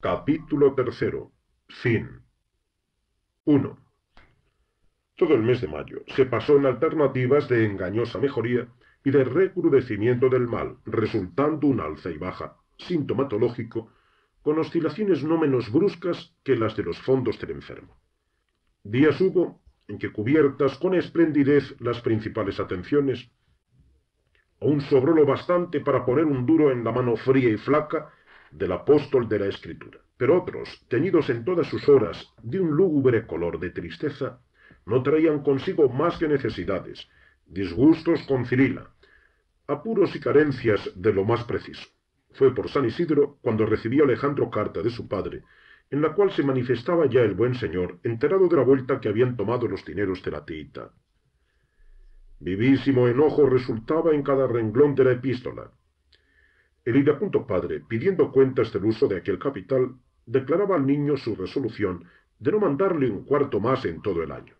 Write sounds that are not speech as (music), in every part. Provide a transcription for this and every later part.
Capítulo tercero. Fin. 1. Todo el mes de mayo se pasó en alternativas de engañosa mejoría y de recrudecimiento del mal, resultando un alza y baja, sintomatológico, con oscilaciones no menos bruscas que las de los fondos del enfermo. Días hubo en que cubiertas con esplendidez las principales atenciones, aún sobró lo bastante para poner un duro en la mano fría y flaca del apóstol de la Escritura. Pero otros, teñidos en todas sus horas de un lúgubre color de tristeza, no traían consigo más que necesidades, disgustos con Cirila, apuros y carencias de lo más preciso. Fue por San Isidro cuando recibió Alejandro carta de su padre, en la cual se manifestaba ya el buen señor, enterado de la vuelta que habían tomado los dineros de la tita. Vivísimo enojo resultaba en cada renglón de la epístola, el iracundo padre, pidiendo cuentas del uso de aquel capital, declaraba al niño su resolución de no mandarle un cuarto más en todo el año.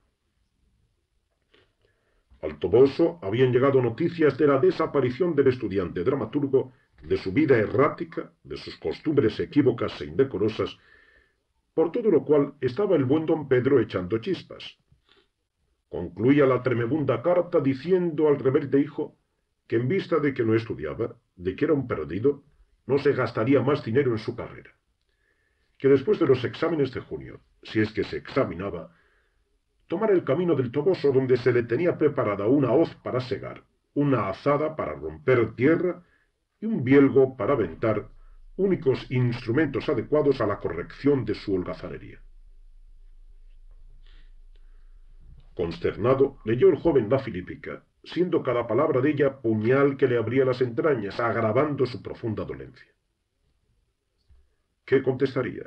Al Toboso habían llegado noticias de la desaparición del estudiante dramaturgo, de su vida errática, de sus costumbres equívocas e indecorosas, por todo lo cual estaba el buen don Pedro echando chispas. Concluía la tremebunda carta diciendo al rebelde hijo que en vista de que no estudiaba, de que era un perdido, no se gastaría más dinero en su carrera. Que después de los exámenes de junio, si es que se examinaba, tomara el camino del Toboso donde se le tenía preparada una hoz para segar, una azada para romper tierra y un bielgo para aventar únicos instrumentos adecuados a la corrección de su holgazanería. Consternado, leyó el joven la filípica siendo cada palabra de ella puñal que le abría las entrañas, agravando su profunda dolencia. ¿Qué contestaría?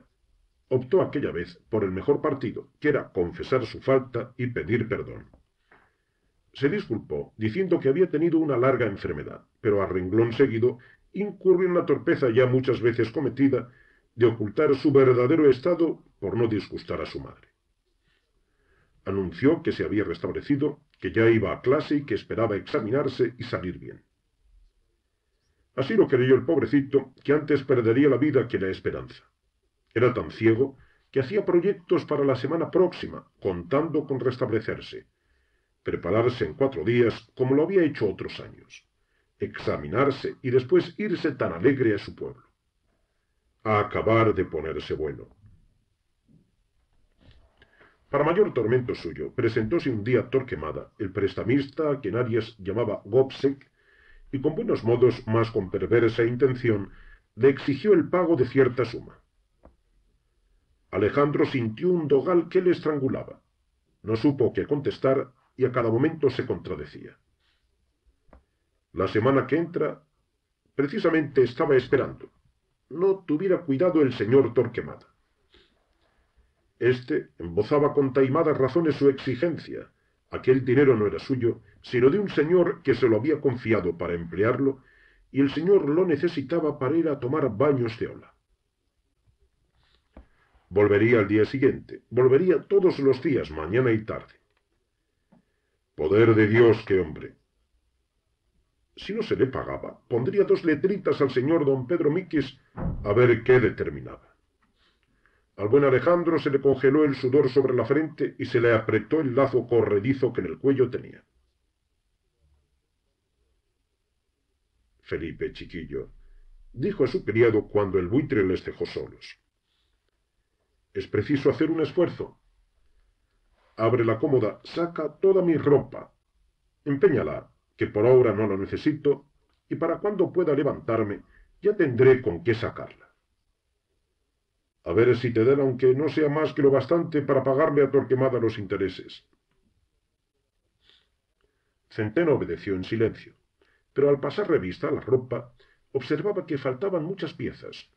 Optó aquella vez por el mejor partido, que era confesar su falta y pedir perdón. Se disculpó, diciendo que había tenido una larga enfermedad, pero a renglón seguido incurrió en la torpeza ya muchas veces cometida de ocultar su verdadero estado por no disgustar a su madre. Anunció que se había restablecido que ya iba a clase y que esperaba examinarse y salir bien. Así lo creyó el pobrecito, que antes perdería la vida que la esperanza. Era tan ciego que hacía proyectos para la semana próxima, contando con restablecerse, prepararse en cuatro días como lo había hecho otros años, examinarse y después irse tan alegre a su pueblo. A acabar de ponerse bueno. Para mayor tormento suyo, presentóse un día Torquemada, el prestamista que quien Arias llamaba Gobseck, y con buenos modos, más con perversa intención, le exigió el pago de cierta suma. Alejandro sintió un dogal que le estrangulaba. No supo qué contestar y a cada momento se contradecía. La semana que entra, precisamente estaba esperando. No tuviera cuidado el señor Torquemada. Este embozaba con taimadas razones su exigencia. Aquel dinero no era suyo, sino de un señor que se lo había confiado para emplearlo, y el señor lo necesitaba para ir a tomar baños de ola. Volvería al día siguiente, volvería todos los días, mañana y tarde. Poder de Dios, qué hombre. Si no se le pagaba, pondría dos letritas al señor don Pedro Miquis a ver qué determinaba. Al buen Alejandro se le congeló el sudor sobre la frente y se le apretó el lazo corredizo que en el cuello tenía. Felipe, chiquillo, dijo a su criado cuando el buitre les dejó solos. Es preciso hacer un esfuerzo. Abre la cómoda, saca toda mi ropa. Empeñala, que por ahora no la necesito, y para cuando pueda levantarme ya tendré con qué sacarla. A ver si te den aunque no sea más que lo bastante para pagarme a Torquemada los intereses. Centeno obedeció en silencio, pero al pasar revista a la ropa, observaba que faltaban muchas piezas.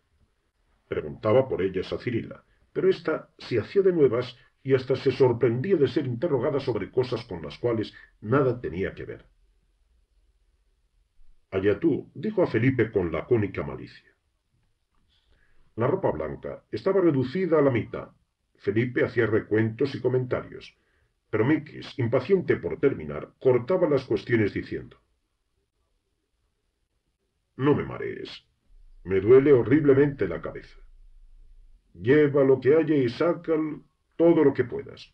Preguntaba por ellas a Cirila, pero ésta se hacía de nuevas y hasta se sorprendía de ser interrogada sobre cosas con las cuales nada tenía que ver. Allá tú, dijo a Felipe con lacónica malicia. La ropa blanca estaba reducida a la mitad. Felipe hacía recuentos y comentarios, pero Miquis, impaciente por terminar, cortaba las cuestiones diciendo No me marees. Me duele horriblemente la cabeza. Lleva lo que haya y saca todo lo que puedas.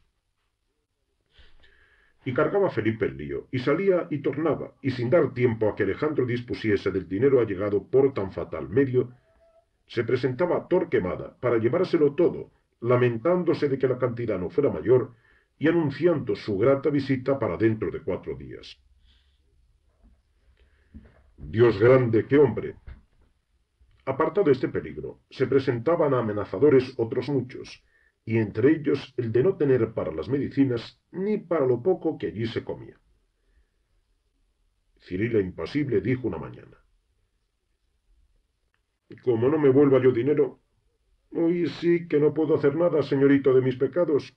Y cargaba Felipe el lío, y salía y tornaba, y sin dar tiempo a que Alejandro dispusiese del dinero allegado por tan fatal medio, se presentaba Torquemada para llevárselo todo, lamentándose de que la cantidad no fuera mayor y anunciando su grata visita para dentro de cuatro días. Dios grande, qué hombre. Apartado este peligro, se presentaban amenazadores otros muchos, y entre ellos el de no tener para las medicinas ni para lo poco que allí se comía. Cirila impasible dijo una mañana. Como no me vuelva yo dinero, hoy sí que no puedo hacer nada, señorito, de mis pecados.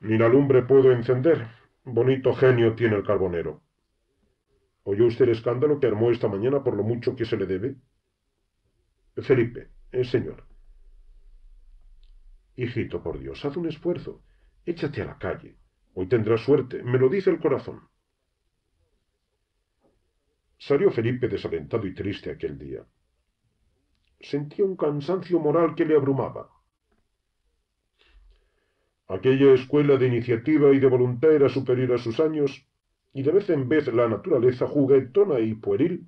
Ni la lumbre puedo encender. Bonito genio tiene el carbonero. ¿Oyó usted el escándalo que armó esta mañana por lo mucho que se le debe? Felipe, el eh, señor. Hijito, por Dios, haz un esfuerzo. Échate a la calle. Hoy tendrás suerte. Me lo dice el corazón. Salió Felipe desalentado y triste aquel día sentía un cansancio moral que le abrumaba. Aquella escuela de iniciativa y de voluntad era superior a sus años, y de vez en vez la naturaleza juguetona y pueril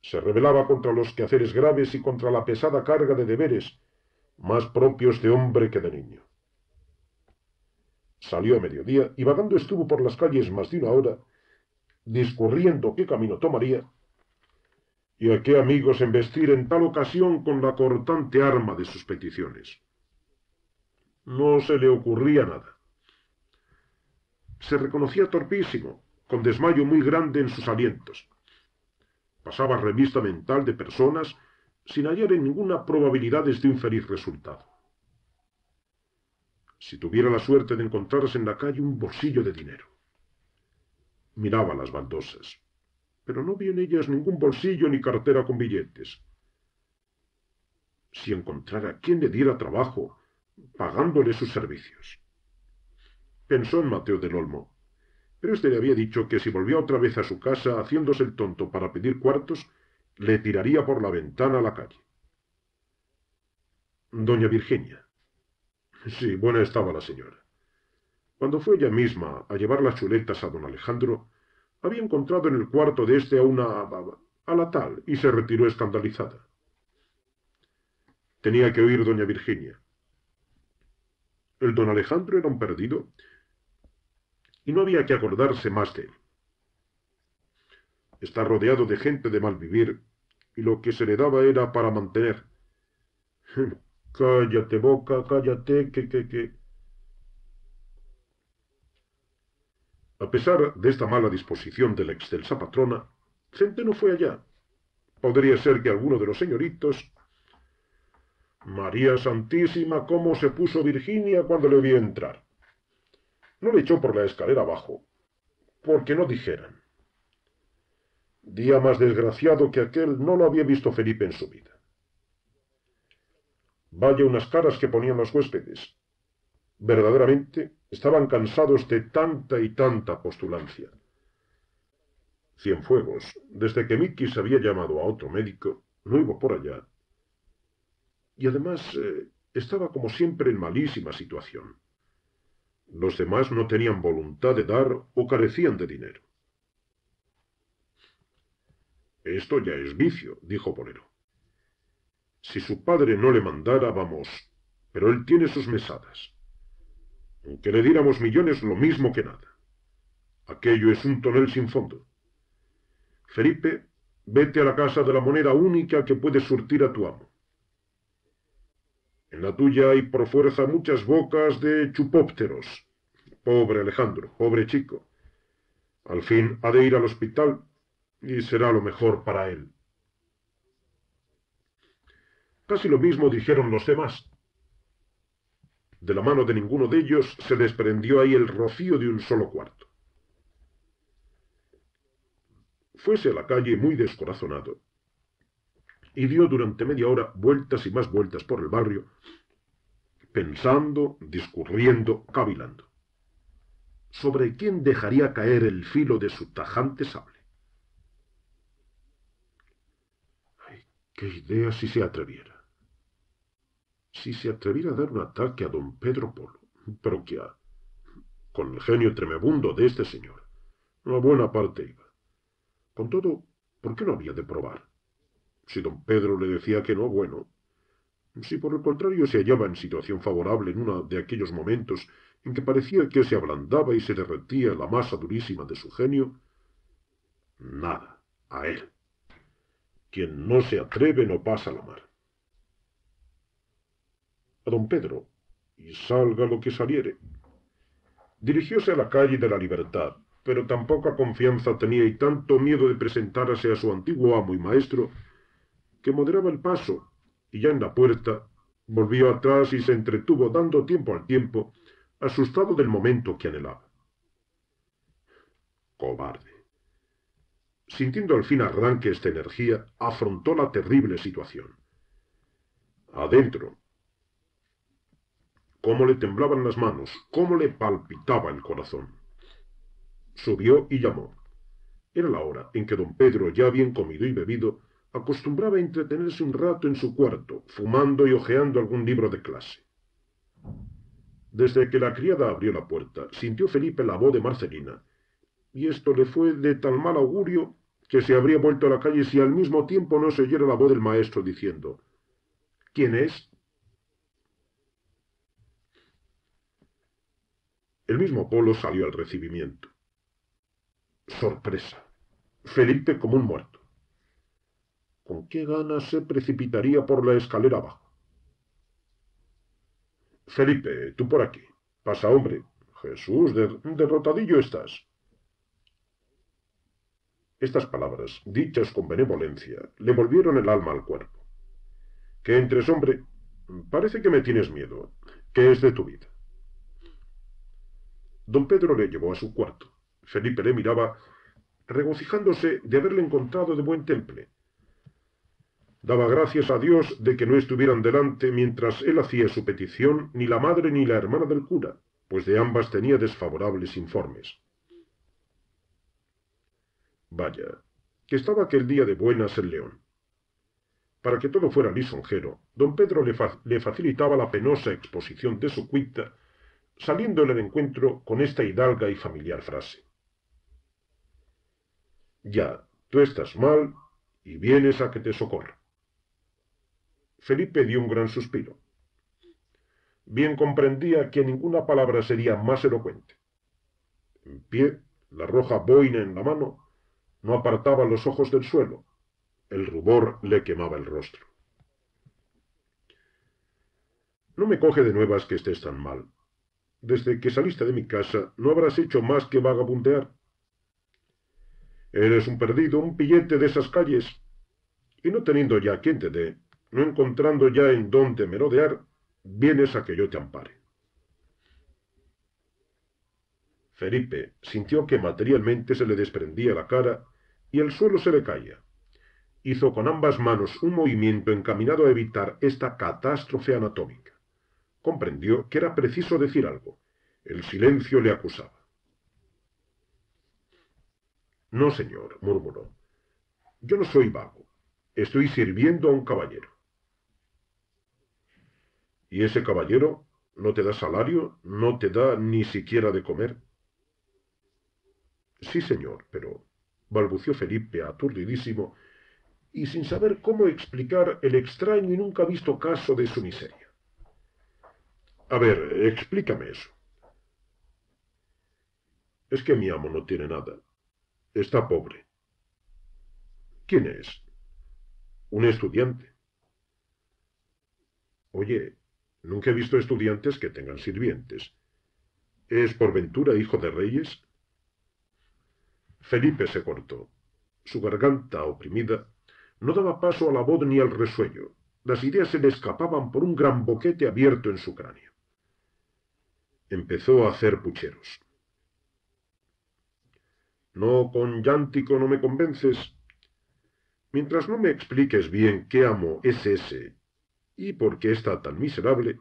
se rebelaba contra los quehaceres graves y contra la pesada carga de deberes, más propios de hombre que de niño. Salió a mediodía y vagando estuvo por las calles más de una hora, discurriendo qué camino tomaría, y a qué amigos embestir en tal ocasión con la cortante arma de sus peticiones. No se le ocurría nada. Se reconocía torpísimo, con desmayo muy grande en sus alientos. Pasaba revista mental de personas sin hallar en ninguna probabilidad de un feliz resultado. Si tuviera la suerte de encontrarse en la calle un bolsillo de dinero. Miraba las baldosas pero no vio en ellas ningún bolsillo ni cartera con billetes. Si encontrara quien le diera trabajo, pagándole sus servicios. Pensó en Mateo del Olmo, pero éste le había dicho que si volvía otra vez a su casa haciéndose el tonto para pedir cuartos, le tiraría por la ventana a la calle. Doña Virginia. Sí, buena estaba la señora. Cuando fue ella misma a llevar las chuletas a don Alejandro, había encontrado en el cuarto de este a una a la tal, y se retiró escandalizada. Tenía que oír doña Virginia. El don Alejandro era un perdido, y no había que acordarse más de él. Está rodeado de gente de mal vivir, y lo que se le daba era para mantener. (laughs) cállate, boca, cállate, que, que, que. A pesar de esta mala disposición de la excelsa patrona, Centeno fue allá. Podría ser que alguno de los señoritos... María Santísima, cómo se puso Virginia cuando le vi entrar. No le echó por la escalera abajo, porque no dijeran. Día más desgraciado que aquel no lo había visto Felipe en su vida. Vaya unas caras que ponían los huéspedes. Verdaderamente, Estaban cansados de tanta y tanta postulancia. Cienfuegos, desde que Mickey se había llamado a otro médico, no iba por allá. Y además eh, estaba como siempre en malísima situación. Los demás no tenían voluntad de dar o carecían de dinero. Esto ya es vicio, dijo Bolero. Si su padre no le mandara, vamos, pero él tiene sus mesadas. Aunque que le diéramos millones lo mismo que nada. Aquello es un tonel sin fondo. Felipe, vete a la casa de la moneda única que puede surtir a tu amo. En la tuya hay por fuerza muchas bocas de chupópteros. Pobre Alejandro, pobre chico. Al fin ha de ir al hospital y será lo mejor para él. Casi lo mismo dijeron los demás, de la mano de ninguno de ellos se desprendió ahí el rocío de un solo cuarto. Fuese a la calle muy descorazonado y dio durante media hora vueltas y más vueltas por el barrio, pensando, discurriendo, cavilando. ¿Sobre quién dejaría caer el filo de su tajante sable? qué idea si se atreviera si se atreviera a dar un ataque a don Pedro Polo, pero a... con el genio tremebundo de este señor. la buena parte iba. Con todo, ¿por qué no había de probar? Si don Pedro le decía que no, bueno. Si por el contrario se hallaba en situación favorable en uno de aquellos momentos en que parecía que se ablandaba y se derretía la masa durísima de su genio, nada, a él. Quien no se atreve no pasa la mar don Pedro, y salga lo que saliere. Dirigióse a la calle de la Libertad, pero tan poca confianza tenía y tanto miedo de presentarse a su antiguo amo y maestro, que moderaba el paso, y ya en la puerta volvió atrás y se entretuvo dando tiempo al tiempo, asustado del momento que anhelaba. Cobarde. Sintiendo al fin arranque esta energía, afrontó la terrible situación. Adentro, cómo le temblaban las manos, cómo le palpitaba el corazón. Subió y llamó. Era la hora en que don Pedro, ya bien comido y bebido, acostumbraba a entretenerse un rato en su cuarto, fumando y hojeando algún libro de clase. Desde que la criada abrió la puerta, sintió Felipe la voz de Marcelina, y esto le fue de tal mal augurio que se habría vuelto a la calle si al mismo tiempo no se oyera la voz del maestro diciendo ¿Quién es? El mismo Polo salió al recibimiento. Sorpresa. Felipe como un muerto. ¿Con qué ganas se precipitaría por la escalera abajo? Felipe, tú por aquí. Pasa, hombre. Jesús, derrotadillo estás. Estas palabras, dichas con benevolencia, le volvieron el alma al cuerpo. Que entres, hombre. Parece que me tienes miedo. ¿Qué es de tu vida? Don Pedro le llevó a su cuarto. Felipe le miraba, regocijándose de haberle encontrado de buen temple. Daba gracias a Dios de que no estuvieran delante mientras él hacía su petición ni la madre ni la hermana del cura, pues de ambas tenía desfavorables informes. Vaya, que estaba aquel día de buenas el león. Para que todo fuera lisonjero, don Pedro le, le facilitaba la penosa exposición de su cuita saliéndole de encuentro con esta hidalga y familiar frase. Ya, tú estás mal y vienes a que te socorra. Felipe dio un gran suspiro. Bien comprendía que ninguna palabra sería más elocuente. En pie, la roja boina en la mano, no apartaba los ojos del suelo. El rubor le quemaba el rostro. No me coge de nuevas que estés tan mal, desde que saliste de mi casa, no habrás hecho más que vagabundear. Eres un perdido, un pillete de esas calles. Y no teniendo ya quien te dé, no encontrando ya en dónde merodear, vienes a que yo te ampare. Felipe sintió que materialmente se le desprendía la cara y el suelo se le caía. Hizo con ambas manos un movimiento encaminado a evitar esta catástrofe anatómica. Comprendió que era preciso decir algo. El silencio le acusaba. No, señor, murmuró. Yo no soy vago. Estoy sirviendo a un caballero. ¿Y ese caballero no te da salario? ¿No te da ni siquiera de comer? Sí, señor, pero balbució Felipe aturdidísimo y sin saber cómo explicar el extraño y nunca visto caso de su miseria. A ver, explícame eso. Es que mi amo no tiene nada. Está pobre. ¿Quién es? Un estudiante. Oye, nunca he visto estudiantes que tengan sirvientes. ¿Es por ventura hijo de reyes? Felipe se cortó. Su garganta oprimida no daba paso a la voz ni al resuello. Las ideas se le escapaban por un gran boquete abierto en su cráneo empezó a hacer pucheros. No, con llántico no me convences. Mientras no me expliques bien qué amo es ese y por qué está tan miserable.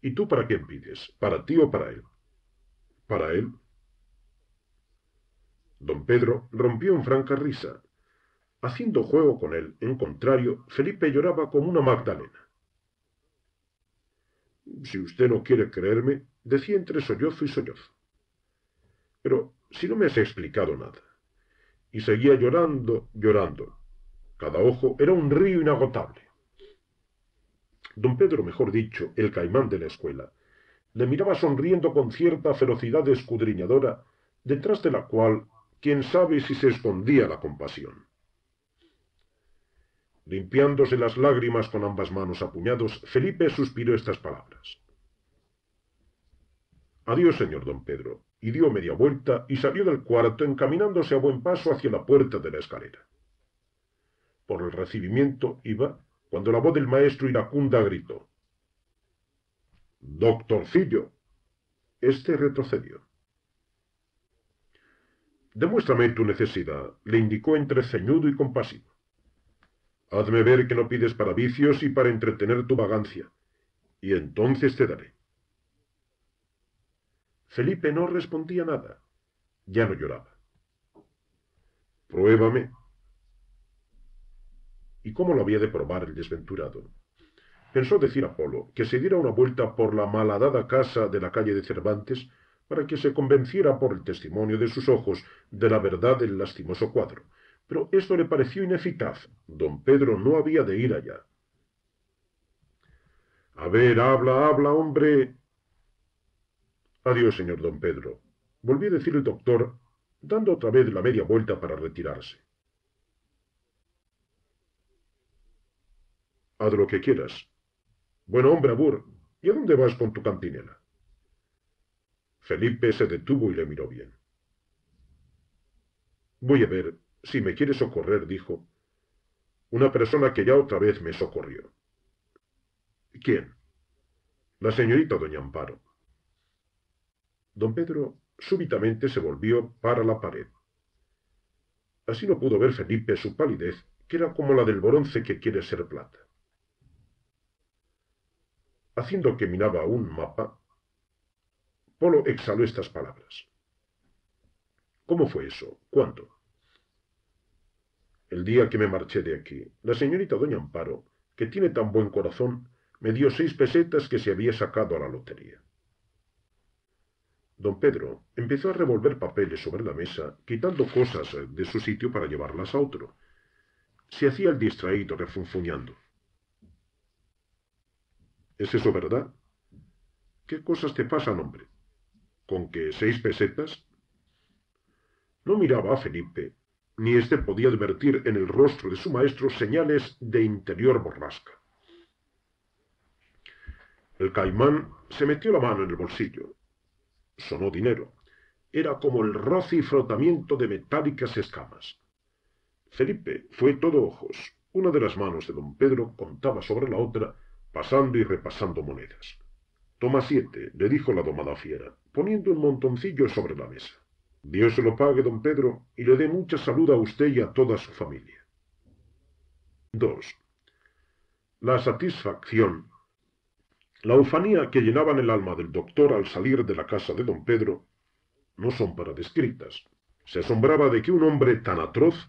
¿Y tú para quién pides? ¿Para ti o para él? ¿Para él? Don Pedro rompió en franca risa. Haciendo juego con él, en contrario, Felipe lloraba como una Magdalena. Si usted no quiere creerme, decía entre sollozo y sollozo. Pero si no me has explicado nada. Y seguía llorando, llorando. Cada ojo era un río inagotable. Don Pedro, mejor dicho, el caimán de la escuela, le miraba sonriendo con cierta ferocidad escudriñadora, detrás de la cual quién sabe si se escondía la compasión. Limpiándose las lágrimas con ambas manos apuñados Felipe suspiró estas palabras. Adiós, señor don Pedro, y dio media vuelta y salió del cuarto encaminándose a buen paso hacia la puerta de la escalera. Por el recibimiento iba cuando la voz del maestro iracunda gritó. Doctorcillo. Este retrocedió. Demuéstrame tu necesidad, le indicó entre ceñudo y compasivo. Hazme ver que no pides para vicios y para entretener tu vagancia, y entonces te daré. Felipe no respondía nada. Ya no lloraba. Pruébame. ¿Y cómo lo había de probar el desventurado? Pensó decir a Apolo que se diera una vuelta por la malhadada casa de la calle de Cervantes para que se convenciera por el testimonio de sus ojos de la verdad del lastimoso cuadro, pero esto le pareció ineficaz. Don Pedro no había de ir allá. A ver, habla, habla, hombre. Adiós, señor don Pedro. Volvió a decir el doctor, dando otra vez la media vuelta para retirarse. Haz lo que quieras. Bueno, hombre, Abur, ¿y a dónde vas con tu cantinela? Felipe se detuvo y le miró bien. Voy a ver, si me quiere socorrer, dijo, una persona que ya otra vez me socorrió. ¿Quién? La señorita doña Amparo. Don Pedro súbitamente se volvió para la pared. Así no pudo ver Felipe su palidez, que era como la del bronce que quiere ser plata. Haciendo que minaba un mapa, Polo exhaló estas palabras. ¿Cómo fue eso? ¿Cuánto? el día que me marché de aquí, la señorita doña Amparo, que tiene tan buen corazón, me dio seis pesetas que se había sacado a la lotería. Don Pedro empezó a revolver papeles sobre la mesa, quitando cosas eh, de su sitio para llevarlas a otro. Se hacía el distraído refunfuñando. ¿Es eso verdad? ¿Qué cosas te pasan, hombre? ¿Con que seis pesetas? No miraba a Felipe, ni éste podía advertir en el rostro de su maestro señales de interior borrasca. El caimán se metió la mano en el bolsillo. Sonó dinero. Era como el roce y frotamiento de metálicas escamas. Felipe fue todo ojos. Una de las manos de don Pedro contaba sobre la otra, pasando y repasando monedas. Toma siete, le dijo la domada fiera, poniendo un montoncillo sobre la mesa. Dios lo pague, don Pedro, y le dé mucha salud a usted y a toda su familia. 2. La satisfacción. La ufanía que llenaban el alma del doctor al salir de la casa de don Pedro no son para descritas. Se asombraba de que un hombre tan atroz,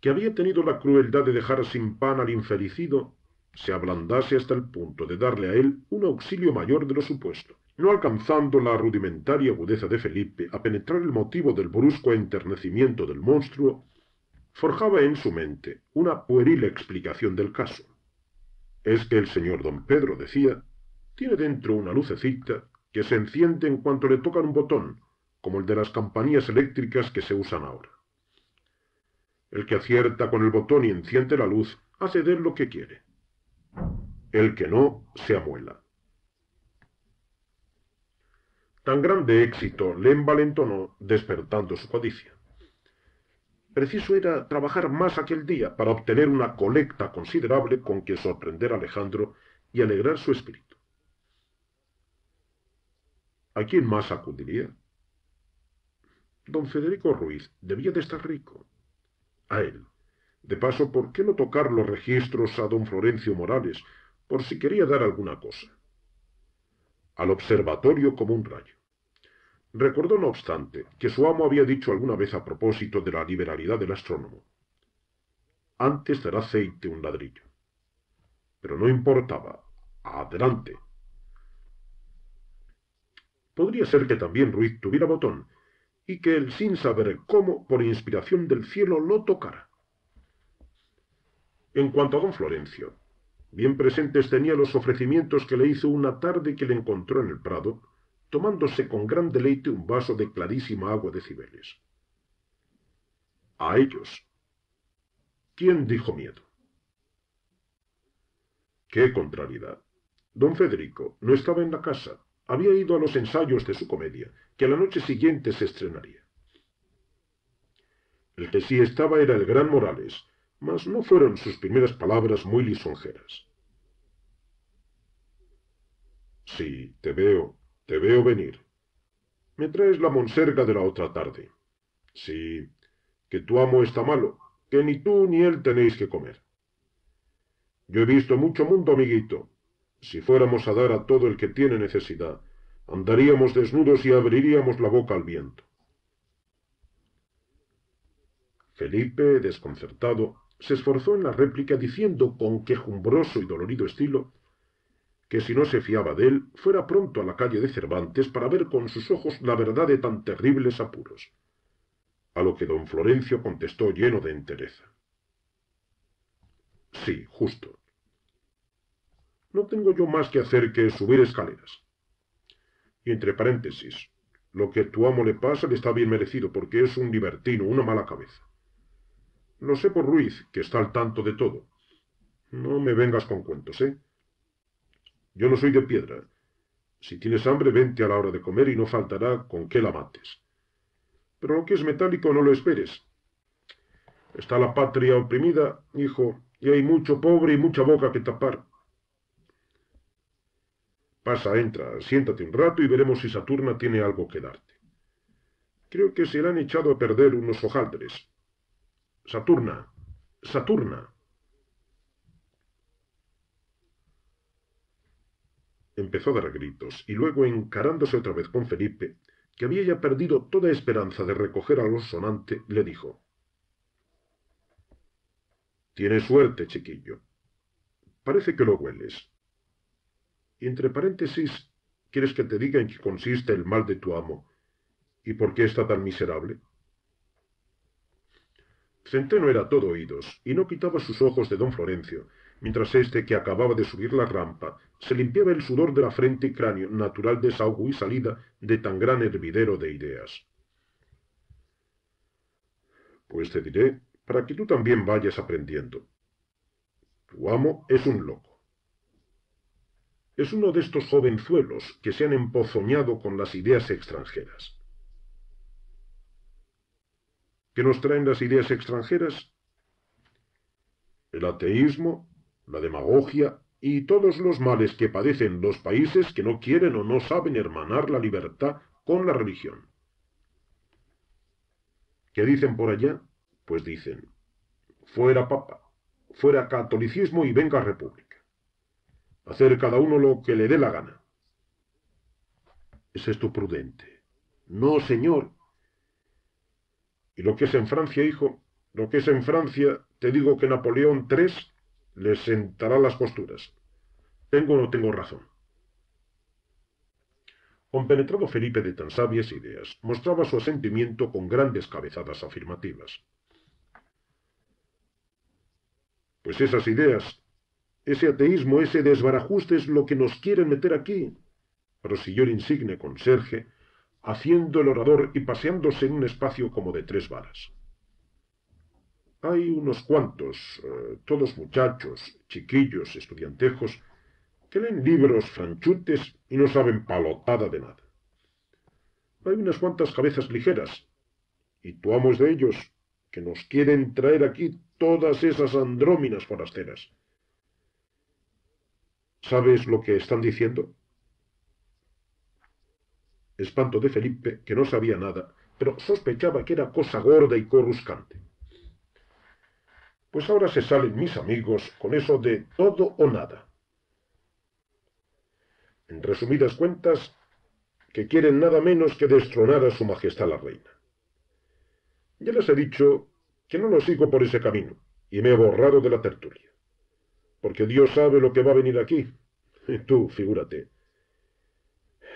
que había tenido la crueldad de dejar sin pan al infelicido, se ablandase hasta el punto de darle a él un auxilio mayor de lo supuesto no alcanzando la rudimentaria agudeza de Felipe a penetrar el motivo del brusco enternecimiento del monstruo, forjaba en su mente una pueril explicación del caso. Es que el señor don Pedro, decía, tiene dentro una lucecita que se enciende en cuanto le tocan un botón, como el de las campanillas eléctricas que se usan ahora. El que acierta con el botón y enciende la luz hace de él lo que quiere. El que no, se amuela. Tan grande éxito le envalentonó despertando su codicia. Preciso era trabajar más aquel día para obtener una colecta considerable con que sorprender a Alejandro y alegrar su espíritu. ¿A quién más acudiría? Don Federico Ruiz debía de estar rico. A él. De paso, ¿por qué no tocar los registros a don Florencio Morales, por si quería dar alguna cosa? al observatorio como un rayo. Recordó, no obstante, que su amo había dicho alguna vez a propósito de la liberalidad del astrónomo, antes dará aceite un ladrillo. Pero no importaba, adelante. Podría ser que también Ruiz tuviera botón y que él, sin saber cómo, por inspiración del cielo, lo tocara. En cuanto a don Florencio, Bien presentes tenía los ofrecimientos que le hizo una tarde que le encontró en el prado, tomándose con gran deleite un vaso de clarísima agua de Cibeles. A ellos. ¿Quién dijo miedo? ¡Qué contrariedad! Don Federico no estaba en la casa. Había ido a los ensayos de su comedia, que a la noche siguiente se estrenaría. El que sí estaba era el gran Morales, mas no fueron sus primeras palabras muy lisonjeras. Sí, te veo, te veo venir. Me traes la monserga de la otra tarde. Sí, que tu amo está malo, que ni tú ni él tenéis que comer. Yo he visto mucho mundo, amiguito. Si fuéramos a dar a todo el que tiene necesidad, andaríamos desnudos y abriríamos la boca al viento. Felipe, desconcertado, se esforzó en la réplica diciendo con quejumbroso y dolorido estilo que si no se fiaba de él, fuera pronto a la calle de Cervantes para ver con sus ojos la verdad de tan terribles apuros. A lo que don Florencio contestó lleno de entereza. Sí, justo. No tengo yo más que hacer que subir escaleras. Y entre paréntesis, lo que tu amo le pasa le está bien merecido porque es un libertino, una mala cabeza. Lo sé por Ruiz, que está al tanto de todo. No me vengas con cuentos, ¿eh? Yo no soy de piedra. Si tienes hambre, vente a la hora de comer y no faltará con qué la mates. Pero lo que es metálico no lo esperes. Está la patria oprimida, hijo, y hay mucho pobre y mucha boca que tapar. Pasa, entra, siéntate un rato y veremos si Saturna tiene algo que darte. Creo que se le han echado a perder unos hojaldres. Saturna. Saturna. Empezó a dar gritos y luego, encarándose otra vez con Felipe, que había ya perdido toda esperanza de recoger los sonante, le dijo. Tienes suerte, chiquillo. Parece que lo hueles. Y entre paréntesis, ¿quieres que te diga en qué consiste el mal de tu amo y por qué está tan miserable? Centeno era todo oídos, y no quitaba sus ojos de don Florencio, mientras éste, que acababa de subir la rampa, se limpiaba el sudor de la frente y cráneo, natural desahogo y salida de tan gran hervidero de ideas. Pues te diré, para que tú también vayas aprendiendo. Tu amo es un loco. Es uno de estos jovenzuelos que se han empozoñado con las ideas extranjeras que nos traen las ideas extranjeras, el ateísmo, la demagogia y todos los males que padecen los países que no quieren o no saben hermanar la libertad con la religión. ¿Qué dicen por allá? Pues dicen, fuera papa, fuera catolicismo y venga república. Hacer cada uno lo que le dé la gana. ¿Es esto prudente? No, señor, y lo que es en Francia, hijo, lo que es en Francia, te digo que Napoleón III les sentará las posturas. ¿Tengo o no tengo razón? Compenetrado Felipe de tan sabias ideas, mostraba su asentimiento con grandes cabezadas afirmativas. Pues esas ideas, ese ateísmo, ese desbarajuste es lo que nos quieren meter aquí, prosiguió el insigne conserje, haciendo el orador y paseándose en un espacio como de tres varas. Hay unos cuantos, eh, todos muchachos, chiquillos, estudiantejos, que leen libros franchutes y no saben palotada de nada. Hay unas cuantas cabezas ligeras, y tu amo de ellos, que nos quieren traer aquí todas esas andróminas forasteras. ¿Sabes lo que están diciendo? espanto de Felipe, que no sabía nada, pero sospechaba que era cosa gorda y coruscante. Pues ahora se salen mis amigos con eso de todo o nada. En resumidas cuentas, que quieren nada menos que destronar a su majestad la reina. Ya les he dicho que no lo sigo por ese camino, y me he borrado de la tertulia. Porque Dios sabe lo que va a venir aquí. (laughs) tú, figúrate,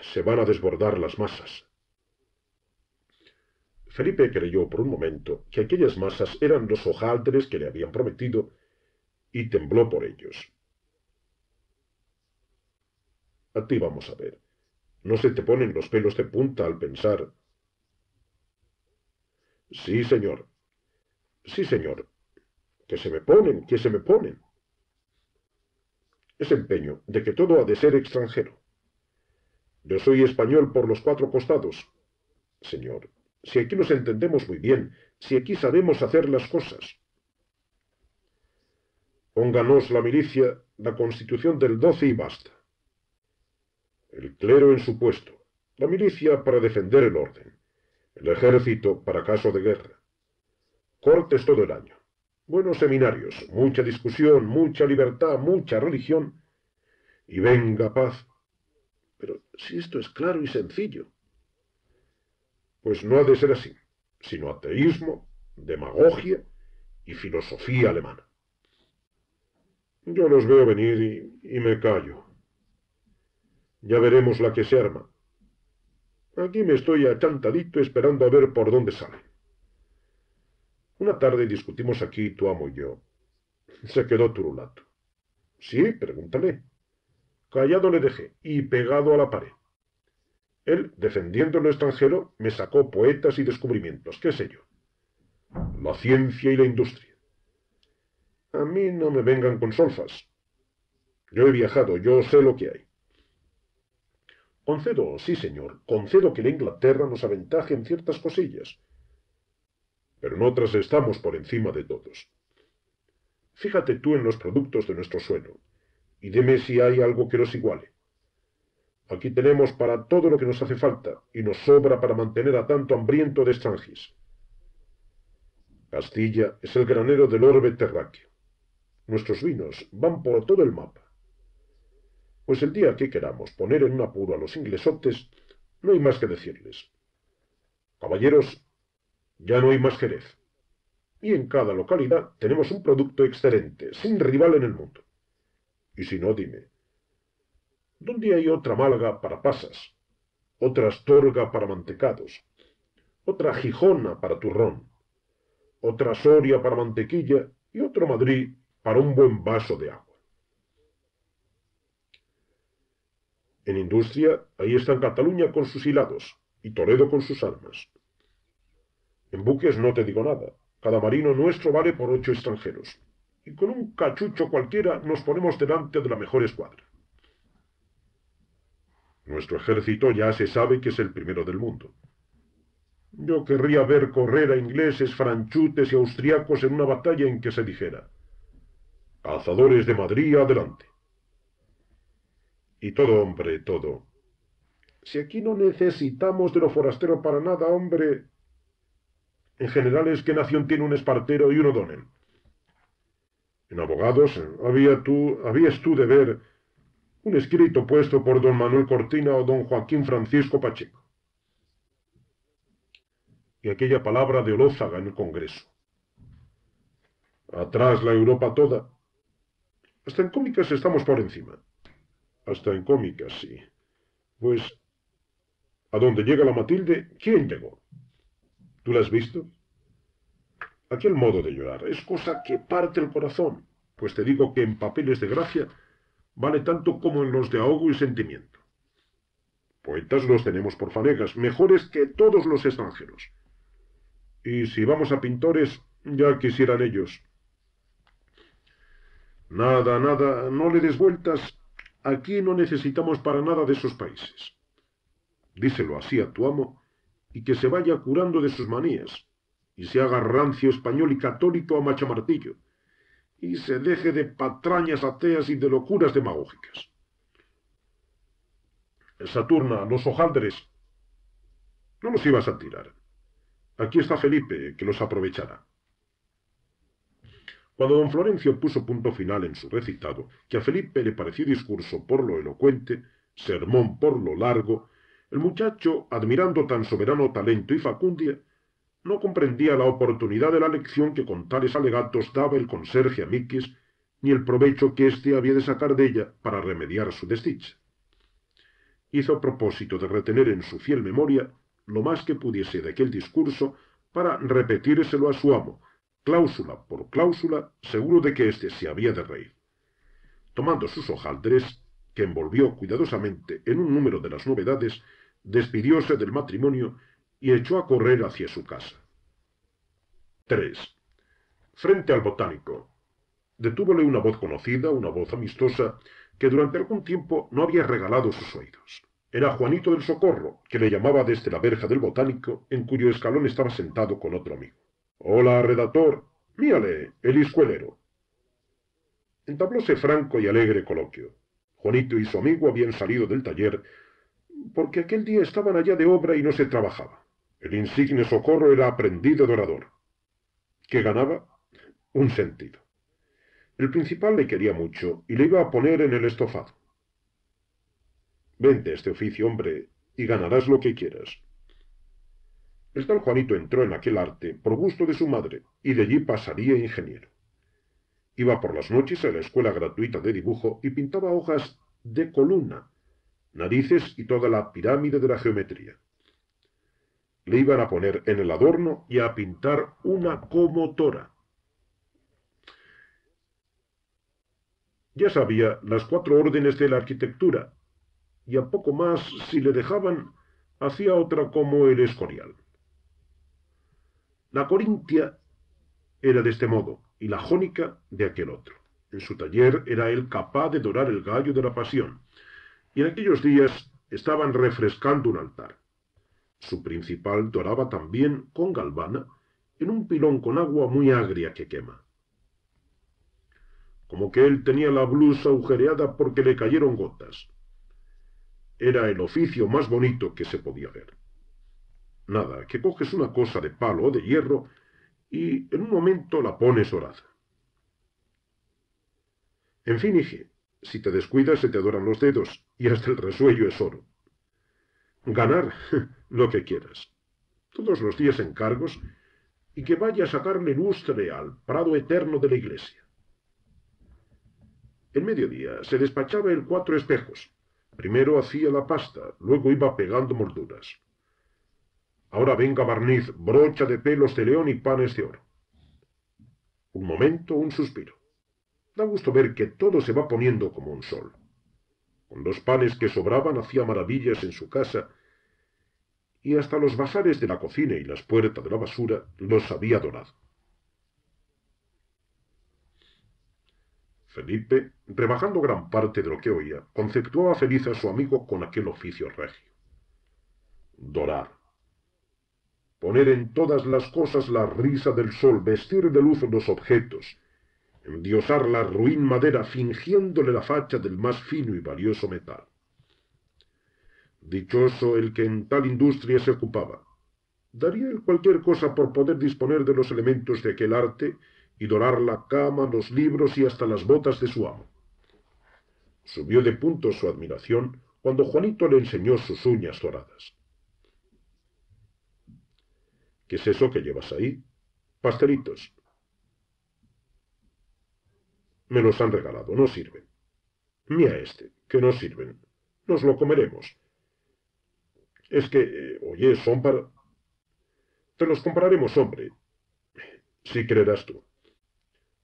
se van a desbordar las masas. Felipe creyó por un momento que aquellas masas eran los hojaldres que le habían prometido y tembló por ellos. A ti vamos a ver. ¿No se te ponen los pelos de punta al pensar? Sí, señor. Sí, señor. Que se me ponen, que se me ponen. Ese empeño de que todo ha de ser extranjero. Yo soy español por los cuatro costados. Señor, si aquí nos entendemos muy bien, si aquí sabemos hacer las cosas. Pónganos la milicia, la constitución del 12 y basta. El clero en su puesto, la milicia para defender el orden, el ejército para caso de guerra. Cortes todo el año, buenos seminarios, mucha discusión, mucha libertad, mucha religión, y venga paz pero si esto es claro y sencillo. Pues no ha de ser así, sino ateísmo, demagogia y filosofía alemana. Yo los veo venir y, me callo. Ya veremos la que se arma. Aquí me estoy achantadito esperando a ver por dónde sale. Una tarde discutimos aquí tu amo y yo. Se quedó turulato. Sí, pregúntale, Callado le dejé y pegado a la pared. Él, defendiendo lo extranjero, me sacó poetas y descubrimientos, qué sé yo. La ciencia y la industria. A mí no me vengan con solfas. Yo he viajado, yo sé lo que hay. Concedo, sí señor, concedo que la Inglaterra nos aventaje en ciertas cosillas. Pero en otras estamos por encima de todos. Fíjate tú en los productos de nuestro suelo, y deme si hay algo que los iguale. Aquí tenemos para todo lo que nos hace falta y nos sobra para mantener a tanto hambriento de extranjis. Castilla es el granero del orbe terráqueo. Nuestros vinos van por todo el mapa. Pues el día que queramos poner en un apuro a los inglesotes, no hay más que decirles. Caballeros, ya no hay más jerez. Y en cada localidad tenemos un producto excelente, sin rival en el mundo. Y si no, dime, ¿dónde hay otra Malga para pasas? Otra Astorga para mantecados, otra Gijona para turrón, otra Soria para mantequilla y otro Madrid para un buen vaso de agua. En industria, ahí están Cataluña con sus hilados y Toledo con sus armas. En buques no te digo nada, cada marino nuestro vale por ocho extranjeros y con un cachucho cualquiera nos ponemos delante de la mejor escuadra. Nuestro ejército ya se sabe que es el primero del mundo. Yo querría ver correr a ingleses, franchutes y austriacos en una batalla en que se dijera, cazadores de Madrid adelante. Y todo, hombre, todo. Si aquí no necesitamos de lo forastero para nada, hombre... En general es que nación tiene un espartero y un O'Donnell en abogados, eh, tú, habías tú de ver un escrito puesto por don Manuel Cortina o don Joaquín Francisco Pacheco. Y aquella palabra de Olózaga en el Congreso. Atrás la Europa toda. Hasta en cómicas estamos por encima. Hasta en cómicas, sí. Pues, ¿a dónde llega la Matilde? ¿Quién llegó? ¿Tú la has visto? Aquel modo de llorar es cosa que parte el corazón, pues te digo que en papeles de gracia vale tanto como en los de ahogo y sentimiento. Poetas los tenemos por fanegas, mejores que todos los extranjeros. Y si vamos a pintores, ya quisieran ellos. Nada, nada, no le des vueltas. Aquí no necesitamos para nada de esos países. Díselo así a tu amo y que se vaya curando de sus manías, y se haga rancio español y católico a machamartillo, y se deje de patrañas ateas y de locuras demagógicas. Saturna, los hojaldres. No los ibas a tirar. Aquí está Felipe, que los aprovechará. Cuando don Florencio puso punto final en su recitado, que a Felipe le pareció discurso por lo elocuente, sermón por lo largo, el muchacho, admirando tan soberano talento y facundia, no comprendía la oportunidad de la lección que con tales alegatos daba el conserje a Miquis ni el provecho que éste había de sacar de ella para remediar su desdicha. Hizo propósito de retener en su fiel memoria lo más que pudiese de aquel discurso para repetírselo a su amo, cláusula por cláusula, seguro de que éste se había de reír. Tomando sus hojaldres, que envolvió cuidadosamente en un número de las novedades, despidióse del matrimonio y echó a correr hacia su casa. 3. Frente al botánico. Detúvole una voz conocida, una voz amistosa, que durante algún tiempo no había regalado sus oídos. Era Juanito del Socorro, que le llamaba desde la verja del botánico, en cuyo escalón estaba sentado con otro amigo. Hola, redactor. míale, el escuelero. Entablóse franco y alegre coloquio. Juanito y su amigo habían salido del taller porque aquel día estaban allá de obra y no se trabajaba. El insigne Socorro era aprendido de orador, que ganaba un sentido. El principal le quería mucho y le iba a poner en el estofado. Vente este oficio, hombre, y ganarás lo que quieras. El tal Juanito entró en aquel arte por gusto de su madre y de allí pasaría ingeniero. Iba por las noches a la escuela gratuita de dibujo y pintaba hojas de columna, narices y toda la pirámide de la geometría. Le iban a poner en el adorno y a pintar una comotora. Ya sabía las cuatro órdenes de la arquitectura, y a poco más, si le dejaban, hacía otra como el Escorial. La Corintia era de este modo, y la Jónica de aquel otro. En su taller era él capaz de dorar el gallo de la pasión, y en aquellos días estaban refrescando un altar. Su principal doraba también con galvana en un pilón con agua muy agria que quema. Como que él tenía la blusa agujereada porque le cayeron gotas. Era el oficio más bonito que se podía ver. Nada, que coges una cosa de palo o de hierro y en un momento la pones oraz. En fin, dije, si te descuidas se te adoran los dedos y hasta el resuello es oro ganar (laughs) lo que quieras. Todos los días encargos y que vaya a sacarle lustre al prado eterno de la iglesia. El mediodía se despachaba el cuatro espejos. Primero hacía la pasta, luego iba pegando molduras. Ahora venga barniz, brocha de pelos de león y panes de oro. Un momento, un suspiro. Da gusto ver que todo se va poniendo como un sol. Con los panes que sobraban hacía maravillas en su casa, y hasta los bazares de la cocina y las puertas de la basura los había dorado. Felipe, rebajando gran parte de lo que oía, conceptuaba feliz a su amigo con aquel oficio regio. Dorar. Poner en todas las cosas la risa del sol, vestir de luz los objetos, Diosar la ruin madera fingiéndole la facha del más fino y valioso metal. Dichoso el que en tal industria se ocupaba. Daría él cualquier cosa por poder disponer de los elementos de aquel arte y dorar la cama, los libros y hasta las botas de su amo. Subió de punto su admiración cuando Juanito le enseñó sus uñas doradas. ¿Qué es eso que llevas ahí? Pastelitos. Me los han regalado, no sirven. Mira este, que no sirven. Nos lo comeremos. Es que, eh, oye, son para... Te los compraremos, hombre. Si creerás tú.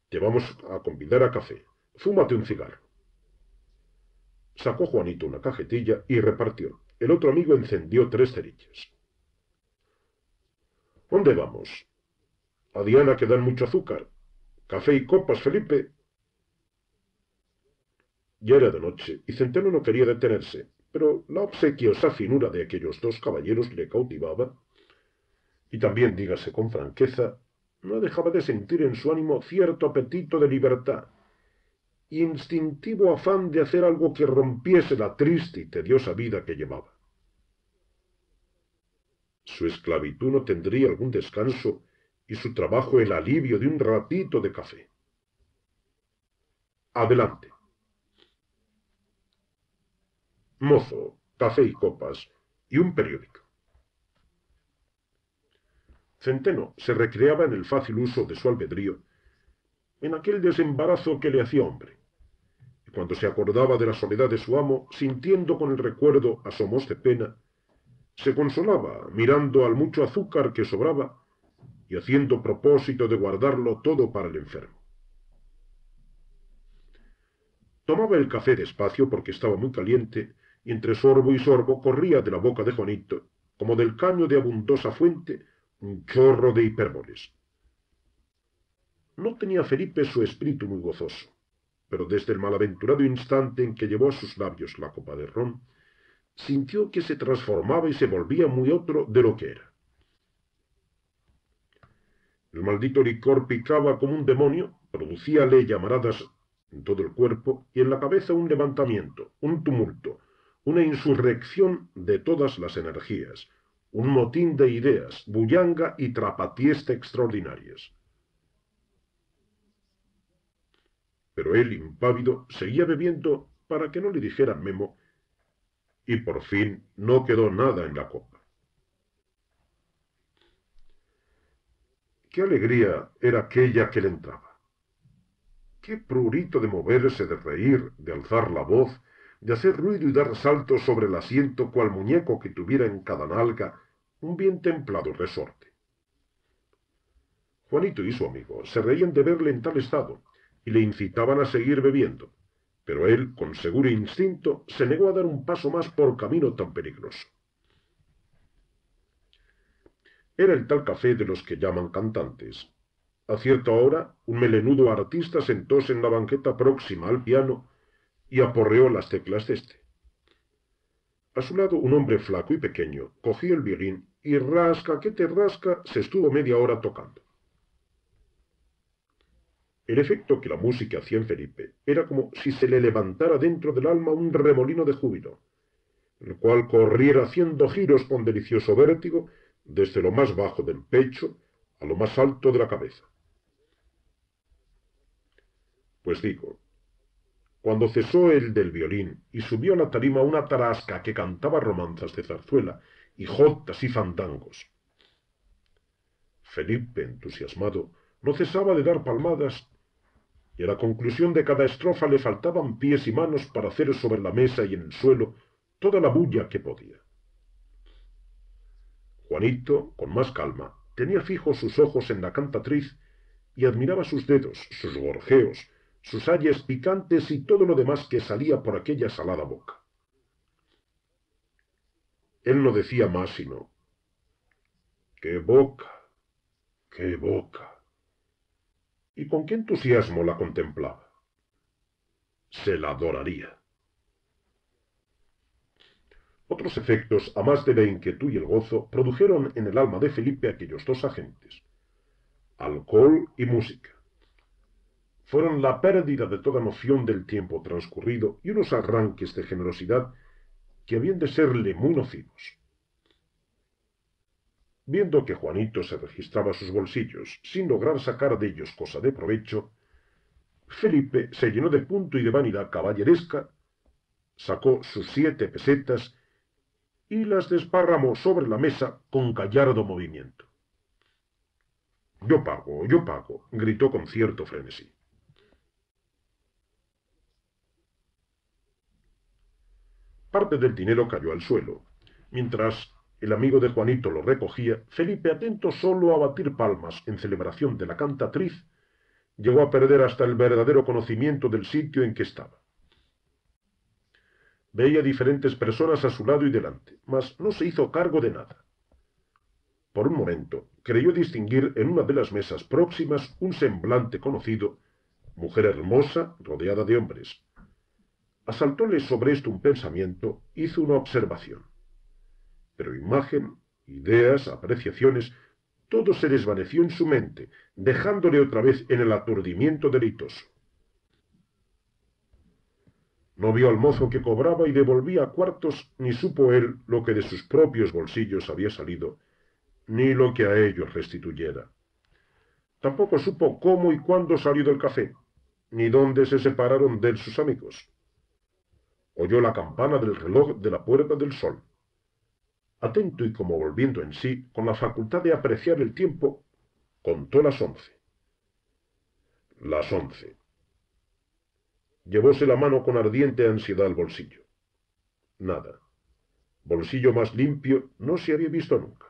Te vamos a convidar a café. Fúmate un cigarro. Sacó Juanito una cajetilla y repartió. El otro amigo encendió tres cerillas. ¿Dónde vamos? A Diana que dan mucho azúcar. Café y copas, Felipe. Ya era de noche, y Centeno no quería detenerse, pero la obsequiosa finura de aquellos dos caballeros le cautivaba, y también, dígase con franqueza, no dejaba de sentir en su ánimo cierto apetito de libertad, instintivo afán de hacer algo que rompiese la triste y tediosa vida que llevaba. Su esclavitud no tendría algún descanso y su trabajo el alivio de un ratito de café. Adelante mozo, café y copas, y un periódico. Centeno se recreaba en el fácil uso de su albedrío, en aquel desembarazo que le hacía hombre. Y cuando se acordaba de la soledad de su amo, sintiendo con el recuerdo asomos de pena, se consolaba mirando al mucho azúcar que sobraba y haciendo propósito de guardarlo todo para el enfermo. Tomaba el café despacio porque estaba muy caliente y entre sorbo y sorbo corría de la boca de Juanito, como del caño de abundosa fuente, un chorro de hipérboles. No tenía Felipe su espíritu muy gozoso, pero desde el malaventurado instante en que llevó a sus labios la copa de ron, sintió que se transformaba y se volvía muy otro de lo que era. El maldito licor picaba como un demonio, producía producíale llamaradas en todo el cuerpo y en la cabeza un levantamiento, un tumulto, una insurrección de todas las energías, un motín de ideas, bullanga y trapatieste extraordinarias. Pero él, impávido, seguía bebiendo para que no le dijeran Memo, y por fin no quedó nada en la copa. Qué alegría era aquella que le entraba. Qué prurito de moverse, de reír, de alzar la voz, de hacer ruido y dar saltos sobre el asiento cual muñeco que tuviera en cada nalga un bien templado resorte. Juanito y su amigo se reían de verle en tal estado y le incitaban a seguir bebiendo, pero él, con seguro instinto, se negó a dar un paso más por camino tan peligroso. Era el tal café de los que llaman cantantes. A cierta hora, un melenudo artista sentóse en la banqueta próxima al piano y aporreó las teclas de este. A su lado un hombre flaco y pequeño cogió el violín y rasca que te rasca se estuvo media hora tocando. El efecto que la música hacía en Felipe era como si se le levantara dentro del alma un remolino de júbilo, el cual corriera haciendo giros con delicioso vértigo desde lo más bajo del pecho a lo más alto de la cabeza. Pues digo, cuando cesó el del violín y subió a la tarima una tarasca que cantaba romanzas de zarzuela y jotas y fandangos. Felipe, entusiasmado, no cesaba de dar palmadas y a la conclusión de cada estrofa le faltaban pies y manos para hacer sobre la mesa y en el suelo toda la bulla que podía. Juanito, con más calma, tenía fijos sus ojos en la cantatriz y admiraba sus dedos, sus gorjeos, sus ayes picantes y todo lo demás que salía por aquella salada boca. Él no decía más sino, ¡qué boca! ¡qué boca! ¿Y con qué entusiasmo la contemplaba? Se la adoraría. Otros efectos, a más de la inquietud y el gozo, produjeron en el alma de Felipe aquellos dos agentes, alcohol y música fueron la pérdida de toda noción del tiempo transcurrido y unos arranques de generosidad que habían de serle muy nocivos. Viendo que Juanito se registraba sus bolsillos sin lograr sacar de ellos cosa de provecho, Felipe se llenó de punto y de vanidad caballeresca, sacó sus siete pesetas y las desparramó sobre la mesa con gallardo movimiento. Yo pago, yo pago, gritó con cierto frenesí. Parte del dinero cayó al suelo. Mientras el amigo de Juanito lo recogía, Felipe, atento solo a batir palmas en celebración de la cantatriz, llegó a perder hasta el verdadero conocimiento del sitio en que estaba. Veía diferentes personas a su lado y delante, mas no se hizo cargo de nada. Por un momento, creyó distinguir en una de las mesas próximas un semblante conocido, mujer hermosa rodeada de hombres, asaltóle sobre esto un pensamiento, hizo una observación. Pero imagen, ideas, apreciaciones, todo se desvaneció en su mente, dejándole otra vez en el aturdimiento delitoso. No vio al mozo que cobraba y devolvía cuartos, ni supo él lo que de sus propios bolsillos había salido, ni lo que a ellos restituyera. Tampoco supo cómo y cuándo salió del café, ni dónde se separaron de sus amigos oyó la campana del reloj de la Puerta del Sol. Atento y como volviendo en sí, con la facultad de apreciar el tiempo, contó las once. Las once. Llevóse la mano con ardiente ansiedad al bolsillo. Nada. Bolsillo más limpio no se había visto nunca.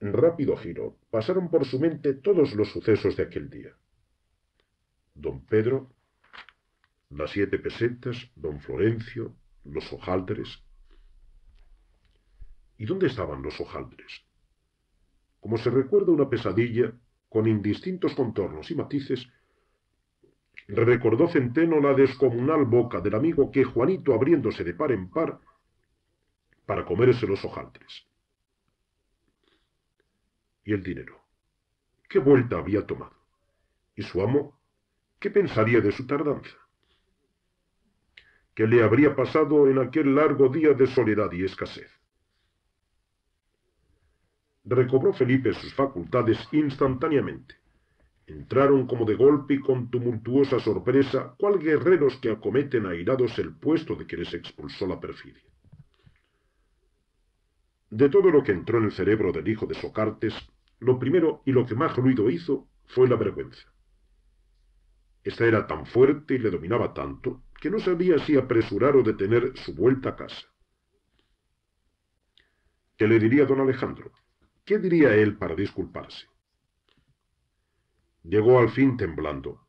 En rápido giro pasaron por su mente todos los sucesos de aquel día. Don Pedro las siete pesetas, don Florencio, los hojaldres. ¿Y dónde estaban los hojaldres? Como se recuerda una pesadilla, con indistintos contornos y matices, recordó Centeno la descomunal boca del amigo que Juanito abriéndose de par en par para comerse los hojaldres. Y el dinero. ¿Qué vuelta había tomado? ¿Y su amo? ¿Qué pensaría de su tardanza? que le habría pasado en aquel largo día de soledad y escasez. Recobró Felipe sus facultades instantáneamente. Entraron como de golpe y con tumultuosa sorpresa, cual guerreros que acometen airados el puesto de que les expulsó la perfidia. De todo lo que entró en el cerebro del hijo de Socartes, lo primero y lo que más ruido hizo fue la vergüenza. Esta era tan fuerte y le dominaba tanto que no sabía si apresurar o detener su vuelta a casa. ¿Qué le diría don Alejandro? ¿Qué diría él para disculparse? Llegó al fin temblando.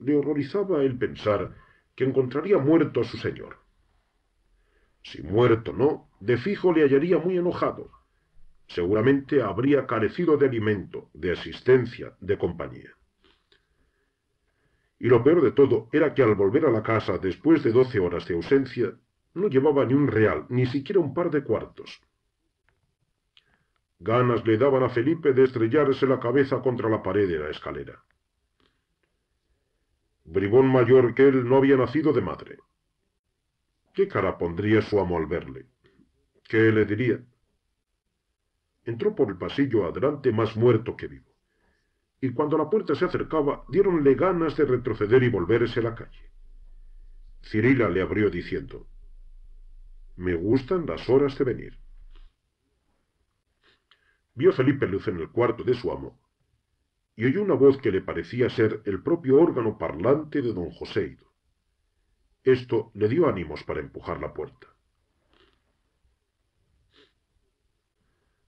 Le horrorizaba el pensar que encontraría muerto a su señor. Si muerto no, de fijo le hallaría muy enojado. Seguramente habría carecido de alimento, de asistencia, de compañía. Y lo peor de todo era que al volver a la casa después de doce horas de ausencia, no llevaba ni un real, ni siquiera un par de cuartos. Ganas le daban a Felipe de estrellarse la cabeza contra la pared de la escalera. Bribón mayor que él no había nacido de madre. ¿Qué cara pondría su amo al verle? ¿Qué le diría? Entró por el pasillo adelante más muerto que vivo y cuando la puerta se acercaba, diéronle ganas de retroceder y volverse a la calle. Cirila le abrió diciendo, Me gustan las horas de venir. Vio Felipe Luz en el cuarto de su amo, y oyó una voz que le parecía ser el propio órgano parlante de don Joseido. Esto le dio ánimos para empujar la puerta.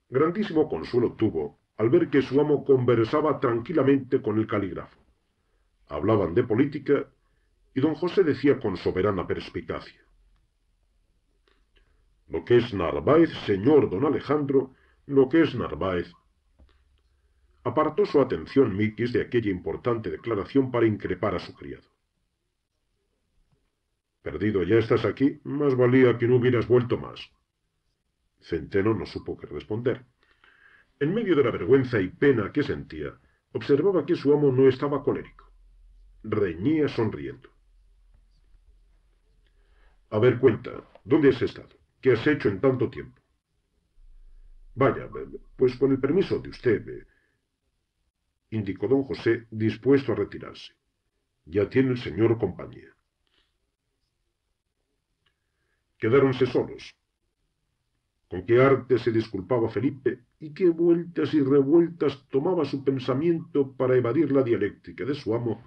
Grandísimo consuelo tuvo, al ver que su amo conversaba tranquilamente con el calígrafo. Hablaban de política y don José decía con soberana perspicacia. Lo que es Narváez, señor don Alejandro, lo que es Narváez. Apartó su atención Miquis de aquella importante declaración para increpar a su criado. Perdido, ya estás aquí, más valía que no hubieras vuelto más. Centeno no supo qué responder. En medio de la vergüenza y pena que sentía, observaba que su amo no estaba colérico. Reñía sonriendo. A ver, cuenta, ¿dónde has estado? ¿Qué has hecho en tanto tiempo? Vaya, pues con el permiso de usted, indicó don José, dispuesto a retirarse. Ya tiene el señor compañía. Quedáronse solos, con qué arte se disculpaba Felipe y qué vueltas y revueltas tomaba su pensamiento para evadir la dialéctica de su amo,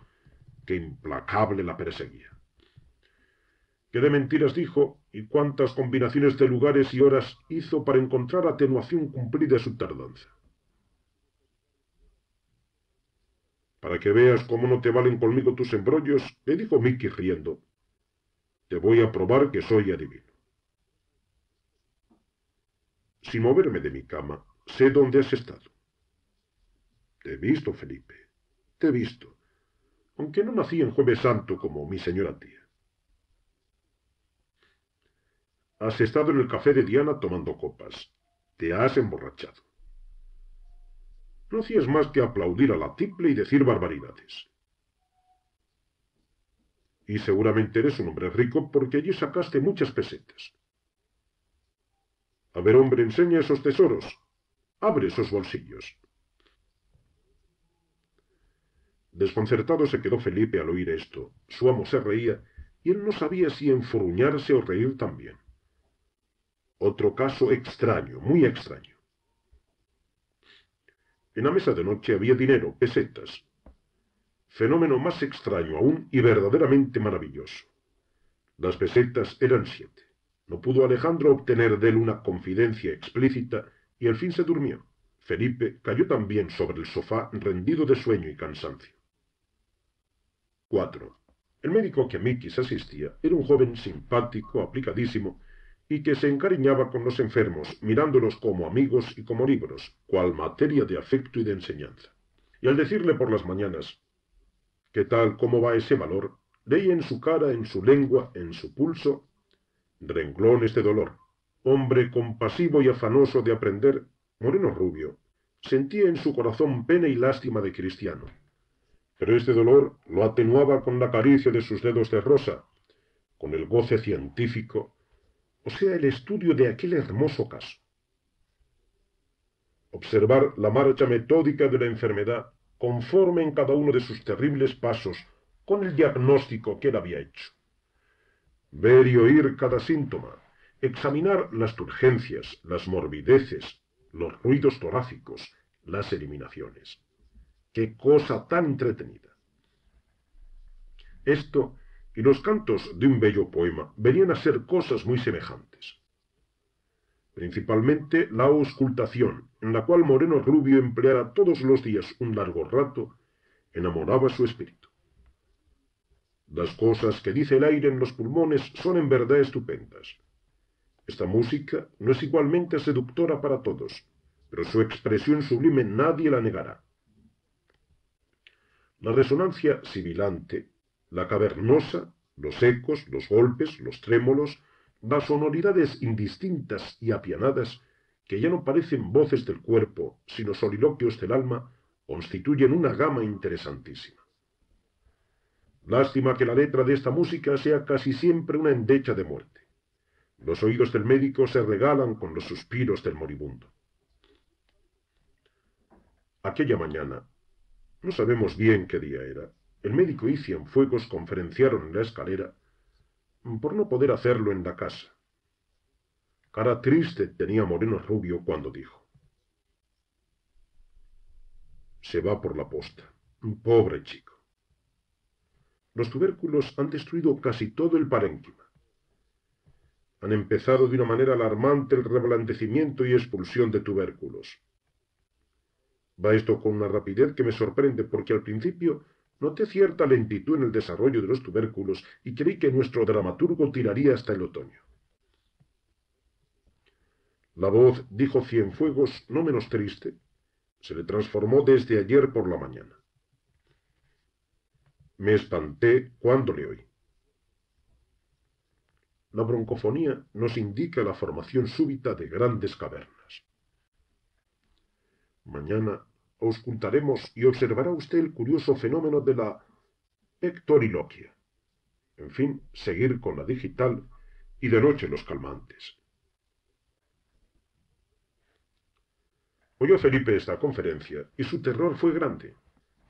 que implacable la perseguía. Qué de mentiras dijo y cuántas combinaciones de lugares y horas hizo para encontrar atenuación cumplida su tardanza. Para que veas cómo no te valen conmigo tus embrollos, le dijo Mickey riendo, te voy a probar que soy adivino. Sin moverme de mi cama, sé dónde has estado. Te he visto, Felipe, te he visto, aunque no nací en jueves santo como mi señora tía. Has estado en el café de Diana tomando copas. Te has emborrachado. No hacías más que aplaudir a la tiple y decir barbaridades. Y seguramente eres un hombre rico porque allí sacaste muchas pesetas. A ver, hombre, enseña esos tesoros. Abre esos bolsillos. Desconcertado se quedó Felipe al oír esto. Su amo se reía y él no sabía si enfurruñarse o reír también. Otro caso extraño, muy extraño. En la mesa de noche había dinero, pesetas. Fenómeno más extraño aún y verdaderamente maravilloso. Las pesetas eran siete. No pudo Alejandro obtener de él una confidencia explícita y al fin se durmió. Felipe cayó también sobre el sofá rendido de sueño y cansancio. 4. El médico que a se asistía era un joven simpático, aplicadísimo, y que se encariñaba con los enfermos, mirándolos como amigos y como libros, cual materia de afecto y de enseñanza. Y al decirle por las mañanas, ¿qué tal, cómo va ese valor?, leía en su cara, en su lengua, en su pulso, renglón de dolor. Hombre compasivo y afanoso de aprender, Moreno Rubio sentía en su corazón pena y lástima de Cristiano. Pero este dolor lo atenuaba con la caricia de sus dedos de rosa, con el goce científico, o sea, el estudio de aquel hermoso caso. Observar la marcha metódica de la enfermedad, conforme en cada uno de sus terribles pasos, con el diagnóstico que él había hecho ver y oír cada síntoma, examinar las turgencias, las morbideces, los ruidos torácicos, las eliminaciones. ¡Qué cosa tan entretenida! Esto y los cantos de un bello poema venían a ser cosas muy semejantes. Principalmente la auscultación, en la cual Moreno Rubio empleara todos los días un largo rato, enamoraba su espíritu. Las cosas que dice el aire en los pulmones son en verdad estupendas. Esta música no es igualmente seductora para todos, pero su expresión sublime nadie la negará. La resonancia sibilante, la cavernosa, los ecos, los golpes, los trémolos, las sonoridades indistintas y apianadas, que ya no parecen voces del cuerpo, sino soliloquios del alma, constituyen una gama interesantísima. Lástima que la letra de esta música sea casi siempre una endecha de muerte. Los oídos del médico se regalan con los suspiros del moribundo. Aquella mañana, no sabemos bien qué día era, el médico y Cienfuegos conferenciaron en la escalera por no poder hacerlo en la casa. Cara triste tenía Moreno Rubio cuando dijo. Se va por la posta. Pobre chico los tubérculos han destruido casi todo el parénquima. Han empezado de una manera alarmante el reblandecimiento y expulsión de tubérculos. Va esto con una rapidez que me sorprende porque al principio noté cierta lentitud en el desarrollo de los tubérculos y creí que nuestro dramaturgo tiraría hasta el otoño. La voz, dijo Cienfuegos, no menos triste, se le transformó desde ayer por la mañana. Me espanté cuando le oí. La broncofonía nos indica la formación súbita de grandes cavernas. Mañana auscultaremos y observará usted el curioso fenómeno de la pectoriloquia. En fin, seguir con la digital y de noche los calmantes. Oyó Felipe esta conferencia y su terror fue grande.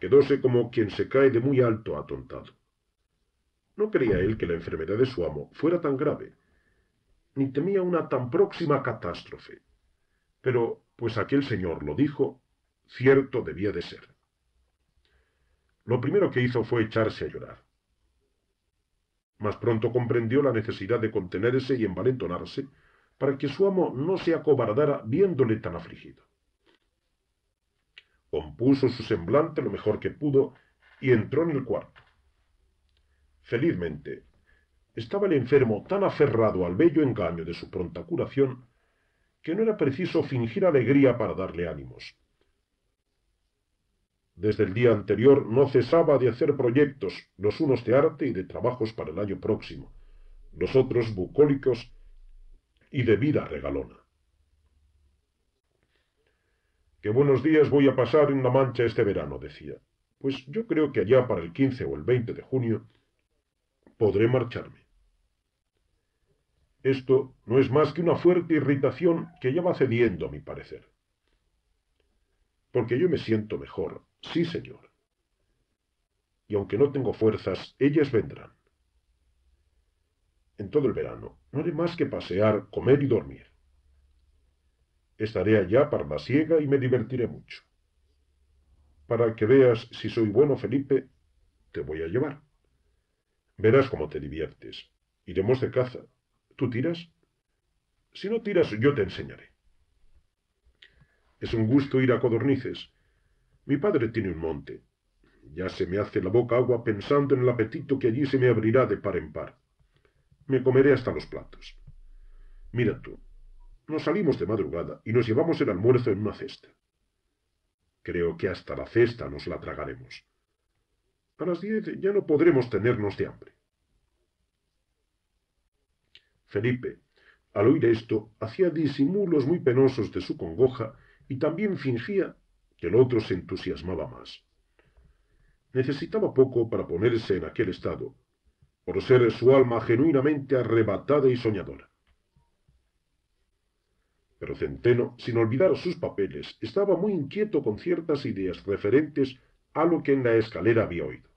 Quedóse como quien se cae de muy alto atontado. No creía él que la enfermedad de su amo fuera tan grave, ni temía una tan próxima catástrofe. Pero, pues aquel señor lo dijo, cierto debía de ser. Lo primero que hizo fue echarse a llorar. Más pronto comprendió la necesidad de contenerse y envalentonarse para que su amo no se acobardara viéndole tan afligido compuso su semblante lo mejor que pudo y entró en el cuarto. Felizmente, estaba el enfermo tan aferrado al bello engaño de su pronta curación que no era preciso fingir alegría para darle ánimos. Desde el día anterior no cesaba de hacer proyectos, los unos de arte y de trabajos para el año próximo, los otros bucólicos y de vida regalona. Que buenos días voy a pasar en La Mancha este verano, decía. Pues yo creo que allá para el 15 o el 20 de junio podré marcharme. Esto no es más que una fuerte irritación que ya va cediendo, a mi parecer. Porque yo me siento mejor, sí, señor. Y aunque no tengo fuerzas, ellas vendrán. En todo el verano no haré más que pasear, comer y dormir. Estaré allá siega y me divertiré mucho. Para que veas si soy bueno, Felipe, te voy a llevar. Verás cómo te diviertes. Iremos de caza. ¿Tú tiras? Si no tiras, yo te enseñaré. Es un gusto ir a Codornices. Mi padre tiene un monte. Ya se me hace la boca agua pensando en el apetito que allí se me abrirá de par en par. Me comeré hasta los platos. Mira tú, nos salimos de madrugada y nos llevamos el almuerzo en una cesta. Creo que hasta la cesta nos la tragaremos. A las diez ya no podremos tenernos de hambre. Felipe, al oír esto, hacía disimulos muy penosos de su congoja y también fingía que el otro se entusiasmaba más. Necesitaba poco para ponerse en aquel estado, por ser su alma genuinamente arrebatada y soñadora. Pero Centeno, sin olvidar sus papeles, estaba muy inquieto con ciertas ideas referentes a lo que en la escalera había oído.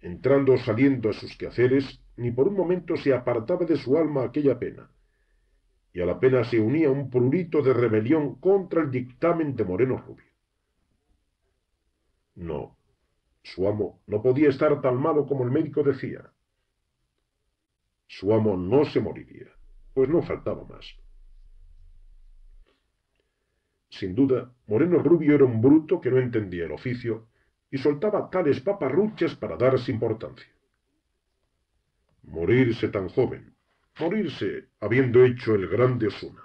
Entrando o saliendo a sus quehaceres, ni por un momento se apartaba de su alma aquella pena, y a la pena se unía un prurito de rebelión contra el dictamen de Moreno Rubio. No, su amo no podía estar tan malo como el médico decía. Su amo no se moriría, pues no faltaba más. Sin duda, Moreno Rubio era un bruto que no entendía el oficio y soltaba tales paparruchas para darse importancia. Morirse tan joven, morirse habiendo hecho el grande Osuna.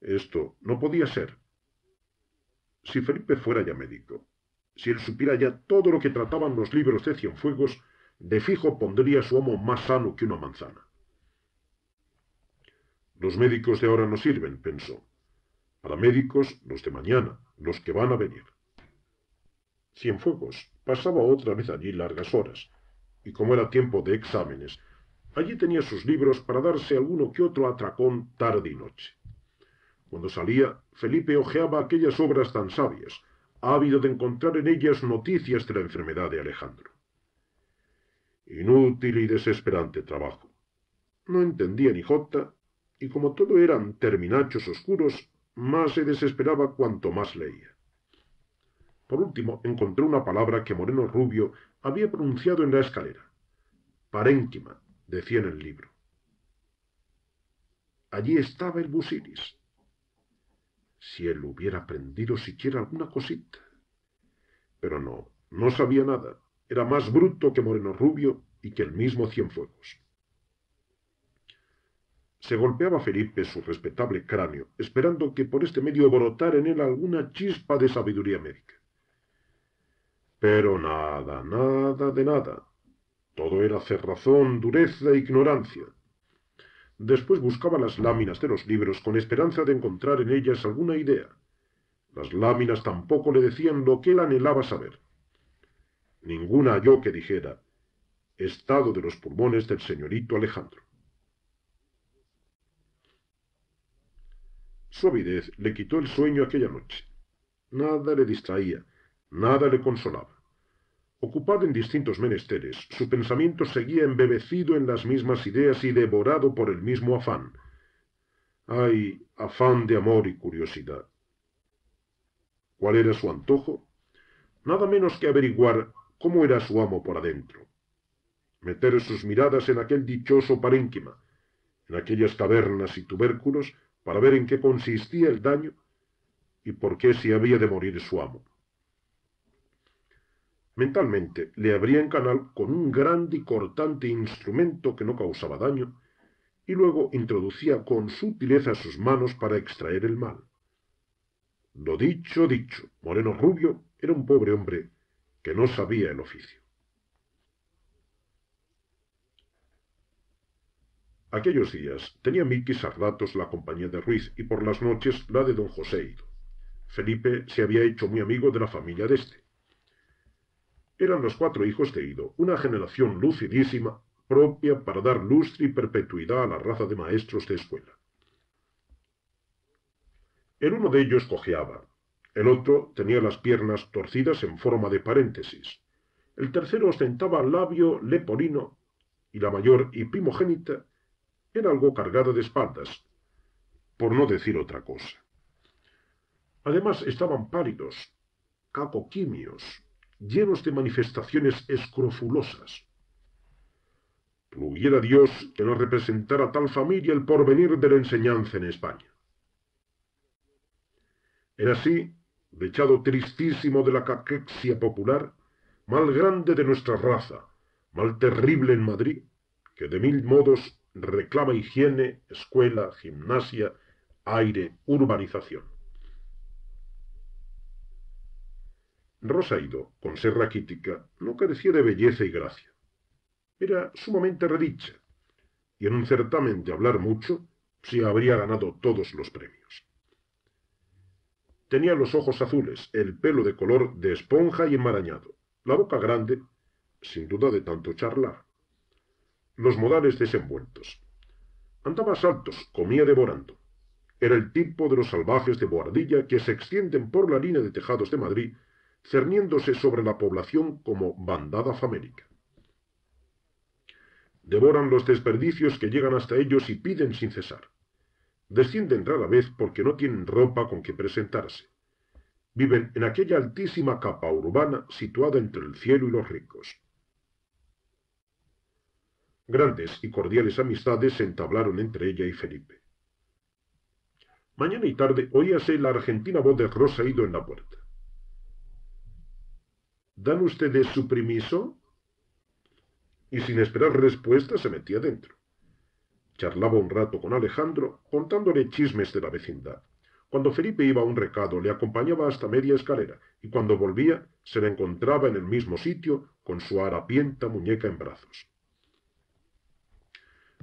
Esto no podía ser. Si Felipe fuera ya médico, si él supiera ya todo lo que trataban los libros de Cienfuegos, de fijo pondría a su amo más sano que una manzana. Los médicos de ahora no sirven, pensó médicos, los de mañana, los que van a venir. Cienfuegos pasaba otra vez allí largas horas, y como era tiempo de exámenes, allí tenía sus libros para darse alguno que otro atracón tarde y noche. Cuando salía, Felipe hojeaba aquellas obras tan sabias, ávido de encontrar en ellas noticias de la enfermedad de Alejandro. Inútil y desesperante trabajo. No entendía ni jota, y como todo eran terminachos oscuros, más se desesperaba cuanto más leía. Por último, encontré una palabra que Moreno Rubio había pronunciado en la escalera. Parénquima, decía en el libro. Allí estaba el busiris. Si él hubiera aprendido siquiera alguna cosita. Pero no, no sabía nada. Era más bruto que Moreno Rubio y que el mismo Cienfuegos. Se golpeaba Felipe su respetable cráneo, esperando que por este medio brotara en él alguna chispa de sabiduría médica. Pero nada, nada de nada. Todo era cerrazón, dureza e ignorancia. Después buscaba las láminas de los libros con esperanza de encontrar en ellas alguna idea. Las láminas tampoco le decían lo que él anhelaba saber. Ninguna halló que dijera estado de los pulmones del señorito Alejandro. Su avidez le quitó el sueño aquella noche. Nada le distraía, nada le consolaba. Ocupado en distintos menesteres, su pensamiento seguía embebecido en las mismas ideas y devorado por el mismo afán. Ay, afán de amor y curiosidad. ¿Cuál era su antojo? Nada menos que averiguar cómo era su amo por adentro. Meter sus miradas en aquel dichoso parénquima, en aquellas cavernas y tubérculos para ver en qué consistía el daño y por qué se había de morir su amo. Mentalmente le abría en canal con un grande y cortante instrumento que no causaba daño, y luego introducía con sutileza sus manos para extraer el mal. Lo dicho, dicho, Moreno Rubio era un pobre hombre que no sabía el oficio. Aquellos días tenía Miki Sardatos la compañía de Ruiz y por las noches la de don José Ido. Felipe se había hecho muy amigo de la familia de este. Eran los cuatro hijos de Ido, una generación lucidísima, propia para dar lustre y perpetuidad a la raza de maestros de escuela. El uno de ellos cojeaba, el otro tenía las piernas torcidas en forma de paréntesis, el tercero ostentaba labio leporino y la mayor y primogénita era algo cargado de espaldas, por no decir otra cosa. Además estaban pálidos, cacoquimios, llenos de manifestaciones escrofulosas. Pluguiera Dios que no representara tal familia el porvenir de la enseñanza en España. Era así, dechado tristísimo de la caquexia popular, mal grande de nuestra raza, mal terrible en Madrid, que de mil modos reclama higiene, escuela, gimnasia, aire, urbanización. Rosaido, con ser raquítica, no carecía de belleza y gracia. Era sumamente redicha, y en un certamen de hablar mucho sí habría ganado todos los premios. Tenía los ojos azules, el pelo de color de esponja y enmarañado, la boca grande, sin duda de tanto charlar, los modales desenvueltos. Andaba a saltos, comía devorando. Era el tipo de los salvajes de boardilla que se extienden por la línea de tejados de Madrid, cerniéndose sobre la población como bandada famérica. Devoran los desperdicios que llegan hasta ellos y piden sin cesar. Descienden rara vez porque no tienen ropa con que presentarse. Viven en aquella altísima capa urbana situada entre el cielo y los ricos. Grandes y cordiales amistades se entablaron entre ella y Felipe. Mañana y tarde oíase la argentina voz de Ido en la puerta. ¿Dan ustedes su primiso? Y sin esperar respuesta se metía dentro. Charlaba un rato con Alejandro, contándole chismes de la vecindad. Cuando Felipe iba a un recado, le acompañaba hasta media escalera, y cuando volvía, se le encontraba en el mismo sitio, con su harapienta muñeca en brazos.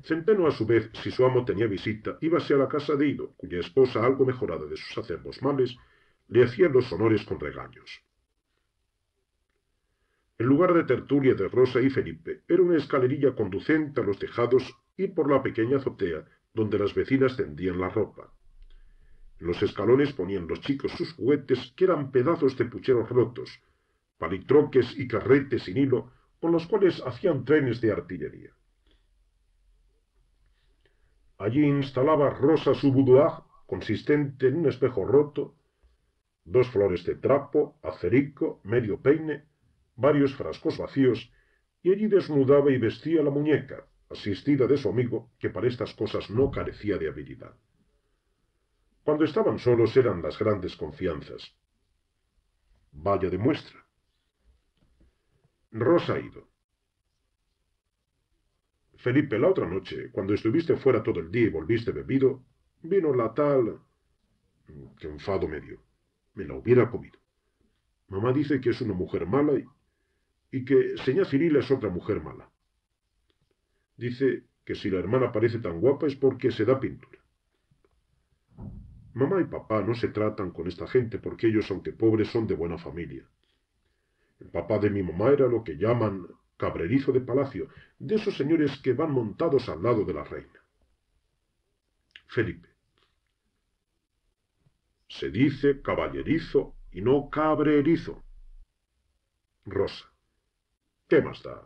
Centeno, a su vez, si su amo tenía visita, íbase a la casa de Ido, cuya esposa, algo mejorada de sus acervos males, le hacía los honores con regaños. El lugar de tertulia de Rosa y Felipe, era una escalerilla conducente a los tejados y por la pequeña azotea, donde las vecinas tendían la ropa. En los escalones ponían los chicos sus juguetes, que eran pedazos de pucheros rotos, palitroques y carretes sin hilo, con los cuales hacían trenes de artillería. Allí instalaba Rosa su boudoir, consistente en un espejo roto, dos flores de trapo, acerico, medio peine, varios frascos vacíos, y allí desnudaba y vestía la muñeca, asistida de su amigo, que para estas cosas no carecía de habilidad. Cuando estaban solos eran las grandes confianzas. Vaya de muestra. Rosa ido. Felipe, la otra noche, cuando estuviste fuera todo el día y volviste bebido, vino la tal... Mm, que enfado me dio. Me la hubiera comido. Mamá dice que es una mujer mala y, y que señá Cirila es otra mujer mala. Dice que si la hermana parece tan guapa es porque se da pintura. Mamá y papá no se tratan con esta gente porque ellos, aunque pobres, son de buena familia. El papá de mi mamá era lo que llaman cabrerizo de palacio, de esos señores que van montados al lado de la reina. Felipe. Se dice caballerizo y no cabrerizo. Rosa. ¿Qué más da?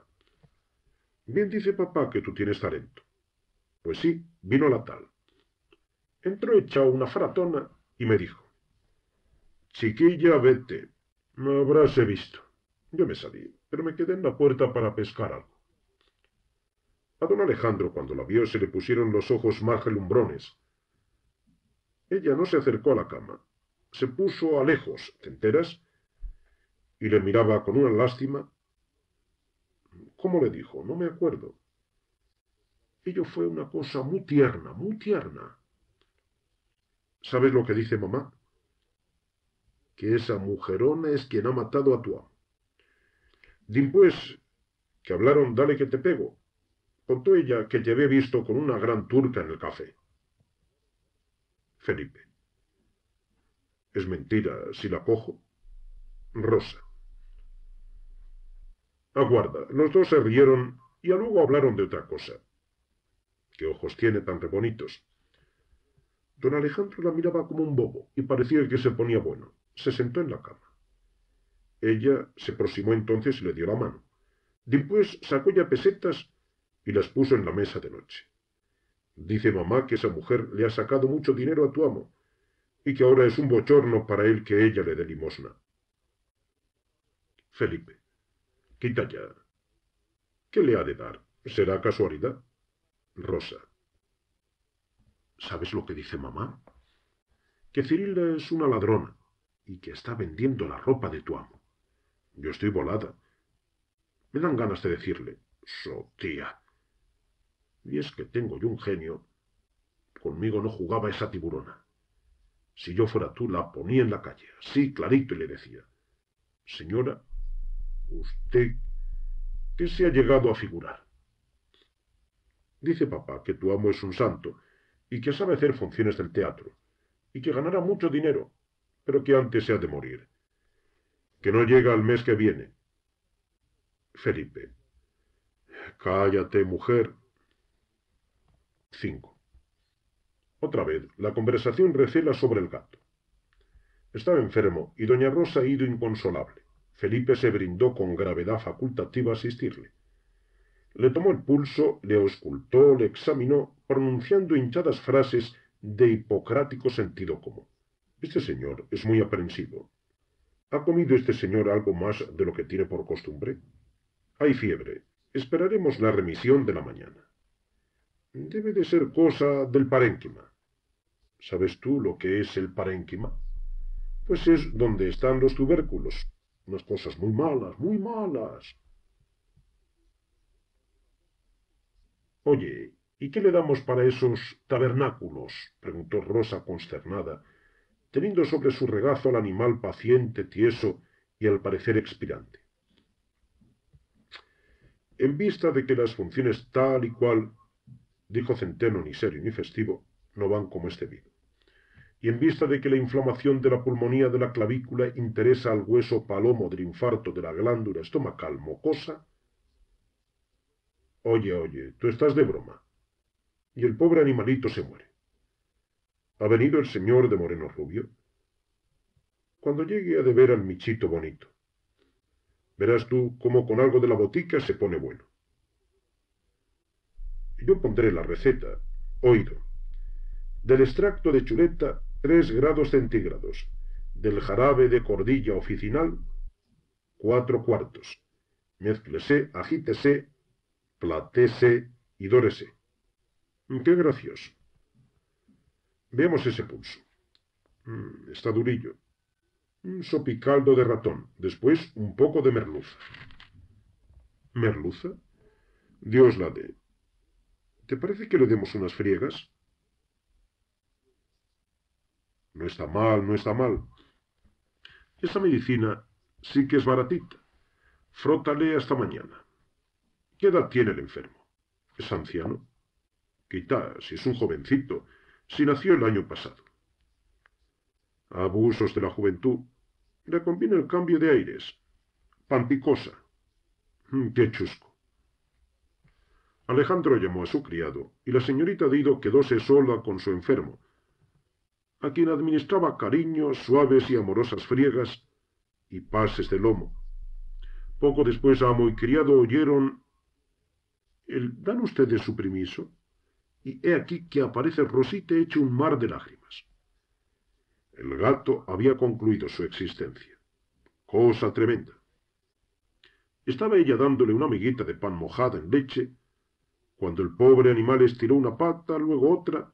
Bien dice papá que tú tienes talento. Pues sí, vino la tal. Entró hecha una faratona y me dijo, Chiquilla, vete. No he visto. Yo me salí pero me quedé en la puerta para pescar algo. A don Alejandro, cuando la vio, se le pusieron los ojos más relumbrones. Ella no se acercó a la cama, se puso a lejos, ¿te enteras? Y le miraba con una lástima. ¿Cómo le dijo? No me acuerdo. Ello fue una cosa muy tierna, muy tierna. ¿Sabes lo que dice mamá? Que esa mujerona es quien ha matado a tu amo. Din pues que hablaron dale que te pego, contó ella que te había visto con una gran turca en el café. Felipe. Es mentira si la cojo. Rosa. Aguarda, los dos se rieron y a luego hablaron de otra cosa. ¿Qué ojos tiene tan rebonitos? Don Alejandro la miraba como un bobo y parecía que se ponía bueno. Se sentó en la cama. Ella se aproximó entonces y le dio la mano. Después sacó ya pesetas y las puso en la mesa de noche. Dice mamá que esa mujer le ha sacado mucho dinero a tu amo y que ahora es un bochorno para él que ella le dé limosna. Felipe, quita ya. ¿Qué le ha de dar? ¿Será casualidad? Rosa. ¿Sabes lo que dice mamá? Que Cirilda es una ladrona y que está vendiendo la ropa de tu amo. Yo estoy volada. Me dan ganas de decirle, sotía. Y es que tengo yo un genio. Conmigo no jugaba esa tiburona. Si yo fuera tú, la ponía en la calle, así clarito, y le decía, señora, usted, ¿qué se ha llegado a figurar? Dice papá que tu amo es un santo y que sabe hacer funciones del teatro y que ganará mucho dinero, pero que antes se ha de morir que no llega al mes que viene. Felipe. Cállate, mujer. 5. Otra vez, la conversación recela sobre el gato. Estaba enfermo y doña Rosa ha ido inconsolable. Felipe se brindó con gravedad facultativa a asistirle. Le tomó el pulso, le auscultó, le examinó, pronunciando hinchadas frases de hipocrático sentido común. Este señor es muy aprensivo, ¿Ha comido este señor algo más de lo que tiene por costumbre? Hay fiebre. Esperaremos la remisión de la mañana. Debe de ser cosa del parénquima. ¿Sabes tú lo que es el parénquima? Pues es donde están los tubérculos. Unas cosas muy malas, muy malas. Oye, ¿y qué le damos para esos tabernáculos? preguntó Rosa consternada, teniendo sobre su regazo al animal paciente, tieso y al parecer expirante. En vista de que las funciones tal y cual, dijo Centeno, ni serio ni festivo, no van como este vino, y en vista de que la inflamación de la pulmonía de la clavícula interesa al hueso palomo del infarto de la glándula estomacal mocosa, Oye, oye, tú estás de broma. Y el pobre animalito se muere. ¿Ha venido el señor de Moreno Rubio? Cuando llegue a deber al michito bonito. Verás tú cómo con algo de la botica se pone bueno. Yo pondré la receta, oído. Del extracto de chuleta, 3 grados centígrados. Del jarabe de cordilla oficinal, 4 cuartos. Mézclese, agítese, platese y dórese. ¡Qué gracioso! Vemos ese pulso. Mm, está durillo. Un sopicaldo de ratón, después un poco de merluza. ¿Merluza? Dios la dé. ¿Te parece que le demos unas friegas? No está mal, no está mal. Esta medicina sí que es baratita. Frótale hasta mañana. ¿Qué edad tiene el enfermo? ¿Es anciano? Quizás, si es un jovencito, si nació el año pasado. Abusos de la juventud. Le conviene el cambio de aires. Pampicosa. Mm, qué chusco. Alejandro llamó a su criado y la señorita Dido quedóse sola con su enfermo, a quien administraba cariños, suaves y amorosas friegas y pases de lomo. Poco después amo y criado oyeron el ¿dan ustedes su primiso? y he aquí que aparece rosita hecho un mar de lágrimas. El gato había concluido su existencia. Cosa tremenda. Estaba ella dándole una amiguita de pan mojada en leche, cuando el pobre animal estiró una pata, luego otra,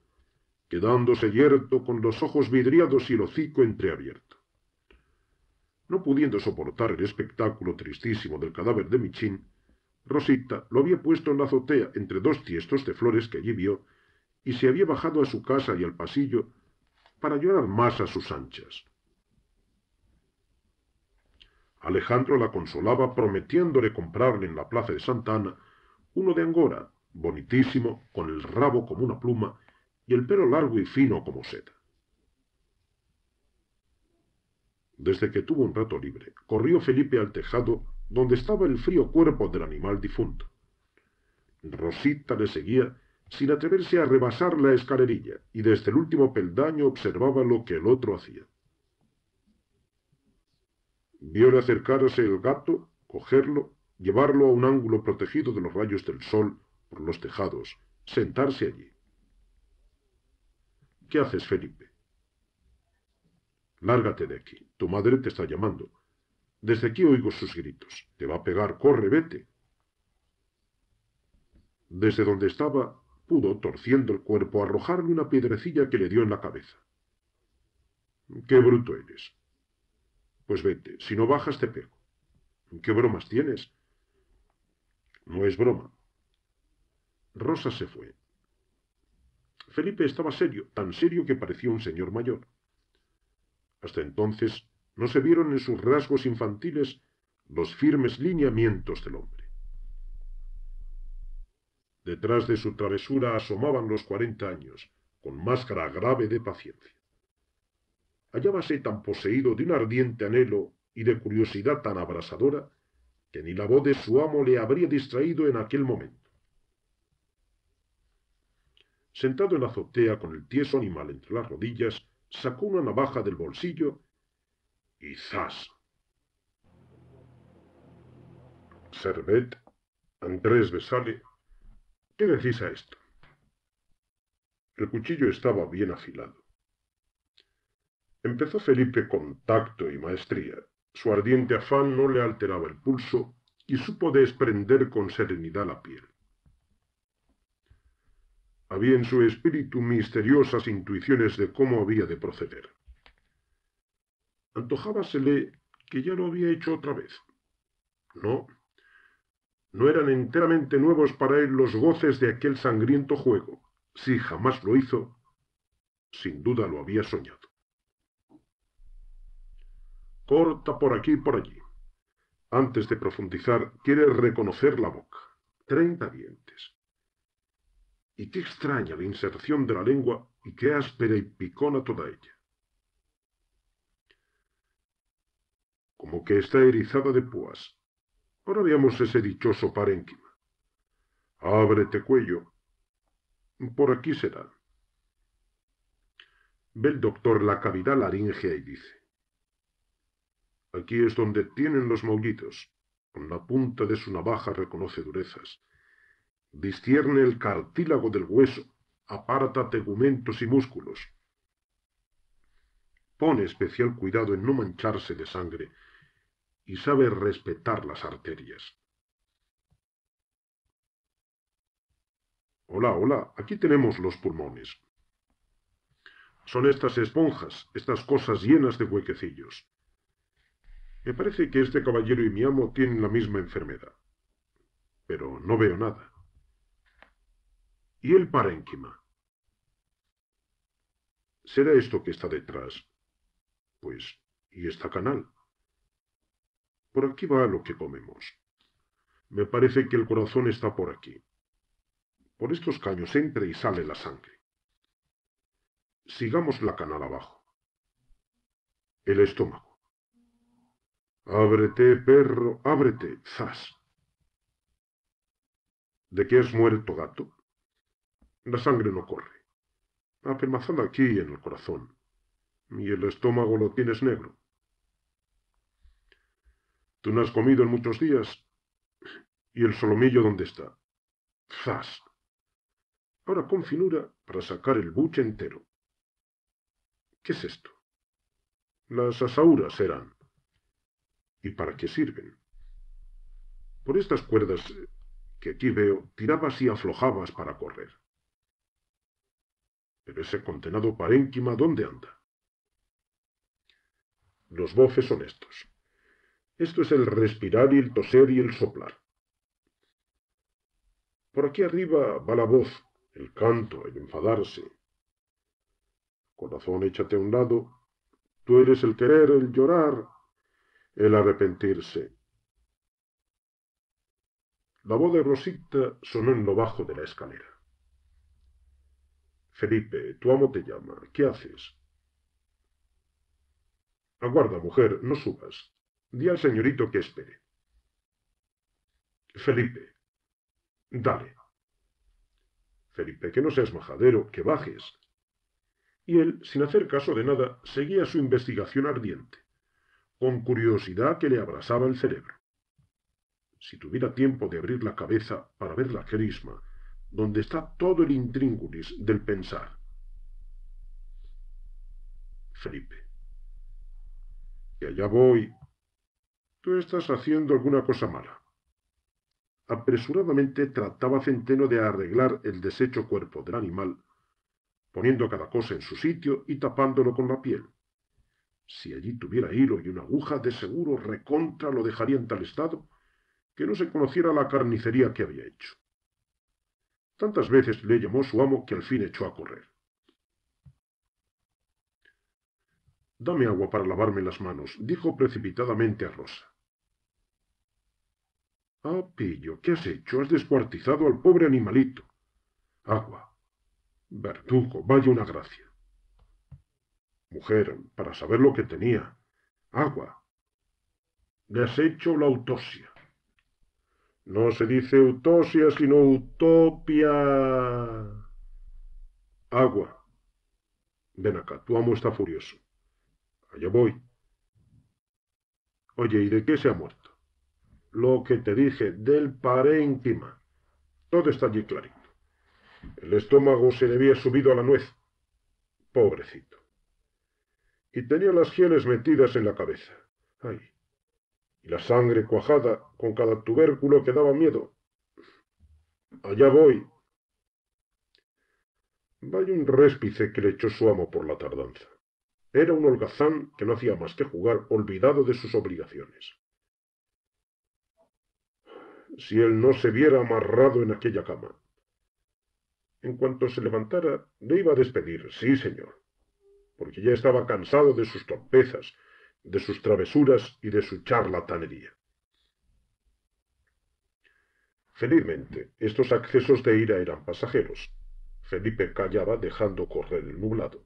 quedándose yerto con los ojos vidriados y el hocico entreabierto. No pudiendo soportar el espectáculo tristísimo del cadáver de Michín, Rosita lo había puesto en la azotea entre dos tiestos de flores que allí vio y se había bajado a su casa y al pasillo para llorar más a sus anchas. Alejandro la consolaba prometiéndole comprarle en la plaza de Santa Ana uno de Angora, bonitísimo, con el rabo como una pluma y el pelo largo y fino como seda. Desde que tuvo un rato libre, corrió Felipe al tejado donde estaba el frío cuerpo del animal difunto. Rosita le seguía sin atreverse a rebasar la escalerilla, y desde el último peldaño observaba lo que el otro hacía. Viole acercarse el gato, cogerlo, llevarlo a un ángulo protegido de los rayos del sol por los tejados, sentarse allí. ¿Qué haces, Felipe? Lárgate de aquí, tu madre te está llamando. Desde aquí oigo sus gritos. Te va a pegar, corre, vete. Desde donde estaba, pudo, torciendo el cuerpo, arrojarle una piedrecilla que le dio en la cabeza. ¡Qué bruto eres! Pues vete, si no bajas te pego. ¿Qué bromas tienes? No es broma. Rosa se fue. Felipe estaba serio, tan serio que parecía un señor mayor. Hasta entonces no se vieron en sus rasgos infantiles los firmes lineamientos del hombre. Detrás de su travesura asomaban los cuarenta años, con máscara grave de paciencia. Hallábase tan poseído de un ardiente anhelo y de curiosidad tan abrasadora que ni la voz de su amo le habría distraído en aquel momento. Sentado en la azotea con el tieso animal entre las rodillas, sacó una navaja del bolsillo y Servet, Andrés Besale, ¿qué decís a esto? El cuchillo estaba bien afilado. Empezó Felipe con tacto y maestría. Su ardiente afán no le alteraba el pulso y supo desprender con serenidad la piel. Había en su espíritu misteriosas intuiciones de cómo había de proceder antojábasele que ya lo había hecho otra vez. No, no eran enteramente nuevos para él los goces de aquel sangriento juego. Si jamás lo hizo, sin duda lo había soñado. Corta por aquí y por allí. Antes de profundizar, quiere reconocer la boca. Treinta dientes. Y qué extraña la inserción de la lengua y qué áspera y picona toda ella. como que está erizada de púas. Ahora veamos ese dichoso parénquima. Ábrete cuello. Por aquí será. Ve el doctor la cavidad laríngea y dice. Aquí es donde tienen los mollitos. Con la punta de su navaja reconoce durezas. Discierne el cartílago del hueso. Aparta tegumentos y músculos. Pone especial cuidado en no mancharse de sangre y sabe respetar las arterias. Hola, hola, aquí tenemos los pulmones. Son estas esponjas, estas cosas llenas de huequecillos. Me parece que este caballero y mi amo tienen la misma enfermedad. Pero no veo nada. ¿Y el parénquima? ¿Será esto que está detrás? Pues, ¿y esta canal? Por aquí va lo que comemos. Me parece que el corazón está por aquí. Por estos caños entra y sale la sangre. Sigamos la canal abajo. El estómago. Ábrete, perro, ábrete, zas. ¿De qué has muerto, gato? La sangre no corre. Apermazada aquí en el corazón. Y el estómago lo tienes negro. Tú no has comido en muchos días. ¿Y el solomillo dónde está? ¡Zas! Ahora con finura para sacar el buche entero. ¿Qué es esto? Las asauras eran. ¿Y para qué sirven? Por estas cuerdas eh, que aquí veo, tirabas y aflojabas para correr. Pero ese condenado parénquima, ¿dónde anda? Los bofes son estos. Esto es el respirar y el toser y el soplar. Por aquí arriba va la voz, el canto, el enfadarse. Corazón, échate a un lado. Tú eres el querer, el llorar, el arrepentirse. La voz de Rosita sonó en lo bajo de la escalera. Felipe, tu amo te llama. ¿Qué haces? Aguarda, mujer, no subas. Di al señorito que espere. Felipe. Dale. Felipe, que no seas majadero, que bajes. Y él, sin hacer caso de nada, seguía su investigación ardiente, con curiosidad que le abrasaba el cerebro. Si tuviera tiempo de abrir la cabeza para ver la crisma, donde está todo el intríngulis del pensar. Felipe. Y allá voy Tú estás haciendo alguna cosa mala. Apresuradamente trataba Centeno de arreglar el deshecho cuerpo del animal, poniendo cada cosa en su sitio y tapándolo con la piel. Si allí tuviera hilo y una aguja, de seguro recontra lo dejaría en tal estado que no se conociera la carnicería que había hecho. Tantas veces le llamó su amo que al fin echó a correr. Dame agua para lavarme las manos, dijo precipitadamente a Rosa. ¡Ah, pillo, ¿qué has hecho? Has descuartizado al pobre animalito. Agua. Verdugo, vaya una gracia. Mujer, para saber lo que tenía. Agua. Le has hecho la autopsia. No se dice autopsia, sino utopia. Agua. Ven acá, tu amo está furioso. Allá voy. Oye, ¿y de qué se ha muerto? lo que te dije del paréntima. Todo está allí clarito. El estómago se le había subido a la nuez. Pobrecito. Y tenía las gieles metidas en la cabeza. Ay. Y la sangre cuajada con cada tubérculo que daba miedo. Allá voy. Vaya un réspice que le echó su amo por la tardanza. Era un holgazán que no hacía más que jugar olvidado de sus obligaciones si él no se viera amarrado en aquella cama. En cuanto se levantara, le iba a despedir, sí, señor, porque ya estaba cansado de sus torpezas, de sus travesuras y de su charlatanería. Felizmente, estos accesos de ira eran pasajeros. Felipe callaba dejando correr el nublado.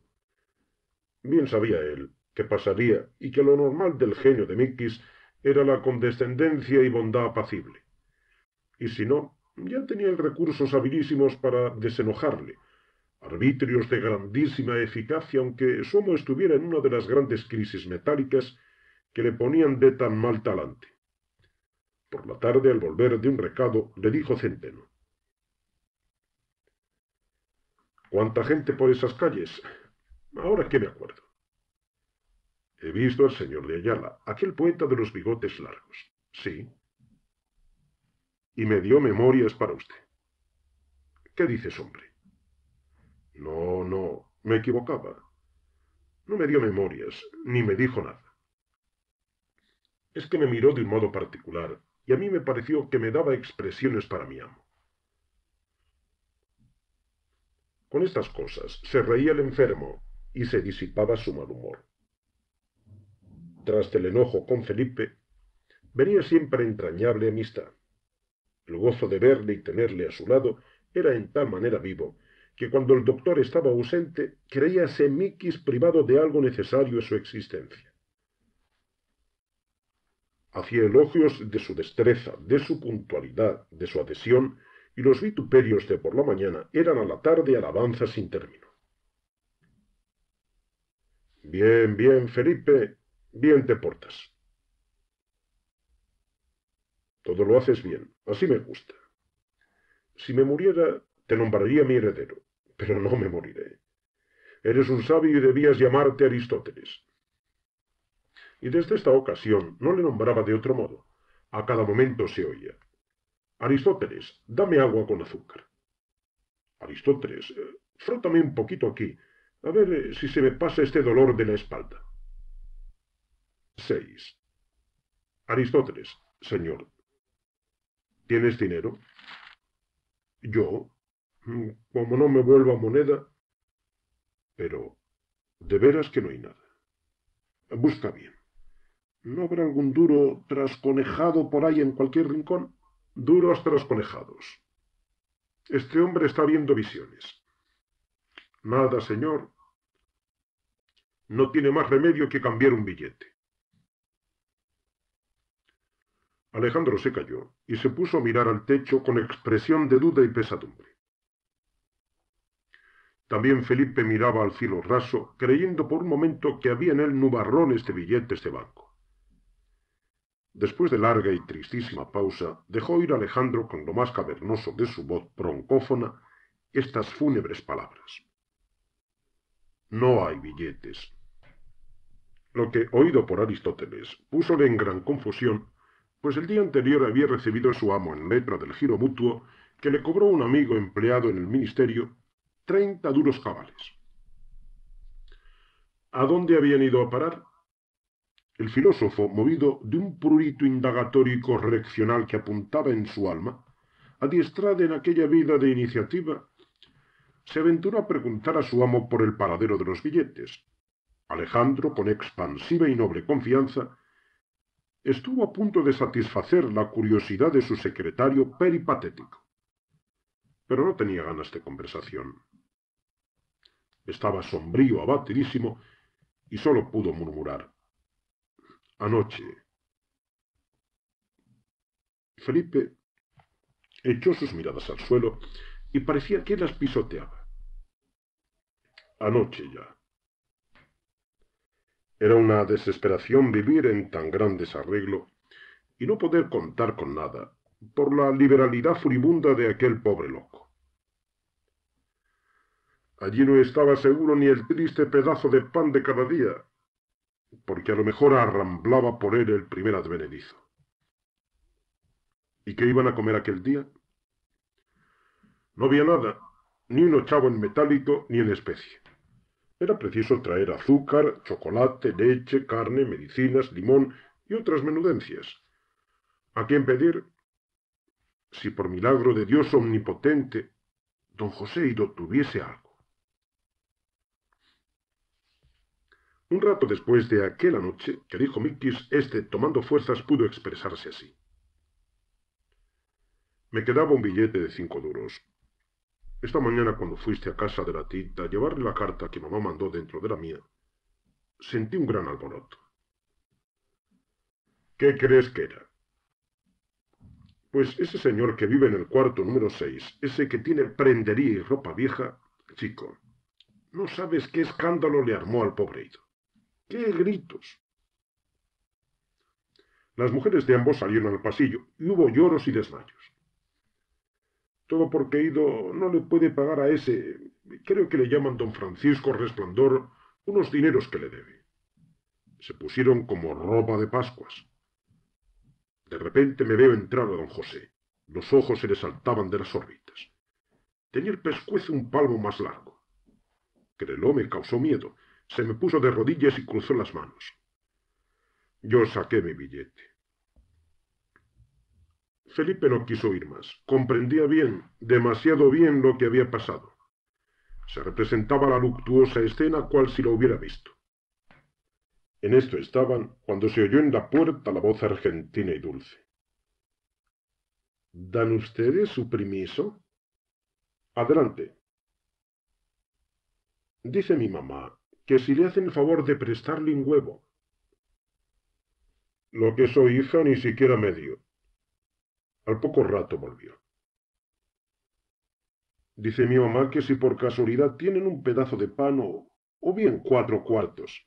Bien sabía él que pasaría y que lo normal del genio de Miquis era la condescendencia y bondad apacible y si no, ya el recursos habilísimos para desenojarle, arbitrios de grandísima eficacia, aunque Somo estuviera en una de las grandes crisis metálicas que le ponían de tan mal talante. Por la tarde, al volver de un recado, le dijo Centeno. ¿Cuánta gente por esas calles? Ahora que me acuerdo. He visto al señor de Ayala, aquel poeta de los bigotes largos. Sí, y me dio memorias para usted. ¿Qué dices, hombre? No, no, me equivocaba. No me dio memorias, ni me dijo nada. Es que me miró de un modo particular, y a mí me pareció que me daba expresiones para mi amo. Con estas cosas se reía el enfermo y se disipaba su mal humor. Tras el enojo con Felipe, venía siempre entrañable amistad. El gozo de verle y tenerle a su lado era en tal manera vivo que cuando el doctor estaba ausente creíase miquis privado de algo necesario en su existencia. Hacía elogios de su destreza, de su puntualidad, de su adhesión, y los vituperios de por la mañana eran a la tarde alabanzas sin término. Bien, bien, Felipe, bien te portas. Todo lo haces bien. Así me gusta. Si me muriera, te nombraría mi heredero, pero no me moriré. Eres un sabio y debías llamarte Aristóteles. Y desde esta ocasión no le nombraba de otro modo. A cada momento se oía. Aristóteles, dame agua con azúcar. Aristóteles, eh, frótame un poquito aquí, a ver eh, si se me pasa este dolor de la espalda. 6. Aristóteles, señor, ¿Tienes dinero? Yo, mm, como no me vuelva moneda. Pero, de veras que no hay nada. Busca bien. ¿No habrá algún duro trasconejado por ahí en cualquier rincón? Duros trasconejados. Este hombre está viendo visiones. Nada, señor. No tiene más remedio que cambiar un billete. Alejandro se calló y se puso a mirar al techo con expresión de duda y pesadumbre. También Felipe miraba al filo raso, creyendo por un momento que había en él nubarrones de billetes de banco. Después de larga y tristísima pausa, dejó ir Alejandro con lo más cavernoso de su voz broncófona estas fúnebres palabras. No hay billetes. Lo que, oído por Aristóteles, púsole en gran confusión pues el día anterior había recibido a su amo en letra del giro mutuo que le cobró un amigo empleado en el ministerio treinta duros cabales. ¿A dónde habían ido a parar? El filósofo, movido de un prurito indagatorio y correccional que apuntaba en su alma, adiestrada en aquella vida de iniciativa, se aventuró a preguntar a su amo por el paradero de los billetes. Alejandro, con expansiva y noble confianza, estuvo a punto de satisfacer la curiosidad de su secretario peripatético. Pero no tenía ganas de conversación. Estaba sombrío, abatidísimo, y solo pudo murmurar. Anoche. Felipe echó sus miradas al suelo y parecía que las pisoteaba. Anoche ya. Era una desesperación vivir en tan gran desarreglo y no poder contar con nada, por la liberalidad furibunda de aquel pobre loco. Allí no estaba seguro ni el triste pedazo de pan de cada día, porque a lo mejor arramblaba por él el primer advenedizo. ¿Y qué iban a comer aquel día? No había nada, ni un ochavo en metálico ni en especie. Era preciso traer azúcar, chocolate, leche, carne, medicinas, limón y otras menudencias. ¿A quién pedir? Si por milagro de Dios omnipotente don José Ido tuviese algo. Un rato después de aquella noche que dijo Mikis, este, tomando fuerzas, pudo expresarse así. Me quedaba un billete de cinco duros. Esta mañana cuando fuiste a casa de la tita a llevarle la carta que mamá mandó dentro de la mía, sentí un gran alboroto. ¿Qué crees que era? Pues ese señor que vive en el cuarto número 6, ese que tiene prendería y ropa vieja, chico, no sabes qué escándalo le armó al pobre ido. ¡Qué gritos! Las mujeres de ambos salieron al pasillo y hubo lloros y desmayos. Todo porque Ido no le puede pagar a ese, creo que le llaman don Francisco Resplandor, unos dineros que le debe. Se pusieron como ropa de Pascuas. De repente me veo entrar a don José. Los ojos se le saltaban de las órbitas. Tenía el pescuezo un palmo más largo. Creló me causó miedo. Se me puso de rodillas y cruzó las manos. Yo saqué mi billete. Felipe no quiso oír más. Comprendía bien, demasiado bien lo que había pasado. Se representaba la luctuosa escena cual si lo hubiera visto. En esto estaban cuando se oyó en la puerta la voz argentina y dulce. ¿Dan ustedes su permiso? Adelante. Dice mi mamá que si le hacen el favor de prestarle un huevo. Lo que soy hija ni siquiera medio. Al poco rato volvió. Dice mi mamá que si por casualidad tienen un pedazo de pan o, bien cuatro cuartos.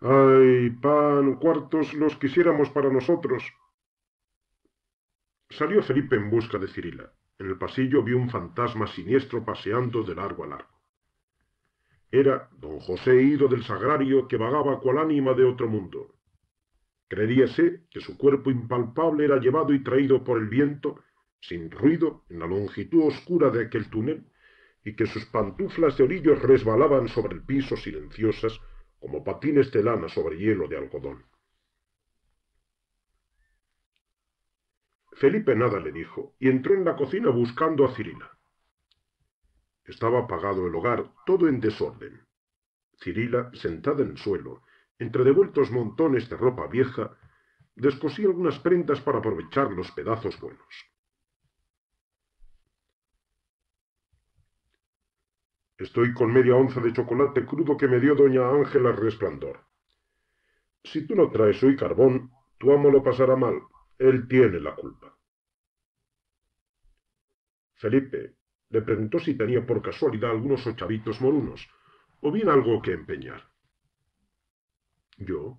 Ay, pan, cuartos los quisiéramos para nosotros. Salió Felipe en busca de Cirila. En el pasillo vio un fantasma siniestro paseando de largo a largo. Era don José Ido del Sagrario que vagaba cual ánima de otro mundo. Creeríase que su cuerpo impalpable era llevado y traído por el viento, sin ruido, en la longitud oscura de aquel túnel, y que sus pantuflas de orillos resbalaban sobre el piso silenciosas como patines de lana sobre hielo de algodón. Felipe nada le dijo y entró en la cocina buscando a Cirila. Estaba apagado el hogar, todo en desorden. Cirila, sentada en el suelo, entre devueltos montones de ropa vieja, descosí algunas prendas para aprovechar los pedazos buenos. Estoy con media onza de chocolate crudo que me dio doña Ángela Resplandor. Si tú no traes hoy carbón, tu amo lo pasará mal. Él tiene la culpa. Felipe le preguntó si tenía por casualidad algunos ochavitos morunos, o bien algo que empeñar. ¿Yo?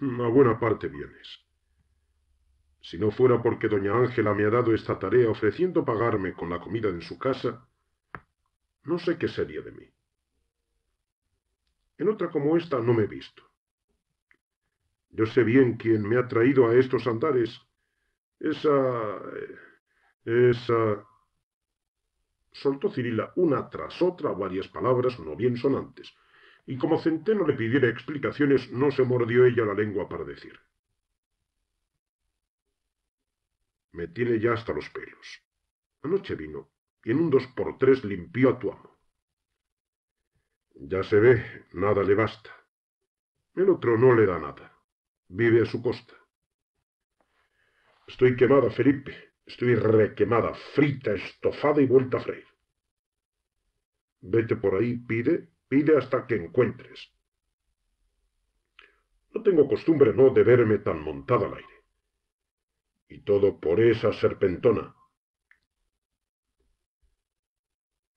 A buena parte vienes. Si no fuera porque doña Ángela me ha dado esta tarea ofreciendo pagarme con la comida en su casa, no sé qué sería de mí. En otra como esta no me he visto. Yo sé bien quién me ha traído a estos andares. Esa... esa... Soltó Cirila una tras otra varias palabras no bien sonantes, y como Centeno le pidiera explicaciones, no se mordió ella la lengua para decir. Me tiene ya hasta los pelos. Anoche vino, y en un dos por tres limpió a tu amo. Ya se ve, nada le basta. El otro no le da nada. Vive a su costa. Estoy quemada, Felipe. Estoy requemada, frita, estofada y vuelta a freír. Vete por ahí, pide, Pide hasta que encuentres. No tengo costumbre no de verme tan montada al aire. Y todo por esa serpentona.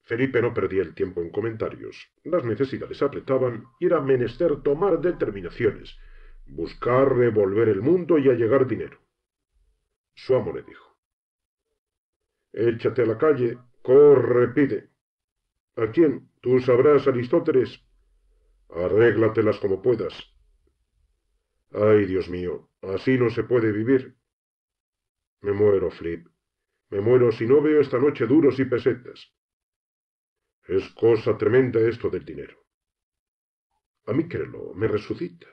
Felipe no perdía el tiempo en comentarios. Las necesidades apretaban y era menester tomar determinaciones, buscar revolver el mundo y allegar dinero. Su amo le dijo. Échate a la calle, corre, pide. ¿A quién? Tú sabrás, Aristóteles. Arréglatelas como puedas. Ay, Dios mío, así no se puede vivir. Me muero, Flip. Me muero si no veo esta noche duros y pesetas. Es cosa tremenda esto del dinero. A mí créelo, me resucita.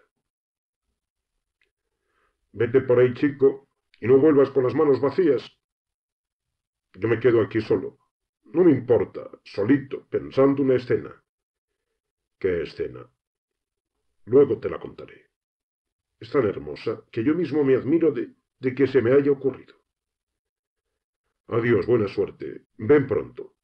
Vete por ahí, chico, y no vuelvas con las manos vacías. Yo me quedo aquí solo. No me importa, solito, pensando una escena. ¿Qué escena? Luego te la contaré. Es tan hermosa que yo mismo me admiro de, de que se me haya ocurrido. Adiós, buena suerte. Ven pronto.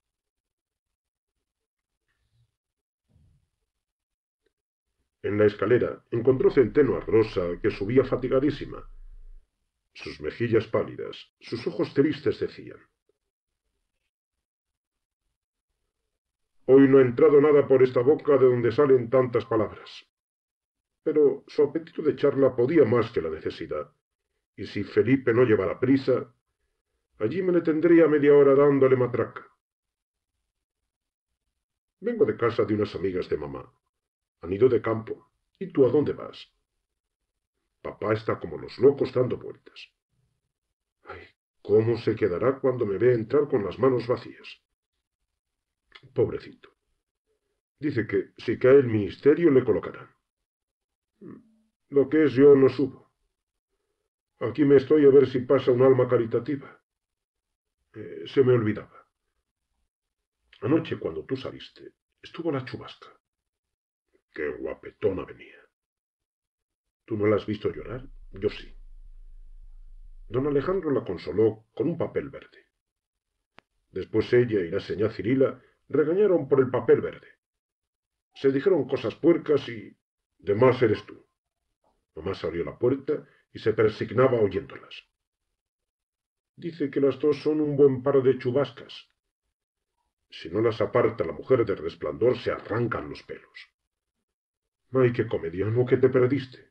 En la escalera encontró Centeno a Rosa, que subía fatigadísima. Sus mejillas pálidas, sus ojos tristes decían Hoy no ha entrado nada por esta boca de donde salen tantas palabras. Pero su apetito de charla podía más que la necesidad, y si Felipe no llevara prisa, allí me le tendría media hora dándole matraca. Vengo de casa de unas amigas de mamá. Han ido de campo. ¿Y tú a dónde vas? Papá está como los locos dando vueltas. Ay, ¿cómo se quedará cuando me vea entrar con las manos vacías? Pobrecito. Dice que si cae el ministerio le colocarán. Lo que es yo no subo. Aquí me estoy a ver si pasa un alma caritativa. Eh, se me olvidaba. Anoche, cuando tú saliste, estuvo la chubasca. Qué guapetona venía. ¿Tú no la has visto llorar? Yo sí. Don Alejandro la consoló con un papel verde. Después ella y la señá Cirila regañaron por el papel verde. Se dijeron cosas puercas y... De más eres tú. se abrió la puerta y se persignaba oyéndolas. Dice que las dos son un buen par de chubascas. Si no las aparta la mujer del resplandor, se arrancan los pelos. ¡Ay, qué comediano que te perdiste!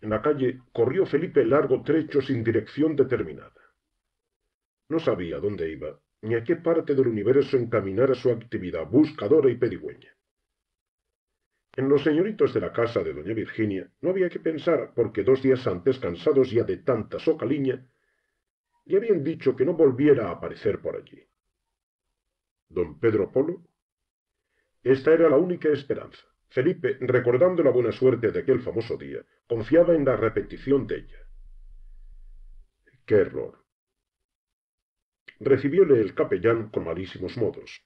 En la calle corrió Felipe largo trecho sin dirección determinada. No sabía dónde iba ni a qué parte del universo encaminara su actividad buscadora y pedigüeña. En los señoritos de la casa de doña Virginia no había que pensar, porque dos días antes, cansados ya de tanta socaliña, le habían dicho que no volviera a aparecer por allí. Don Pedro Polo. Esta era la única esperanza. Felipe, recordando la buena suerte de aquel famoso día, confiaba en la repetición de ella. Qué error. Recibióle el capellán con malísimos modos.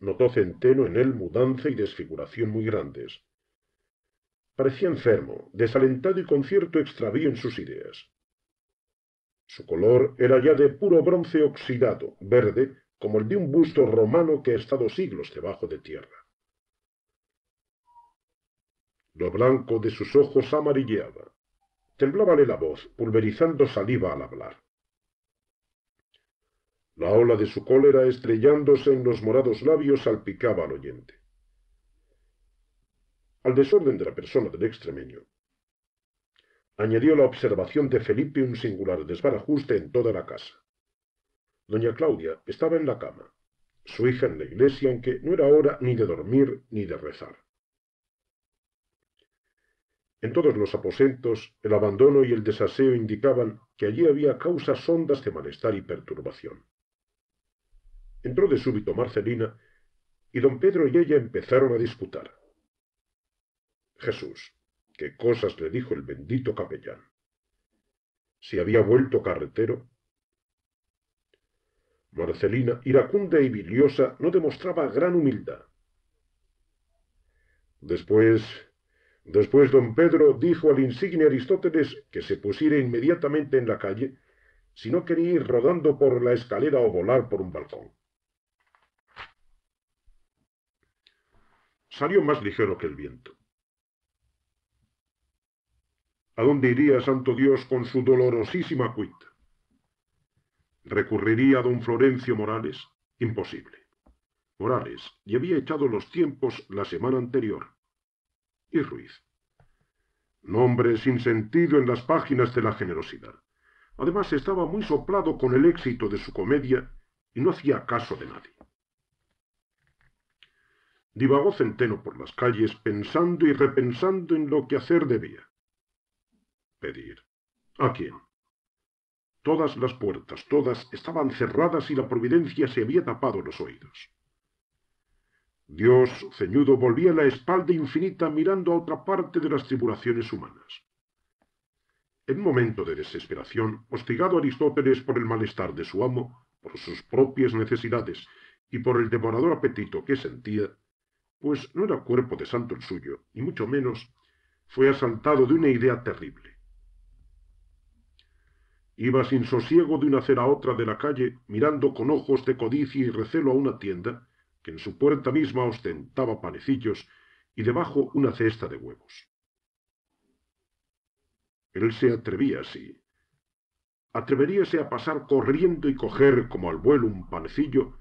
Notó Centeno en él mudanza y desfiguración muy grandes. Parecía enfermo, desalentado y con cierto extravío en sus ideas. Su color era ya de puro bronce oxidado, verde, como el de un busto romano que ha estado siglos debajo de tierra. Lo blanco de sus ojos amarilleaba. Temblábale la voz, pulverizando saliva al hablar. La ola de su cólera estrellándose en los morados labios salpicaba al oyente. Al desorden de la persona del extremeño, añadió la observación de Felipe un singular desbarajuste en toda la casa. Doña Claudia estaba en la cama, su hija en la iglesia, en que no era hora ni de dormir ni de rezar. En todos los aposentos, el abandono y el desaseo indicaban que allí había causas hondas de malestar y perturbación. Entró de súbito Marcelina y don Pedro y ella empezaron a disputar. Jesús, qué cosas le dijo el bendito capellán. Si había vuelto carretero. Marcelina, iracunda y biliosa, no demostraba gran humildad. Después, después don Pedro dijo al insigne Aristóteles que se pusiera inmediatamente en la calle si no quería ir rodando por la escalera o volar por un balcón. salió más ligero que el viento. ¿A dónde iría Santo Dios con su dolorosísima cuita? ¿Recurriría a don Florencio Morales? Imposible. Morales y había echado los tiempos la semana anterior. Y Ruiz. Nombre sin sentido en las páginas de la generosidad. Además estaba muy soplado con el éxito de su comedia y no hacía caso de nadie. Divagó Centeno por las calles pensando y repensando en lo que hacer debía. Pedir. ¿A quién? Todas las puertas, todas, estaban cerradas y la providencia se había tapado los oídos. Dios, ceñudo, volvía la espalda infinita mirando a otra parte de las tribulaciones humanas. En momento de desesperación, hostigado Aristóteles por el malestar de su amo, por sus propias necesidades y por el devorador apetito que sentía, pues no era cuerpo de santo el suyo, y mucho menos fue asaltado de una idea terrible. Iba sin sosiego de una acera a otra de la calle, mirando con ojos de codicia y recelo a una tienda que en su puerta misma ostentaba panecillos y debajo una cesta de huevos. Él se atrevía así. Atreveríase a pasar corriendo y coger como al vuelo un panecillo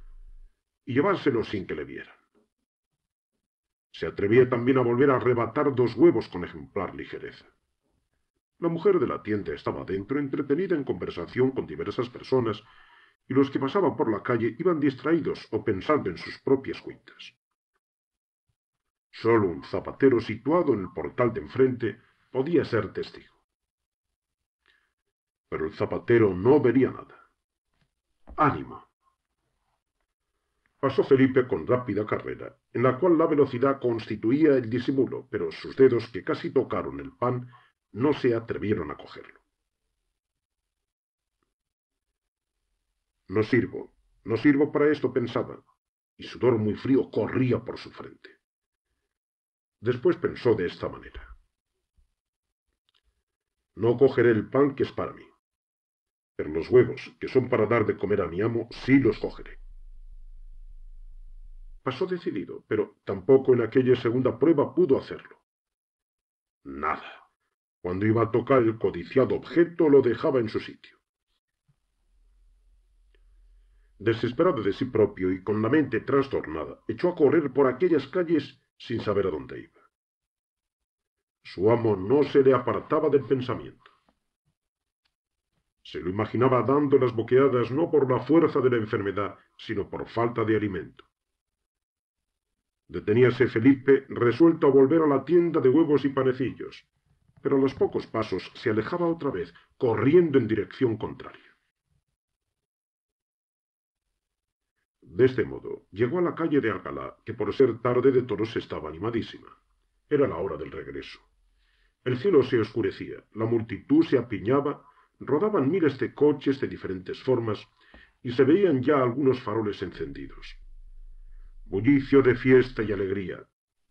y llevárselo sin que le vieran. Se atrevía también a volver a arrebatar dos huevos con ejemplar ligereza. La mujer de la tienda estaba dentro, entretenida en conversación con diversas personas, y los que pasaban por la calle iban distraídos o pensando en sus propias cuentas. Solo un zapatero situado en el portal de enfrente podía ser testigo. Pero el zapatero no vería nada. Ánimo, Pasó Felipe con rápida carrera, en la cual la velocidad constituía el disimulo, pero sus dedos, que casi tocaron el pan, no se atrevieron a cogerlo. No sirvo, no sirvo para esto, pensaba, y sudor muy frío corría por su frente. Después pensó de esta manera. No cogeré el pan que es para mí, pero los huevos, que son para dar de comer a mi amo, sí los cogeré pasó decidido, pero tampoco en aquella segunda prueba pudo hacerlo. Nada. Cuando iba a tocar el codiciado objeto, lo dejaba en su sitio. Desesperado de sí propio y con la mente trastornada, echó a correr por aquellas calles sin saber a dónde iba. Su amo no se le apartaba del pensamiento. Se lo imaginaba dando las boqueadas no por la fuerza de la enfermedad, sino por falta de alimento. Deteníase Felipe, resuelto a volver a la tienda de huevos y panecillos, pero a los pocos pasos se alejaba otra vez, corriendo en dirección contraria. De este modo, llegó a la calle de Alcalá, que por ser tarde de toros estaba animadísima. Era la hora del regreso. El cielo se oscurecía, la multitud se apiñaba, rodaban miles de coches de diferentes formas y se veían ya algunos faroles encendidos bullicio de fiesta y alegría,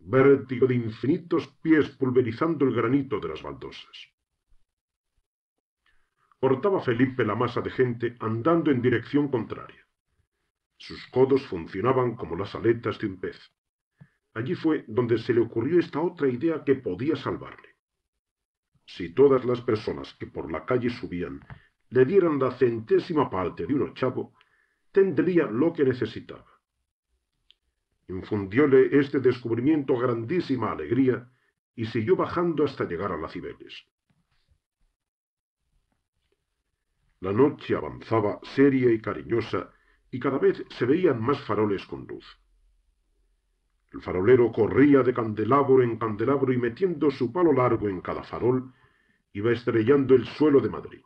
vértigo de infinitos pies pulverizando el granito de las baldosas. Cortaba Felipe la masa de gente andando en dirección contraria. Sus codos funcionaban como las aletas de un pez. Allí fue donde se le ocurrió esta otra idea que podía salvarle. Si todas las personas que por la calle subían le dieran la centésima parte de un ochavo, tendría lo que necesitaba. Infundióle este descubrimiento grandísima alegría y siguió bajando hasta llegar a la Cibeles. La noche avanzaba seria y cariñosa y cada vez se veían más faroles con luz. El farolero corría de candelabro en candelabro y metiendo su palo largo en cada farol, iba estrellando el suelo de Madrid.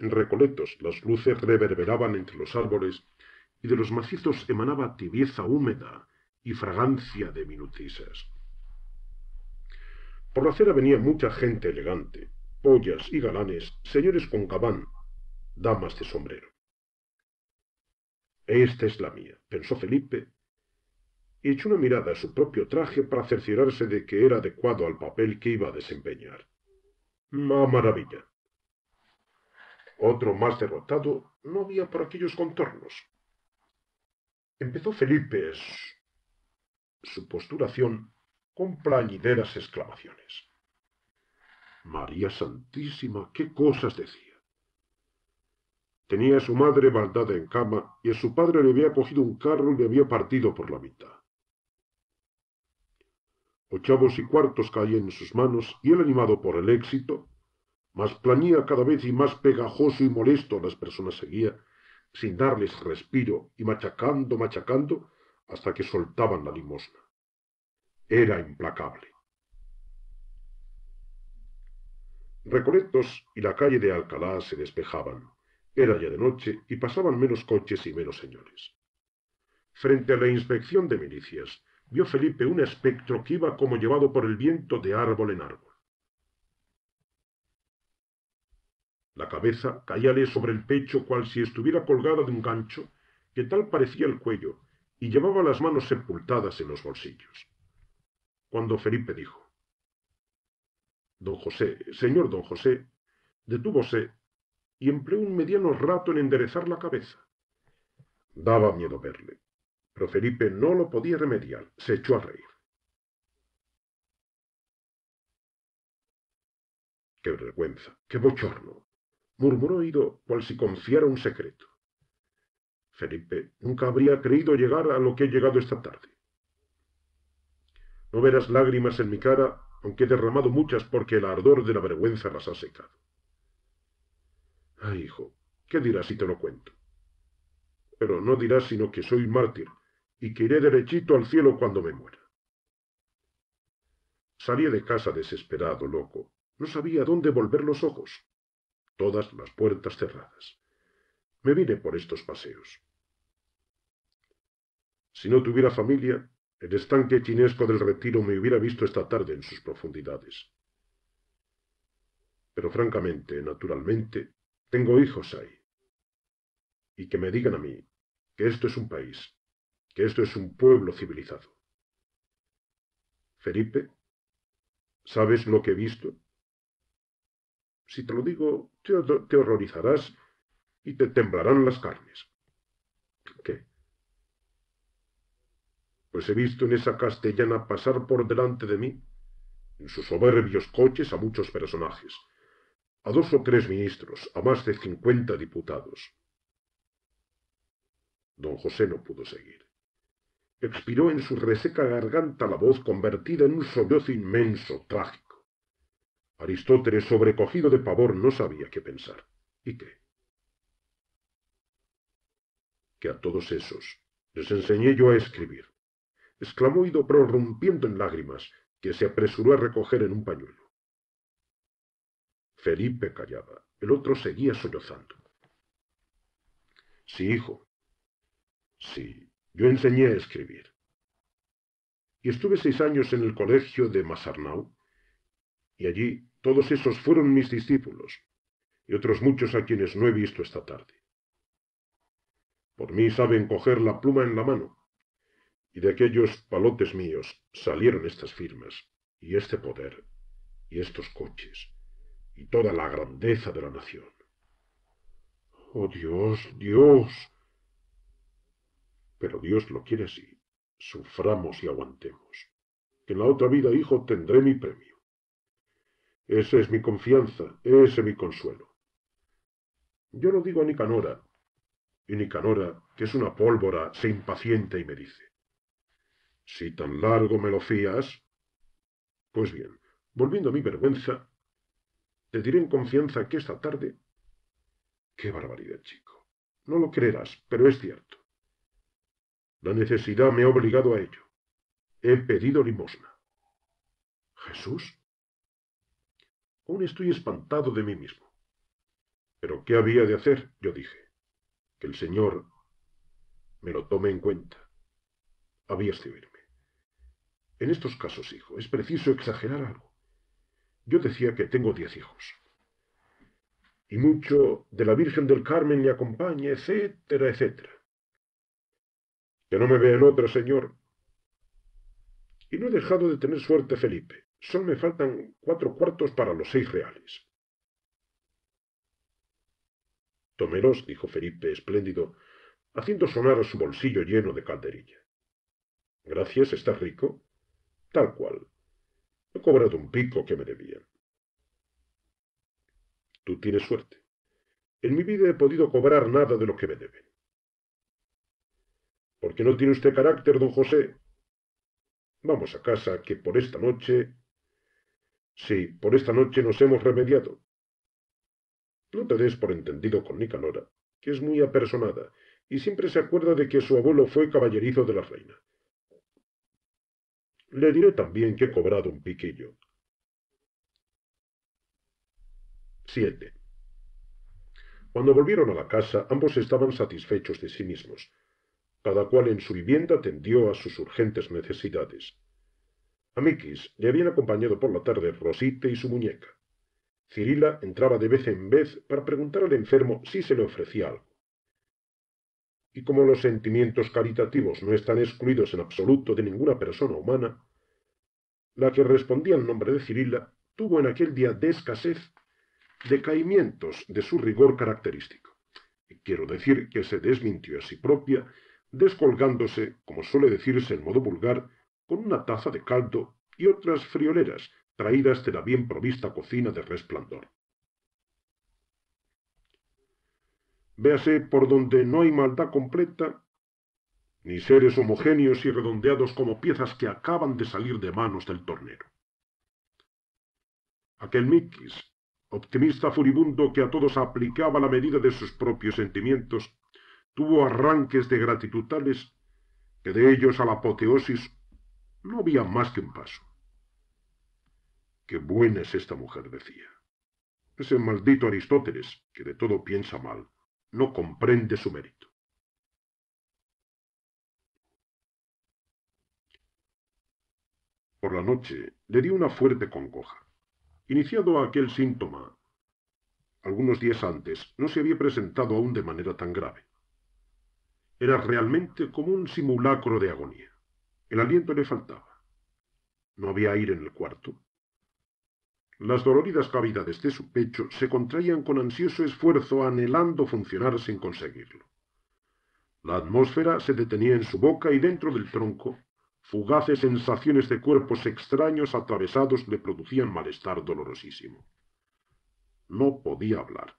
En recoletos las luces reverberaban entre los árboles y de los macizos emanaba tibieza húmeda y fragancia de minutisas. Por la acera venía mucha gente elegante, pollas y galanes, señores con gabán, damas de sombrero. Esta es la mía, pensó Felipe, y echó una mirada a su propio traje para cerciorarse de que era adecuado al papel que iba a desempeñar. ¡Ma maravilla! Otro más derrotado no había por aquellos contornos. Empezó Felipe su posturación, con plañideras exclamaciones. María Santísima, qué cosas decía. Tenía a su madre baldada en cama y a su padre le había cogido un carro y le había partido por la mitad. Ochavos y cuartos caían en sus manos y él, animado por el éxito, más plañía cada vez y más pegajoso y molesto a las personas seguía, sin darles respiro y machacando, machacando, hasta que soltaban la limosna. Era implacable. Recolectos y la calle de Alcalá se despejaban. Era ya de noche y pasaban menos coches y menos señores. Frente a la inspección de milicias, vio Felipe un espectro que iba como llevado por el viento de árbol en árbol. La cabeza caíale sobre el pecho cual si estuviera colgada de un gancho, que tal parecía el cuello, y llevaba las manos sepultadas en los bolsillos. Cuando Felipe dijo, Don José, señor don José, detúvose y empleó un mediano rato en enderezar la cabeza. Daba miedo verle, pero Felipe no lo podía remediar, se echó a reír. Qué vergüenza, qué bochorno, murmuró Ido, cual si confiara un secreto. Felipe nunca habría creído llegar a lo que he llegado esta tarde. No verás lágrimas en mi cara, aunque he derramado muchas porque el ardor de la vergüenza las ha secado. Ay, hijo, ¿qué dirás si te lo cuento? Pero no dirás sino que soy mártir y que iré derechito al cielo cuando me muera. Salí de casa desesperado, loco. No sabía dónde volver los ojos todas las puertas cerradas. Me vine por estos paseos. Si no tuviera familia, el estanque chinesco del retiro me hubiera visto esta tarde en sus profundidades. Pero francamente, naturalmente, tengo hijos ahí. Y que me digan a mí que esto es un país, que esto es un pueblo civilizado. Felipe, ¿sabes lo que he visto? Si te lo digo, te, horrorizarás y te temblarán las carnes. ¿Qué? Pues he visto en esa castellana pasar por delante de mí, en sus soberbios coches, a muchos personajes, a dos o tres ministros, a más de cincuenta diputados. Don José no pudo seguir. Expiró en su reseca garganta la voz convertida en un sollozo inmenso, trágico. Aristóteles, sobrecogido de pavor, no sabía qué pensar. ¿Y qué? Que a todos esos les enseñé yo a escribir, exclamó Ido prorrumpiendo en lágrimas, que se apresuró a recoger en un pañuelo. Felipe callaba, el otro seguía sollozando. Sí, hijo. Sí, yo enseñé a escribir. Y estuve seis años en el colegio de Masarnau, y allí todos esos fueron mis discípulos y otros muchos a quienes no he visto esta tarde. Por mí saben coger la pluma en la mano. Y de aquellos palotes míos salieron estas firmas, y este poder, y estos coches, y toda la grandeza de la nación. Oh Dios, Dios. Pero Dios lo quiere así. Suframos y aguantemos. Que en la otra vida, hijo, tendré mi premio. Ese es mi confianza, ese es mi consuelo. Yo lo digo a Nicanora, y Nicanora, que es una pólvora, se impacienta y me dice, si tan largo me lo fías. Pues bien, volviendo a mi vergüenza, te diré en confianza que esta tarde... ¡Qué barbaridad, chico! No lo creerás, pero es cierto. La necesidad me ha obligado a ello. He pedido limosna. Jesús, Aún estoy espantado de mí mismo. Pero ¿qué había de hacer? Yo dije. Que el Señor me lo tome en cuenta. Había de En estos casos, hijo, es preciso exagerar algo. Yo decía que tengo diez hijos. Y mucho de la Virgen del Carmen le acompaña, etcétera, etcétera. Que no me vea en otro, Señor. Y no he dejado de tener suerte, Felipe. Solo me faltan cuatro cuartos para los seis reales. Tomeros, dijo Felipe, espléndido, haciendo sonar su bolsillo lleno de calderilla. Gracias, ¿estás rico? Tal cual. He cobrado un pico que me debían. Tú tienes suerte. En mi vida he podido cobrar nada de lo que me deben. ¿Por qué no tiene usted carácter, don José? Vamos a casa, que por esta noche Sí, por esta noche nos hemos remediado. No te des por entendido con Nicanora, que es muy apersonada y siempre se acuerda de que su abuelo fue caballerizo de la reina. Le diré también que he cobrado un piquillo. 7. Cuando volvieron a la casa, ambos estaban satisfechos de sí mismos. Cada cual en su vivienda atendió a sus urgentes necesidades. A le habían acompañado por la tarde Rosita y su muñeca. Cirila entraba de vez en vez para preguntar al enfermo si se le ofrecía algo. Y como los sentimientos caritativos no están excluidos en absoluto de ninguna persona humana, la que respondía al nombre de Cirila tuvo en aquel día de escasez decaimientos de su rigor característico. Y quiero decir que se desmintió a sí propia, descolgándose, como suele decirse en modo vulgar, con una taza de caldo y otras frioleras traídas de la bien provista cocina de resplandor. Véase por donde no hay maldad completa, ni seres homogéneos y redondeados como piezas que acaban de salir de manos del tornero. Aquel Miquis, optimista furibundo que a todos aplicaba la medida de sus propios sentimientos, tuvo arranques de gratitud tales que de ellos a la apoteosis no había más que un paso. Qué buena es esta mujer, decía. Ese maldito Aristóteles, que de todo piensa mal, no comprende su mérito. Por la noche le dio una fuerte congoja. Iniciado aquel síntoma, algunos días antes, no se había presentado aún de manera tan grave. Era realmente como un simulacro de agonía. El aliento le faltaba. No había aire en el cuarto. Las doloridas cavidades de su pecho se contraían con ansioso esfuerzo, anhelando funcionar sin conseguirlo. La atmósfera se detenía en su boca y dentro del tronco, fugaces sensaciones de cuerpos extraños atravesados le producían malestar dolorosísimo. No podía hablar.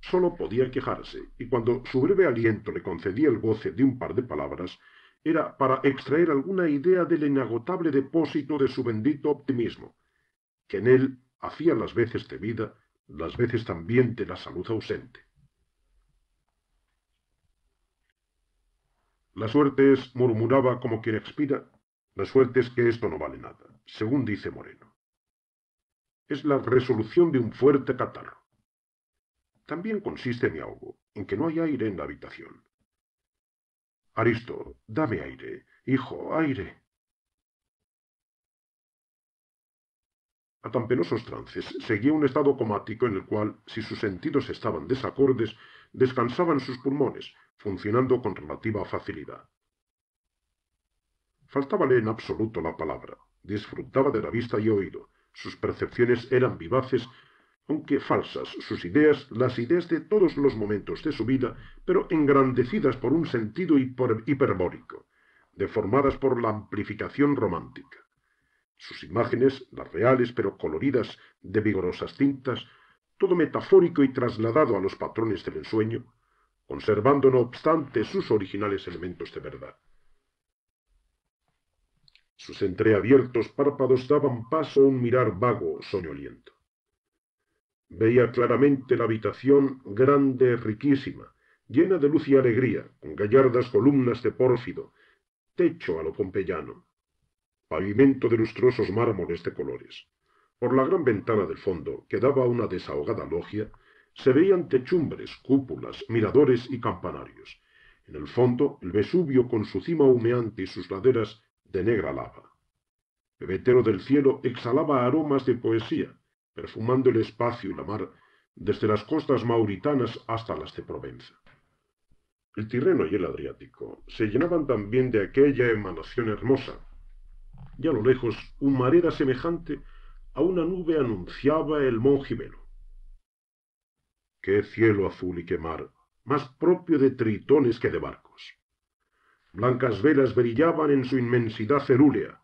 Solo podía quejarse, y cuando su breve aliento le concedía el goce de un par de palabras, era para extraer alguna idea del inagotable depósito de su bendito optimismo, que en él hacía las veces de vida, las veces también de la salud ausente. La suerte es, murmuraba como quien expira, la suerte es que esto no vale nada, según dice Moreno. Es la resolución de un fuerte catarro. También consiste mi ahogo, en que no hay aire en la habitación. Aristo, dame aire, hijo, aire. A tan penosos trances seguía un estado comático en el cual, si sus sentidos estaban desacordes, descansaban sus pulmones, funcionando con relativa facilidad. Faltábale en absoluto la palabra, disfrutaba de la vista y oído, sus percepciones eran vivaces aunque falsas sus ideas, las ideas de todos los momentos de su vida, pero engrandecidas por un sentido hiperbórico, deformadas por la amplificación romántica. Sus imágenes, las reales pero coloridas de vigorosas tintas, todo metafórico y trasladado a los patrones del ensueño, conservando no obstante sus originales elementos de verdad. Sus entreabiertos párpados daban paso a un mirar vago, soñoliento. Veía claramente la habitación grande, riquísima, llena de luz y alegría, con gallardas columnas de pórfido, techo a lo pompeyano, pavimento de lustrosos mármoles de colores. Por la gran ventana del fondo, que daba una desahogada logia, se veían techumbres, cúpulas, miradores y campanarios. En el fondo, el Vesubio con su cima humeante y sus laderas de negra lava. El vetero del cielo exhalaba aromas de poesía, perfumando el espacio y la mar, desde las costas mauritanas hasta las de Provenza. El Tirreno y el Adriático se llenaban también de aquella emanación hermosa, y a lo lejos un marera semejante a una nube anunciaba el monjibelo. Qué cielo azul y qué mar, más propio de tritones que de barcos. Blancas velas brillaban en su inmensidad cerúlea,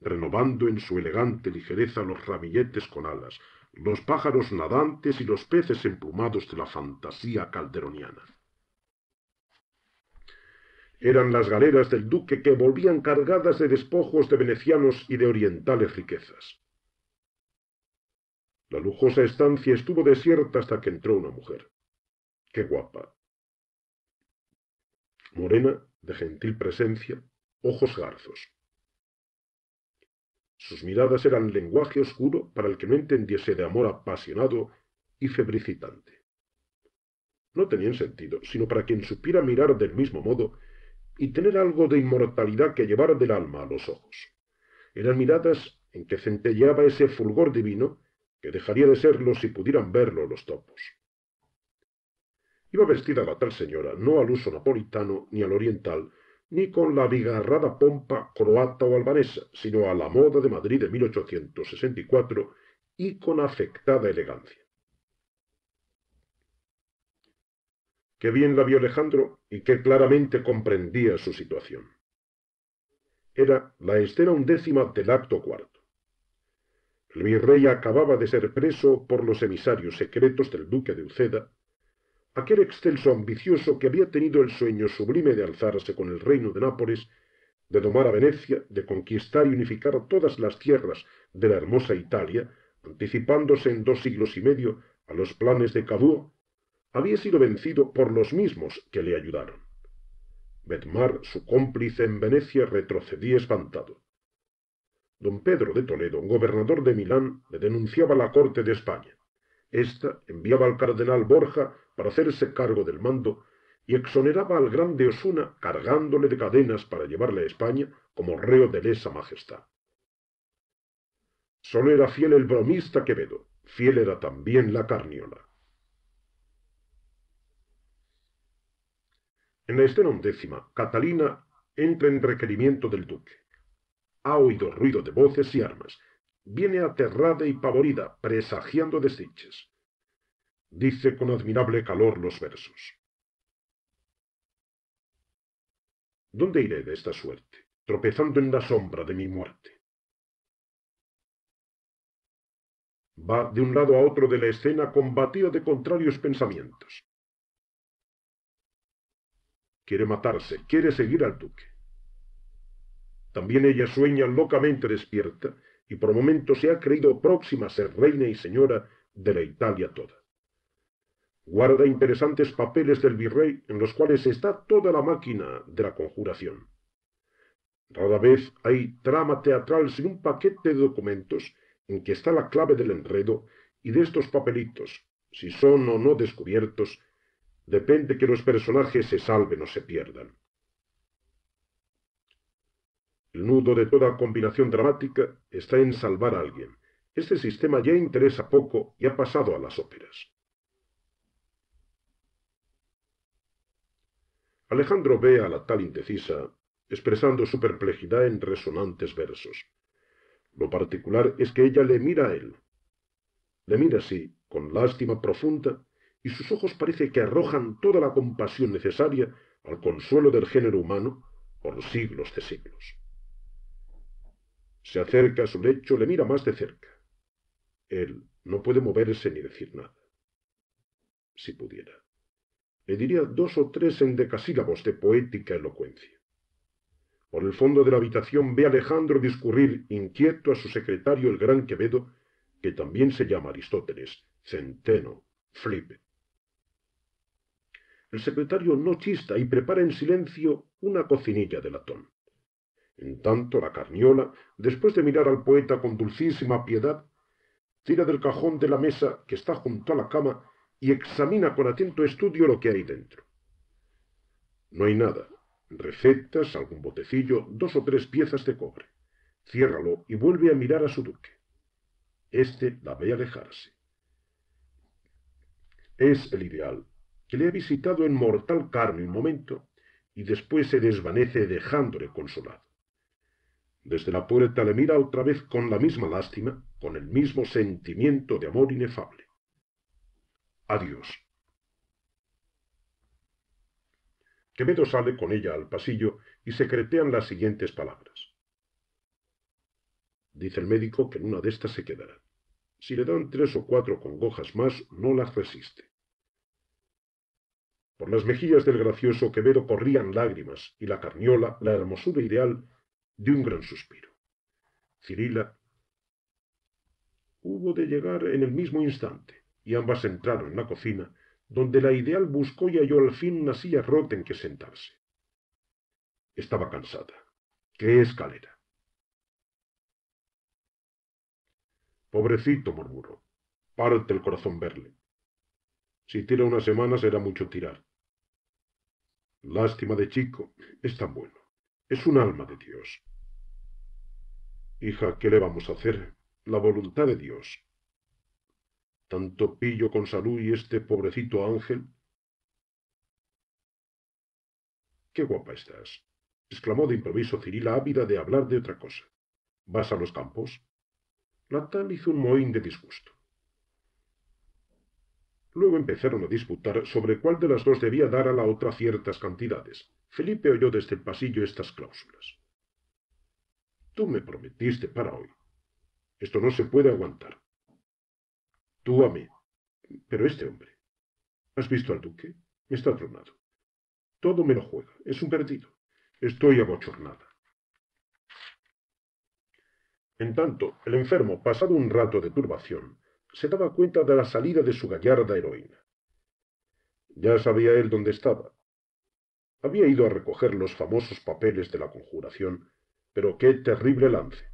renovando en su elegante ligereza los ramilletes con alas, los pájaros nadantes y los peces emplumados de la fantasía calderoniana. Eran las galeras del duque que volvían cargadas de despojos de venecianos y de orientales riquezas. La lujosa estancia estuvo desierta hasta que entró una mujer. ¡Qué guapa! Morena, de gentil presencia, ojos garzos. Sus miradas eran lenguaje oscuro para el que no entendiese de amor apasionado y febricitante. No tenían sentido, sino para quien supiera mirar del mismo modo y tener algo de inmortalidad que llevar del alma a los ojos. Eran miradas en que centelleaba ese fulgor divino que dejaría de serlo si pudieran verlo los topos. Iba vestida la tal señora, no al uso napolitano ni al oriental, ni con la abigarrada pompa croata o albanesa, sino a la moda de Madrid de 1864 y con afectada elegancia. Qué bien la vio Alejandro y que claramente comprendía su situación. Era la escena undécima del acto cuarto. El virrey acababa de ser preso por los emisarios secretos del duque de Uceda aquel excelso ambicioso que había tenido el sueño sublime de alzarse con el reino de Nápoles, de domar a Venecia, de conquistar y unificar todas las tierras de la hermosa Italia, anticipándose en dos siglos y medio a los planes de Cavour, había sido vencido por los mismos que le ayudaron. Bedmar, su cómplice en Venecia, retrocedía espantado. Don Pedro de Toledo, gobernador de Milán, le denunciaba a la corte de España. Esta enviaba al cardenal Borja para hacerse cargo del mando y exoneraba al grande Osuna cargándole de cadenas para llevarle a España como reo de lesa majestad. Solo era fiel el bromista Quevedo, fiel era también la carniola. En la escena undécima, Catalina entra en requerimiento del duque. Ha oído ruido de voces y armas, viene aterrada y pavorida, presagiando desdiches. Dice con admirable calor los versos. ¿Dónde iré de esta suerte, tropezando en la sombra de mi muerte? Va de un lado a otro de la escena combatida de contrarios pensamientos. Quiere matarse, quiere seguir al duque. También ella sueña locamente despierta y por momentos se ha creído próxima a ser reina y señora de la Italia toda. Guarda interesantes papeles del virrey en los cuales está toda la máquina de la conjuración. Rara vez hay trama teatral sin un paquete de documentos en que está la clave del enredo y de estos papelitos, si son o no descubiertos, depende que los personajes se salven o se pierdan. El nudo de toda combinación dramática está en salvar a alguien. Este sistema ya interesa poco y ha pasado a las óperas. Alejandro ve a la tal indecisa, expresando su perplejidad en resonantes versos. Lo particular es que ella le mira a él. Le mira así, con lástima profunda, y sus ojos parece que arrojan toda la compasión necesaria al consuelo del género humano por siglos de siglos. Se acerca a su lecho, le mira más de cerca. Él no puede moverse ni decir nada. Si pudiera. Le diría dos o tres endecasílabos de poética elocuencia. Por el fondo de la habitación ve a Alejandro discurrir inquieto a su secretario el gran Quevedo, que también se llama Aristóteles, Centeno, Flipe. El secretario no chista y prepara en silencio una cocinilla de latón. En tanto, la carniola, después de mirar al poeta con dulcísima piedad, tira del cajón de la mesa que está junto a la cama y examina con atento estudio lo que hay dentro. No hay nada. Recetas, algún botecillo, dos o tres piezas de cobre. Ciérralo y vuelve a mirar a su duque. Este la ve alejarse. Es el ideal, que le ha visitado en mortal carne un momento y después se desvanece dejándole consolado. Desde la puerta le mira otra vez con la misma lástima, con el mismo sentimiento de amor inefable. Adiós. Quevedo sale con ella al pasillo y secretean las siguientes palabras. Dice el médico que en una de estas se quedará. Si le dan tres o cuatro congojas más, no las resiste. Por las mejillas del gracioso Quevedo corrían lágrimas, y la carniola, la hermosura ideal, Di un gran suspiro. Cirila hubo de llegar en el mismo instante, y ambas entraron en la cocina, donde la ideal buscó y halló al fin una silla rota en que sentarse. Estaba cansada. ¡Qué escalera! Pobrecito, murmuró. Parte el corazón verle. Si tira una semana será mucho tirar. Lástima de chico, es tan bueno. Es un alma de Dios. Hija, ¿qué le vamos a hacer? La voluntad de Dios. Tanto pillo con salud y este pobrecito ángel. Qué guapa estás, exclamó de improviso Cirila ávida de hablar de otra cosa. ¿Vas a los campos? La tal hizo un mohín de disgusto. Luego empezaron a disputar sobre cuál de las dos debía dar a la otra ciertas cantidades. Felipe oyó desde el pasillo estas cláusulas. Tú me prometiste para hoy. Esto no se puede aguantar. Tú a mí. Pero este hombre. ¿Has visto al duque? Está tronado. Todo me lo juega. Es un perdido. Estoy abochornada. En tanto, el enfermo, pasado un rato de turbación, se daba cuenta de la salida de su gallarda heroína. Ya sabía él dónde estaba. Había ido a recoger los famosos papeles de la conjuración, pero qué terrible lance.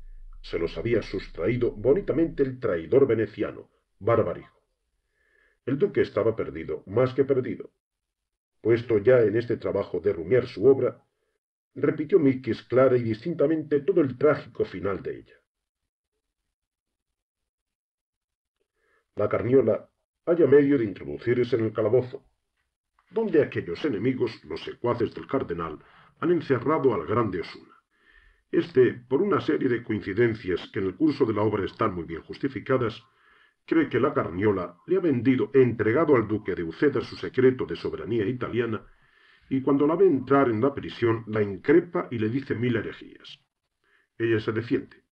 Se los había sustraído bonitamente el traidor veneciano, Barbarigo El duque estaba perdido, más que perdido. Puesto ya en este trabajo de rumiar su obra, repitió Miquis clara y distintamente todo el trágico final de ella. la carniola haya medio de introducirse en el calabozo, donde aquellos enemigos, los secuaces del cardenal, han encerrado al grande Osuna. Este, por una serie de coincidencias que en el curso de la obra están muy bien justificadas, cree que la carniola le ha vendido e entregado al duque de Uceda su secreto de soberanía italiana, y cuando la ve entrar en la prisión la increpa y le dice mil herejías. Ella se defiende.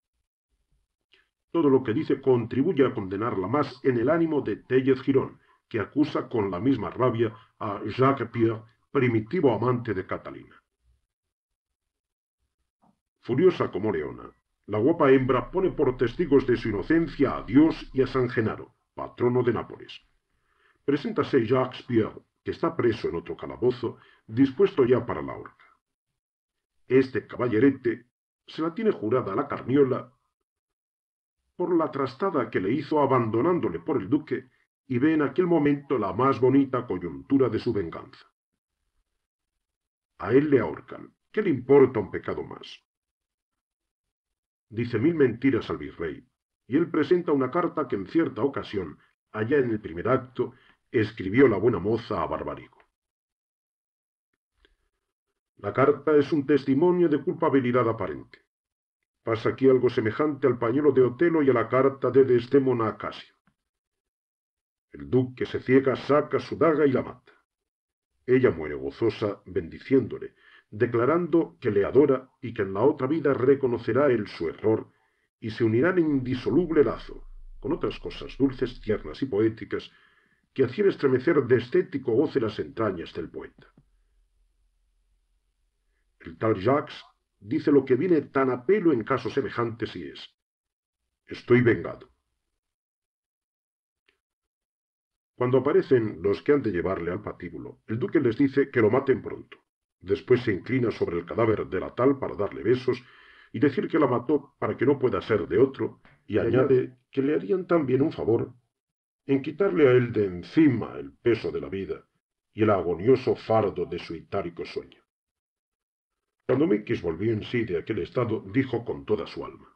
Todo lo que dice contribuye a condenarla más en el ánimo de Tellez Girón, que acusa con la misma rabia a Jacques Pierre, primitivo amante de Catalina. Furiosa como leona, la guapa hembra pone por testigos de su inocencia a Dios y a San Genaro, patrono de Nápoles. Preséntase Jacques Pierre, que está preso en otro calabozo, dispuesto ya para la horca. Este caballerete se la tiene jurada a la carniola por la trastada que le hizo abandonándole por el duque, y ve en aquel momento la más bonita coyuntura de su venganza. A él le ahorcan. ¿Qué le importa un pecado más? Dice mil mentiras al virrey, y él presenta una carta que en cierta ocasión, allá en el primer acto, escribió la buena moza a Barbarigo. La carta es un testimonio de culpabilidad aparente. Pasa aquí algo semejante al pañuelo de Otelo y a la carta de Desdémona a Casio. El duque se ciega, saca su daga y la mata. Ella muere gozosa, bendiciéndole, declarando que le adora y que en la otra vida reconocerá él su error y se unirán en indisoluble lazo, con otras cosas dulces, tiernas y poéticas, que hacían estremecer de estético goce las entrañas del poeta. El tal Jacques dice lo que viene tan a pelo en casos semejantes y es, estoy vengado. Cuando aparecen los que han de llevarle al patíbulo, el duque les dice que lo maten pronto. Después se inclina sobre el cadáver de la tal para darle besos y decir que la mató para que no pueda ser de otro, y añade que le harían también un favor en quitarle a él de encima el peso de la vida y el agonioso fardo de su itárico sueño. Cuando volvió en sí de aquel estado, dijo con toda su alma.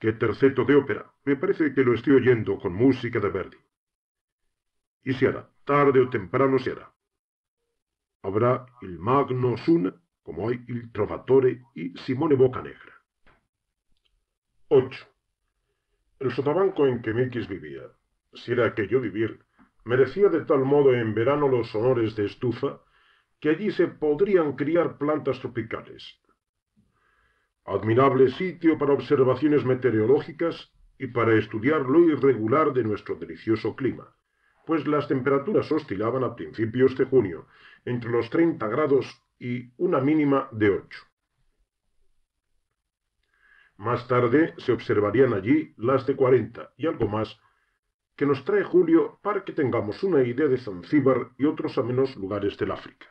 ¡Qué terceto de ópera! Me parece que lo estoy oyendo con música de Verdi. Y se hará, tarde o temprano se hará. Habrá el Magno sun, como hay il Trovatore y Simone Bocanegra. 8. El sotabanco en que Mikis vivía, si era aquello vivir, merecía de tal modo en verano los honores de estufa que allí se podrían criar plantas tropicales. Admirable sitio para observaciones meteorológicas y para estudiar lo irregular de nuestro delicioso clima, pues las temperaturas oscilaban a principios de junio entre los 30 grados y una mínima de 8. Más tarde se observarían allí las de 40 y algo más, que nos trae Julio para que tengamos una idea de Zanzíbar y otros amenos lugares del África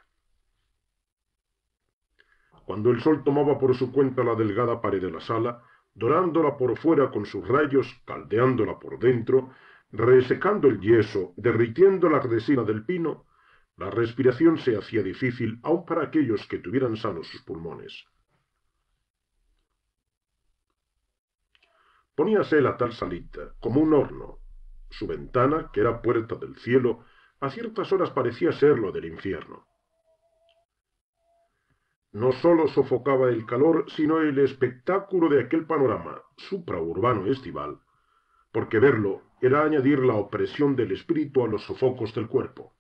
cuando el sol tomaba por su cuenta la delgada pared de la sala, dorándola por fuera con sus rayos, caldeándola por dentro, resecando el yeso, derritiendo la resina del pino, la respiración se hacía difícil aun para aquellos que tuvieran sanos sus pulmones. Poníase la tal salita, como un horno. Su ventana, que era puerta del cielo, a ciertas horas parecía ser lo del infierno. No sólo sofocaba el calor, sino el espectáculo de aquel panorama supraurbano estival, porque verlo era añadir la opresión del espíritu a los sofocos del cuerpo.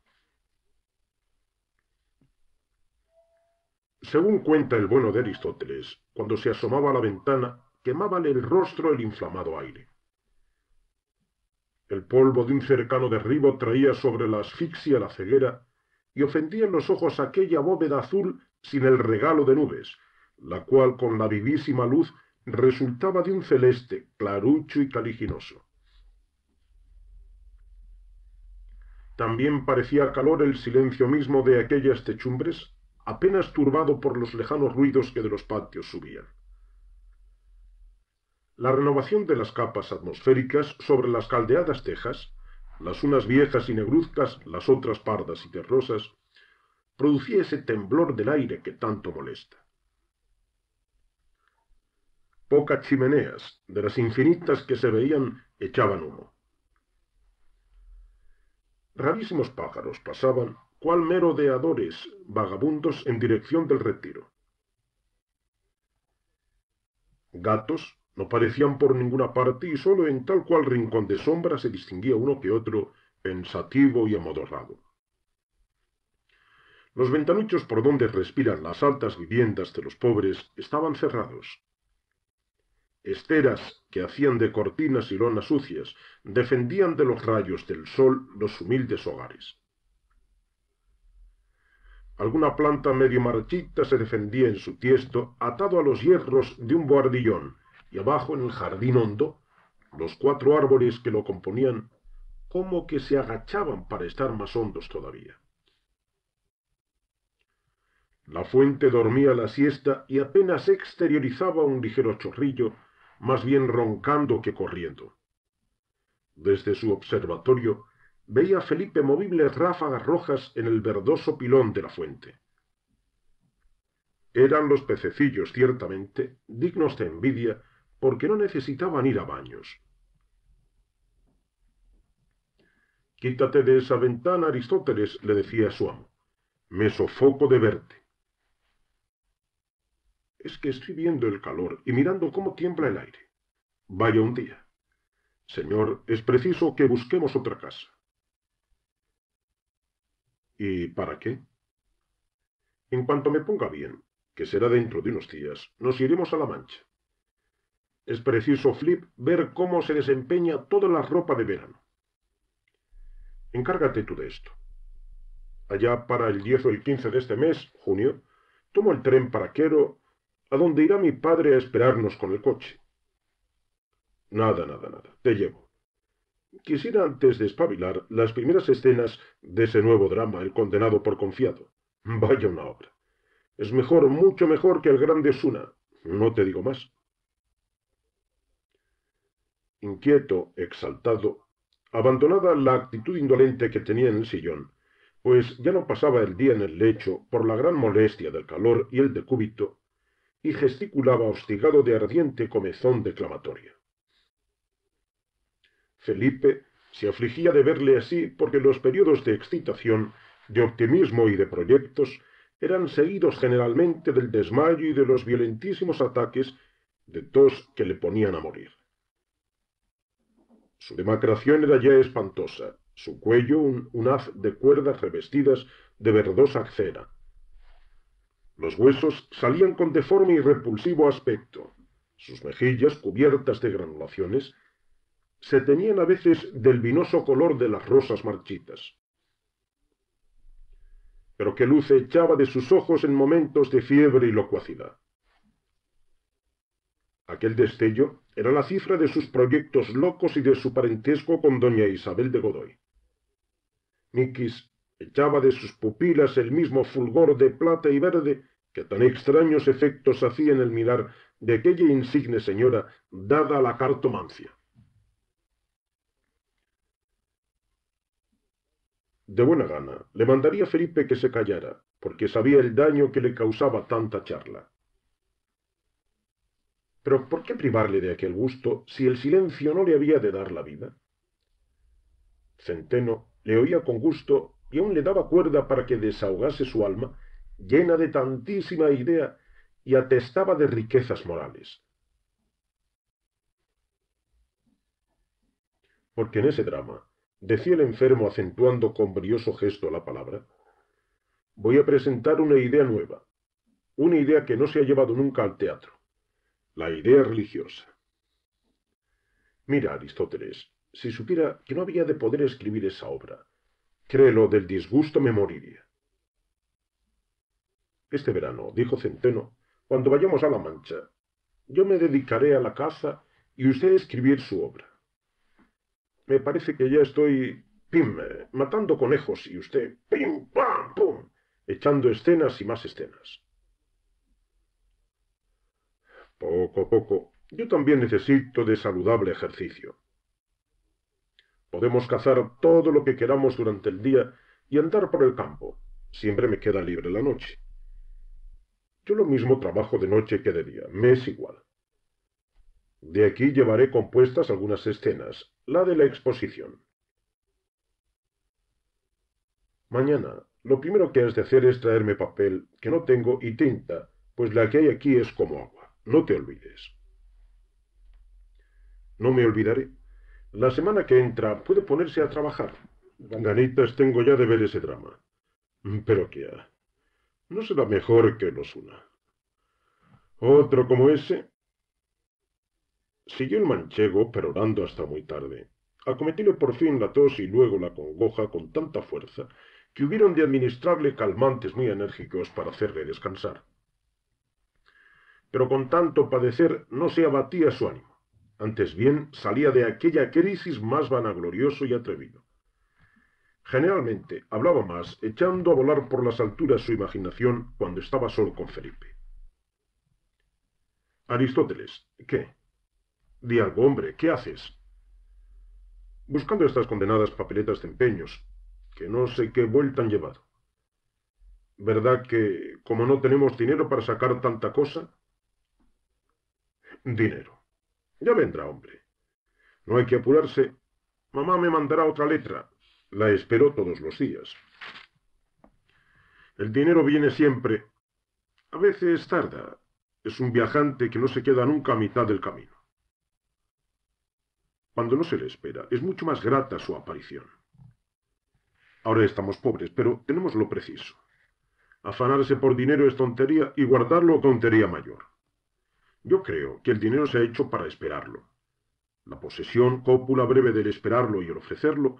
Según cuenta el bueno de Aristóteles, cuando se asomaba a la ventana, quemábale el rostro el inflamado aire. El polvo de un cercano derribo traía sobre la asfixia la ceguera y ofendía en los ojos aquella bóveda azul sin el regalo de nubes, la cual con la vivísima luz resultaba de un celeste clarucho y caliginoso. También parecía calor el silencio mismo de aquellas techumbres, apenas turbado por los lejanos ruidos que de los patios subían. La renovación de las capas atmosféricas sobre las caldeadas tejas, las unas viejas y negruzcas, las otras pardas y terrosas, producía ese temblor del aire que tanto molesta. Pocas chimeneas, de las infinitas que se veían, echaban humo. Rarísimos pájaros pasaban, cual merodeadores vagabundos en dirección del retiro. Gatos no parecían por ninguna parte y sólo en tal cual rincón de sombra se distinguía uno que otro pensativo y amodorrado. Los ventanuchos por donde respiran las altas viviendas de los pobres estaban cerrados. Esteras que hacían de cortinas y lonas sucias defendían de los rayos del sol los humildes hogares. Alguna planta medio marchita se defendía en su tiesto, atado a los hierros de un bordillón y abajo en el jardín hondo, los cuatro árboles que lo componían, como que se agachaban para estar más hondos todavía. La fuente dormía la siesta y apenas exteriorizaba un ligero chorrillo, más bien roncando que corriendo. Desde su observatorio veía Felipe movibles ráfagas rojas en el verdoso pilón de la fuente. Eran los pececillos, ciertamente, dignos de envidia, porque no necesitaban ir a baños. Quítate de esa ventana, Aristóteles, le decía a su amo. Me sofoco de verte. Es que estoy viendo el calor y mirando cómo tiembla el aire. Vaya un día. Señor, es preciso que busquemos otra casa. ¿Y para qué? En cuanto me ponga bien, que será dentro de unos días, nos iremos a La Mancha. Es preciso, Flip, ver cómo se desempeña toda la ropa de verano. Encárgate tú de esto. Allá para el 10 o el 15 de este mes, junio, tomo el tren para Quero ¿A dónde irá mi padre a esperarnos con el coche? Nada, nada, nada. Te llevo. Quisiera antes de espabilar las primeras escenas de ese nuevo drama, El condenado por confiado. Vaya una obra. Es mejor, mucho mejor que el grande Suna. No te digo más. Inquieto, exaltado, abandonada la actitud indolente que tenía en el sillón, pues ya no pasaba el día en el lecho por la gran molestia del calor y el decúbito, y gesticulaba hostigado de ardiente comezón declamatoria. Felipe se afligía de verle así porque los periodos de excitación, de optimismo y de proyectos eran seguidos generalmente del desmayo y de los violentísimos ataques de tos que le ponían a morir. Su demacración era ya espantosa, su cuello un, un haz de cuerdas revestidas de verdosa cera, los huesos salían con deforme y repulsivo aspecto. Sus mejillas, cubiertas de granulaciones, se tenían a veces del vinoso color de las rosas marchitas. Pero qué luz echaba de sus ojos en momentos de fiebre y locuacidad. Aquel destello era la cifra de sus proyectos locos y de su parentesco con doña Isabel de Godoy echaba de sus pupilas el mismo fulgor de plata y verde que tan extraños efectos hacía en el mirar de aquella insigne señora dada a la cartomancia. De buena gana, le mandaría a Felipe que se callara, porque sabía el daño que le causaba tanta charla. Pero ¿por qué privarle de aquel gusto si el silencio no le había de dar la vida? Centeno le oía con gusto y aún le daba cuerda para que desahogase su alma, llena de tantísima idea y atestaba de riquezas morales. Porque en ese drama, decía el enfermo acentuando con brioso gesto la palabra, voy a presentar una idea nueva, una idea que no se ha llevado nunca al teatro, la idea religiosa. Mira, Aristóteles, si supiera que no había de poder escribir esa obra, Créelo, del disgusto me moriría. Este verano, dijo Centeno, cuando vayamos a La Mancha, yo me dedicaré a la caza y usted a escribir su obra. Me parece que ya estoy, pim, matando conejos y usted, pim, pam, pum, echando escenas y más escenas. Poco a poco, yo también necesito de saludable ejercicio. Podemos cazar todo lo que queramos durante el día y andar por el campo. Siempre me queda libre la noche. Yo lo mismo trabajo de noche que de día, me es igual. De aquí llevaré compuestas algunas escenas, la de la exposición. Mañana, lo primero que has de hacer es traerme papel, que no tengo, y tinta, pues la que hay aquí es como agua. No te olvides. No me olvidaré. La semana que entra puede ponerse a trabajar. Ganitas tengo ya de ver ese drama. Pero que no será mejor que los una. Otro como ese. Siguió el manchego, perorando hasta muy tarde. Acometíle por fin la tos y luego la congoja con tanta fuerza que hubieron de administrarle calmantes muy enérgicos para hacerle descansar. Pero con tanto padecer no se abatía su ánimo antes bien, salía de aquella crisis más vanaglorioso y atrevido. Generalmente hablaba más, echando a volar por las alturas su imaginación cuando estaba solo con Felipe. Aristóteles, ¿qué? Di algo, hombre, ¿qué haces? Buscando estas condenadas papeletas de empeños, que no sé qué vuelta han llevado. ¿Verdad que, como no tenemos dinero para sacar tanta cosa? Dinero. Ya vendrá, hombre. No hay que apurarse. Mamá me mandará otra letra. La espero todos los días. El dinero viene siempre. A veces tarda. Es un viajante que no se queda nunca a mitad del camino. Cuando no se le espera, es mucho más grata su aparición. Ahora estamos pobres, pero tenemos lo preciso. Afanarse por dinero es tontería y guardarlo tontería mayor. Yo creo que el dinero se ha hecho para esperarlo. La posesión cópula breve del esperarlo y el ofrecerlo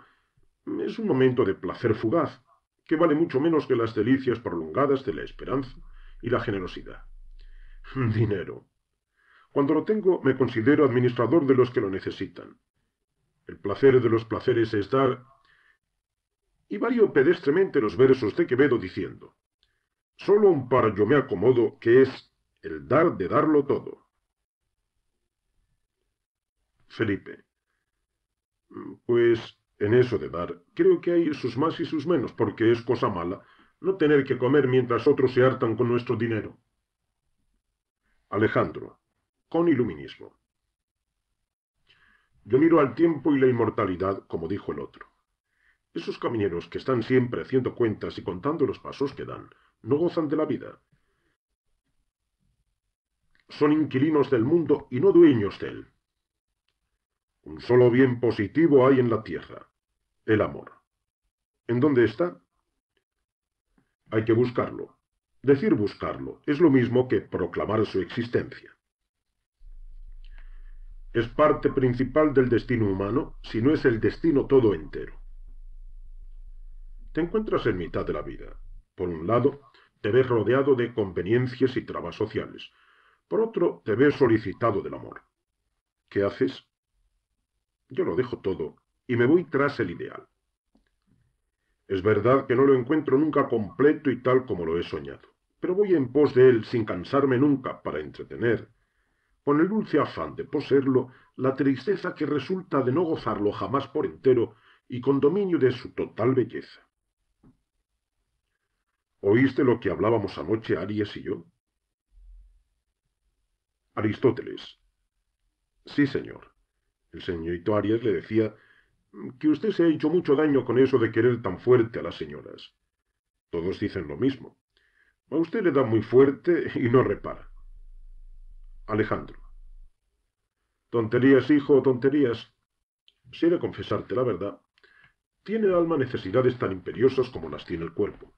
es un momento de placer fugaz, que vale mucho menos que las delicias prolongadas de la esperanza y la generosidad. (laughs) Dinero. Cuando lo tengo, me considero administrador de los que lo necesitan. El placer de los placeres es dar... Y vario pedestremente los versos de Quevedo diciendo, solo un par yo me acomodo que es el dar de darlo todo. Felipe. Pues en eso de dar, creo que hay sus más y sus menos, porque es cosa mala no tener que comer mientras otros se hartan con nuestro dinero. Alejandro, con iluminismo. Yo miro al tiempo y la inmortalidad, como dijo el otro. Esos camineros que están siempre haciendo cuentas y contando los pasos que dan, no gozan de la vida, son inquilinos del mundo y no dueños de él. Un solo bien positivo hay en la tierra, el amor. ¿En dónde está? Hay que buscarlo. Decir buscarlo es lo mismo que proclamar su existencia. Es parte principal del destino humano, si no es el destino todo entero. Te encuentras en mitad de la vida. Por un lado, te ves rodeado de conveniencias y trabas sociales. Por otro, te veo solicitado del amor. ¿Qué haces? Yo lo dejo todo y me voy tras el ideal. Es verdad que no lo encuentro nunca completo y tal como lo he soñado, pero voy en pos de él sin cansarme nunca para entretener, con el dulce afán de poseerlo, la tristeza que resulta de no gozarlo jamás por entero y con dominio de su total belleza. ¿Oíste lo que hablábamos anoche Aries y yo? Aristóteles. Sí, señor. El señorito Arias le decía que usted se ha hecho mucho daño con eso de querer tan fuerte a las señoras. Todos dicen lo mismo. A usted le da muy fuerte y no repara. Alejandro. Tonterías, hijo, tonterías. Si he confesarte la verdad, tiene el alma necesidades tan imperiosas como las tiene el cuerpo.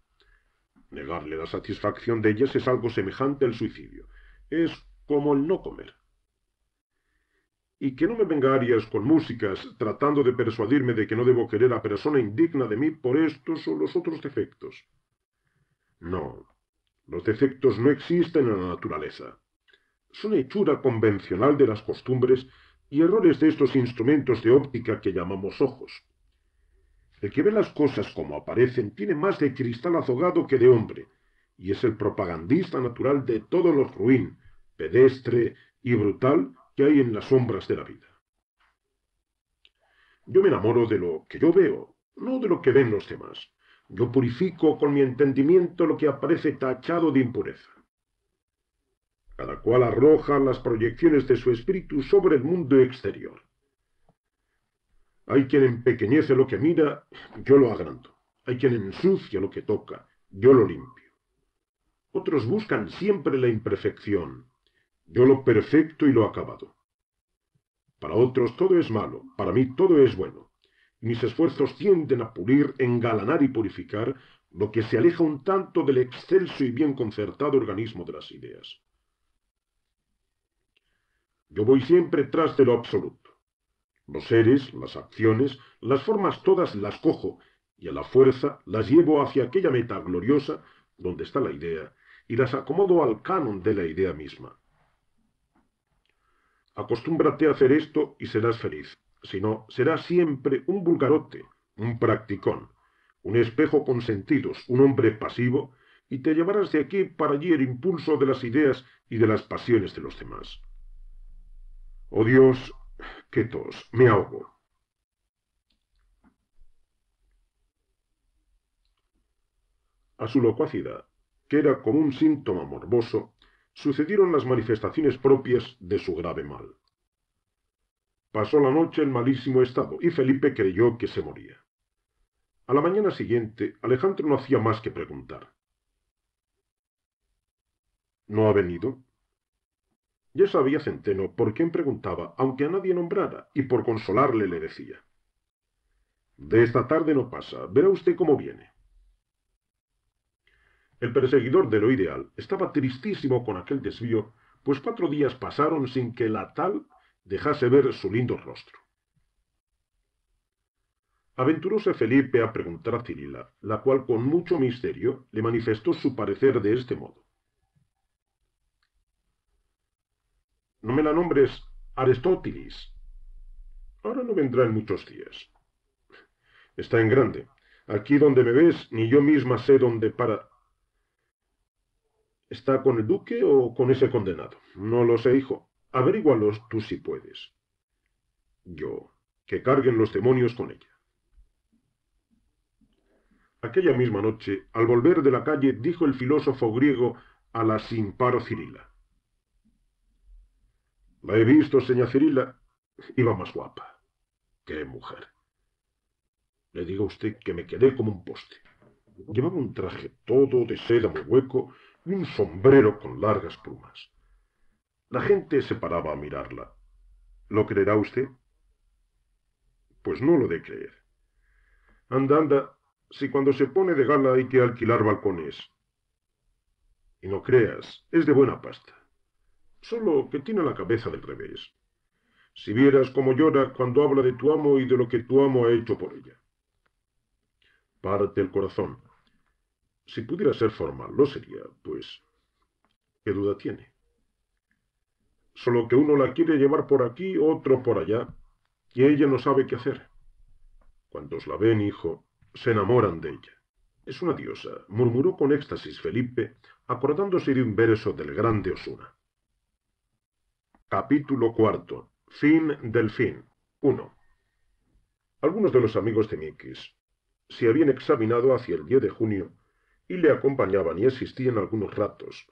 Negarle la satisfacción de ellas es algo semejante al suicidio. Es como el no comer. Y que no me venga Arias con músicas, tratando de persuadirme de que no debo querer a persona indigna de mí por estos o los otros defectos. No, los defectos no existen en la naturaleza. Son hechura convencional de las costumbres y errores de estos instrumentos de óptica que llamamos ojos. El que ve las cosas como aparecen tiene más de cristal azogado que de hombre, y es el propagandista natural de todos los ruin, pedestre y brutal que hay en las sombras de la vida. Yo me enamoro de lo que yo veo, no de lo que ven los demás. Yo purifico con mi entendimiento lo que aparece tachado de impureza. Cada cual arroja las proyecciones de su espíritu sobre el mundo exterior. Hay quien empequeñece lo que mira, yo lo agrando. Hay quien ensucia lo que toca, yo lo limpio. Otros buscan siempre la imperfección, yo lo perfecto y lo acabado. Para otros todo es malo, para mí todo es bueno. Mis esfuerzos tienden a pulir, engalanar y purificar lo que se aleja un tanto del excelso y bien concertado organismo de las ideas. Yo voy siempre tras de lo absoluto. Los seres, las acciones, las formas todas las cojo y a la fuerza las llevo hacia aquella meta gloriosa donde está la idea y las acomodo al canon de la idea misma. Acostúmbrate a hacer esto y serás feliz. Si no, serás siempre un vulgarote, un practicón, un espejo con sentidos, un hombre pasivo, y te llevarás de aquí para allí el impulso de las ideas y de las pasiones de los demás. Oh Dios, qué tos, me ahogo. A su locuacidad, que era como un síntoma morboso, sucedieron las manifestaciones propias de su grave mal. Pasó la noche en malísimo estado y Felipe creyó que se moría. A la mañana siguiente, Alejandro no hacía más que preguntar. ¿No ha venido? Ya sabía Centeno por quién preguntaba, aunque a nadie nombrara, y por consolarle le decía. De esta tarde no pasa, verá usted cómo viene. El perseguidor de lo ideal estaba tristísimo con aquel desvío, pues cuatro días pasaron sin que la tal dejase ver su lindo rostro. Aventuróse Felipe a preguntar a Cirila, la cual con mucho misterio le manifestó su parecer de este modo. No me la nombres Aristóteles. Ahora no vendrá en muchos días. Está en grande. Aquí donde me ves, ni yo misma sé dónde para ¿Está con el duque o con ese condenado? No lo sé, hijo. Averígualos tú si puedes. Yo. Que carguen los demonios con ella. Aquella misma noche, al volver de la calle, dijo el filósofo griego a la sin paro Cirila. La he visto, señora Cirila. Iba más guapa. ¡Qué mujer! Le digo a usted que me quedé como un poste. Llevaba un traje todo de seda muy hueco un sombrero con largas plumas. La gente se paraba a mirarla. ¿Lo creerá usted? Pues no lo de creer. Anda, anda, si cuando se pone de gala hay que alquilar balcones. Y no creas, es de buena pasta. Solo que tiene la cabeza del revés. Si vieras cómo llora cuando habla de tu amo y de lo que tu amo ha hecho por ella. Parte el corazón, si pudiera ser formal, lo sería, pues... ¿Qué duda tiene? Solo que uno la quiere llevar por aquí, otro por allá, y ella no sabe qué hacer. Cuantos la ven, hijo, se enamoran de ella. Es una diosa, murmuró con éxtasis Felipe, acordándose de un verso del grande Osuna. Capítulo cuarto. Fin del fin. 1. Algunos de los amigos de Mikis se habían examinado hacia el 10 de junio y le acompañaban y asistían algunos ratos.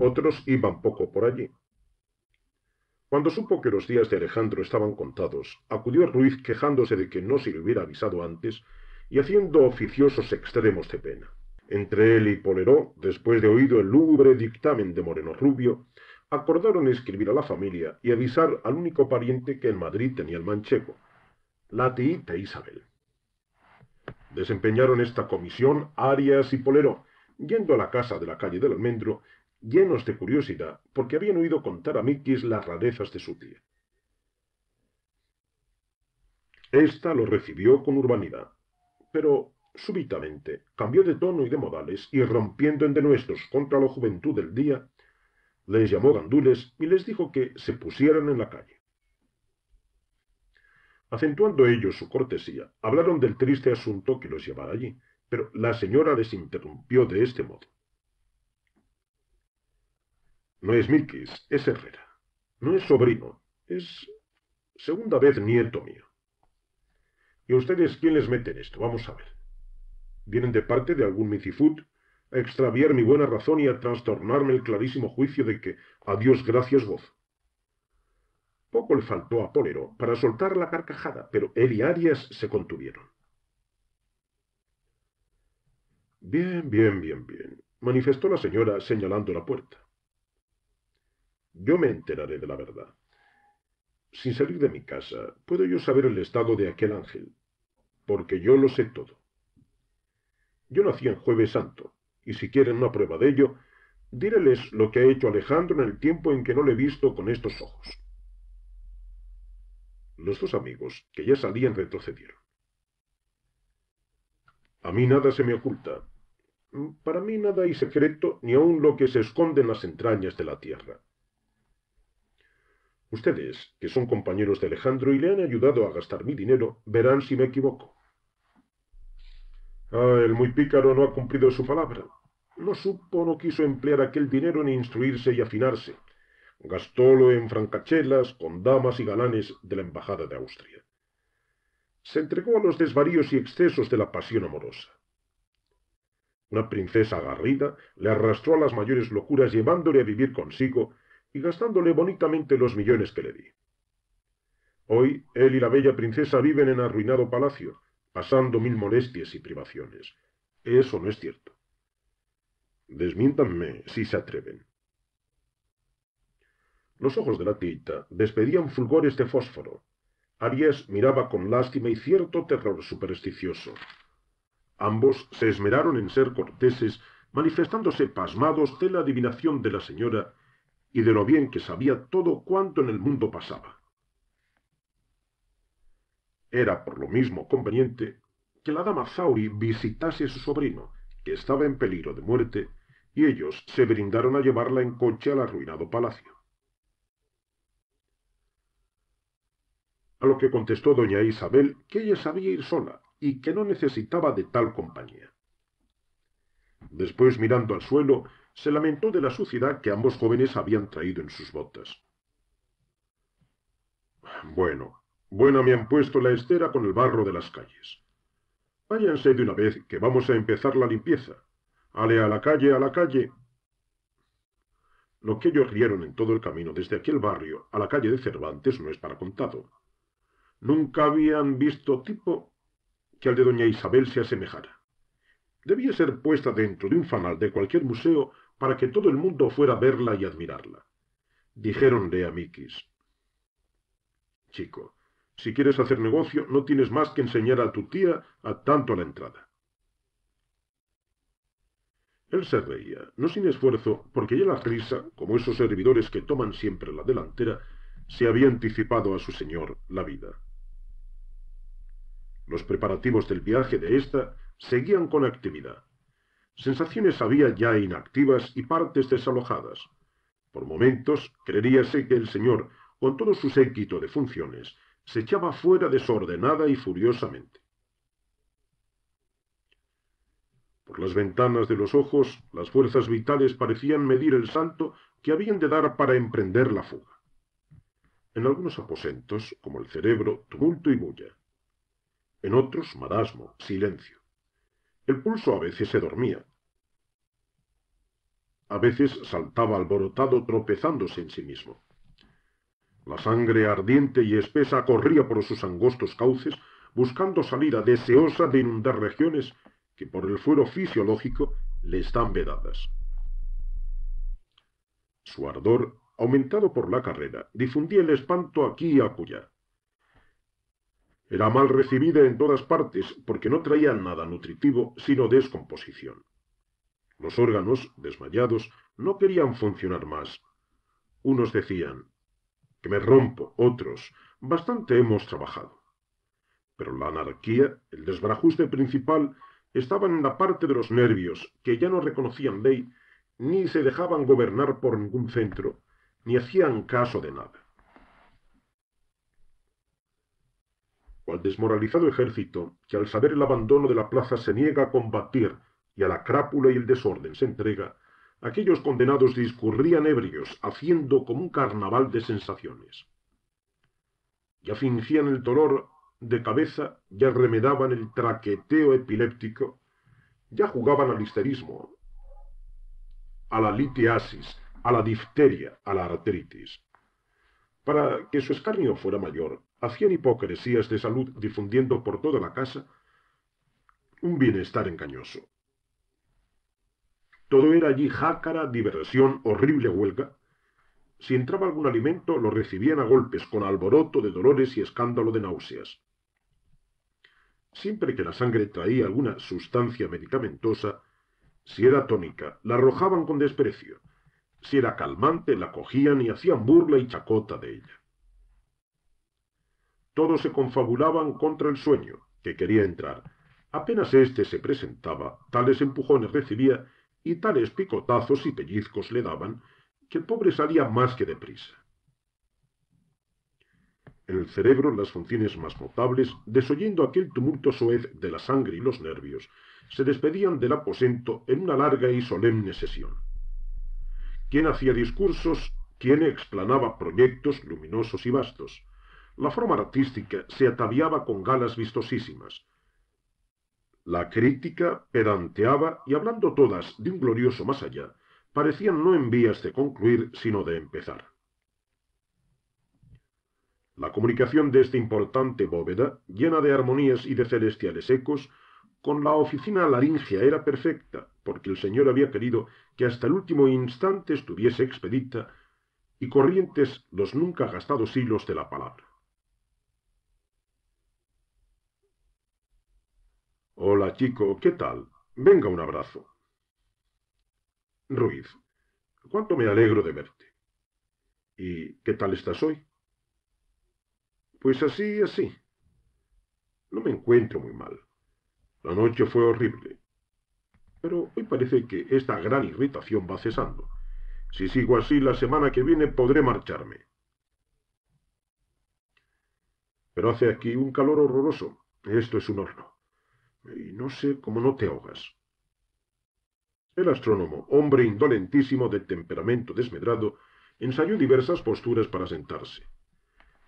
Otros iban poco por allí. Cuando supo que los días de Alejandro estaban contados, acudió Ruiz quejándose de que no se le hubiera avisado antes y haciendo oficiosos extremos de pena. Entre él y Poleró, después de oído el lúgubre dictamen de Moreno Rubio, acordaron escribir a la familia y avisar al único pariente que en Madrid tenía el manchego, la tiita Isabel. Desempeñaron esta comisión Arias y Polero, yendo a la casa de la calle del almendro, llenos de curiosidad, porque habían oído contar a Mikis las rarezas de su tía. Esta lo recibió con urbanidad, pero súbitamente cambió de tono y de modales y rompiendo en denuestos contra la juventud del día, les llamó gandules y les dijo que se pusieran en la calle. Acentuando ellos su cortesía, hablaron del triste asunto que los llevaba allí, pero la señora les interrumpió de este modo. No es Milkis, es Herrera. No es sobrino, es segunda vez nieto mío. ¿Y a ustedes quién les mete en esto? Vamos a ver. ¿Vienen de parte de algún micifut a extraviar mi buena razón y a trastornarme el clarísimo juicio de que, a Dios gracias, gozo? Poco le faltó a Polero para soltar la carcajada, pero él y Arias se contuvieron. Bien, bien, bien, bien, manifestó la señora señalando la puerta. Yo me enteraré de la verdad. Sin salir de mi casa, puedo yo saber el estado de aquel ángel, porque yo lo sé todo. Yo nací en jueves santo, y si quieren una prueba de ello, díreles lo que ha hecho Alejandro en el tiempo en que no le he visto con estos ojos. Los dos amigos, que ya salían, retrocedieron. A mí nada se me oculta. Para mí nada hay secreto, ni aun lo que se esconde en las entrañas de la tierra. Ustedes, que son compañeros de Alejandro y le han ayudado a gastar mi dinero, verán si me equivoco. Ah, el muy pícaro no ha cumplido su palabra. No supo, no quiso emplear aquel dinero en instruirse y afinarse gastólo en francachelas con damas y galanes de la Embajada de Austria. Se entregó a los desvaríos y excesos de la pasión amorosa. Una princesa agarrida le arrastró a las mayores locuras llevándole a vivir consigo y gastándole bonitamente los millones que le di. Hoy él y la bella princesa viven en arruinado palacio, pasando mil molestias y privaciones. Eso no es cierto. Desmiéntanme si se atreven. Los ojos de la tita despedían fulgores de fósforo. Arias miraba con lástima y cierto terror supersticioso. Ambos se esmeraron en ser corteses, manifestándose pasmados de la adivinación de la señora y de lo bien que sabía todo cuanto en el mundo pasaba. Era por lo mismo conveniente que la dama Zauri visitase a su sobrino, que estaba en peligro de muerte, y ellos se brindaron a llevarla en coche al arruinado palacio. a lo que contestó doña Isabel que ella sabía ir sola y que no necesitaba de tal compañía. Después, mirando al suelo, se lamentó de la suciedad que ambos jóvenes habían traído en sus botas. Bueno, bueno me han puesto la estera con el barro de las calles. Váyanse de una vez, que vamos a empezar la limpieza. Ale a la calle, a la calle. Lo que ellos rieron en todo el camino desde aquel barrio a la calle de Cervantes no es para contado. Nunca habían visto tipo que al de doña Isabel se asemejara. Debía ser puesta dentro de un fanal de cualquier museo para que todo el mundo fuera a verla y admirarla. Dijéronle a Mikis, Chico, si quieres hacer negocio, no tienes más que enseñar a tu tía a tanto a la entrada. Él se reía, no sin esfuerzo, porque ya la risa, como esos servidores que toman siempre la delantera, se había anticipado a su señor la vida. Los preparativos del viaje de esta seguían con actividad. Sensaciones había ya inactivas y partes desalojadas. Por momentos creeríase que el señor, con todo su séquito de funciones, se echaba fuera desordenada y furiosamente. Por las ventanas de los ojos, las fuerzas vitales parecían medir el salto que habían de dar para emprender la fuga. En algunos aposentos, como el cerebro, tumulto y bulla en otros marasmo, silencio. El pulso a veces se dormía. A veces saltaba alborotado tropezándose en sí mismo. La sangre ardiente y espesa corría por sus angostos cauces, buscando salida deseosa de inundar regiones que por el fuero fisiológico le están vedadas. Su ardor, aumentado por la carrera, difundía el espanto aquí y acullá. Era mal recibida en todas partes porque no traía nada nutritivo sino descomposición. Los órganos, desmayados, no querían funcionar más. Unos decían, que me rompo, otros, bastante hemos trabajado. Pero la anarquía, el desbarajuste principal, estaba en la parte de los nervios, que ya no reconocían ley, ni se dejaban gobernar por ningún centro, ni hacían caso de nada. al desmoralizado ejército que al saber el abandono de la plaza se niega a combatir y a la crápula y el desorden se entrega, aquellos condenados discurrían ebrios, haciendo como un carnaval de sensaciones. Ya fingían el dolor de cabeza, ya remedaban el traqueteo epiléptico, ya jugaban al histerismo, a la litiasis, a la difteria, a la artritis. Para que su escarnio fuera mayor, hacían hipocresías de salud difundiendo por toda la casa un bienestar engañoso. Todo era allí jácara, diversión, horrible huelga. Si entraba algún alimento, lo recibían a golpes, con alboroto de dolores y escándalo de náuseas. Siempre que la sangre traía alguna sustancia medicamentosa, si era tónica, la arrojaban con desprecio. Si era calmante, la cogían y hacían burla y chacota de ella. Todos se confabulaban contra el sueño, que quería entrar. Apenas éste se presentaba, tales empujones recibía y tales picotazos y pellizcos le daban, que el pobre salía más que deprisa. En el cerebro, las funciones más notables, desoyendo aquel tumulto soez de la sangre y los nervios, se despedían del aposento en una larga y solemne sesión. Quien hacía discursos, quien explanaba proyectos luminosos y vastos, la forma artística se ataviaba con galas vistosísimas. La crítica pedanteaba y hablando todas de un glorioso más allá, parecían no en vías de concluir, sino de empezar. La comunicación de esta importante bóveda, llena de armonías y de celestiales ecos, con la oficina laringia era perfecta, porque el señor había querido que hasta el último instante estuviese expedita y corrientes los nunca gastados hilos de la palabra. Hola, chico, ¿qué tal? Venga un abrazo. Ruiz, cuánto me alegro de verte. ¿Y qué tal estás hoy? Pues así, así. No me encuentro muy mal. La noche fue horrible. Pero hoy parece que esta gran irritación va cesando. Si sigo así, la semana que viene podré marcharme. Pero hace aquí un calor horroroso. Esto es un horno y no sé cómo no te ahogas. El astrónomo, hombre indolentísimo de temperamento desmedrado, ensayó diversas posturas para sentarse.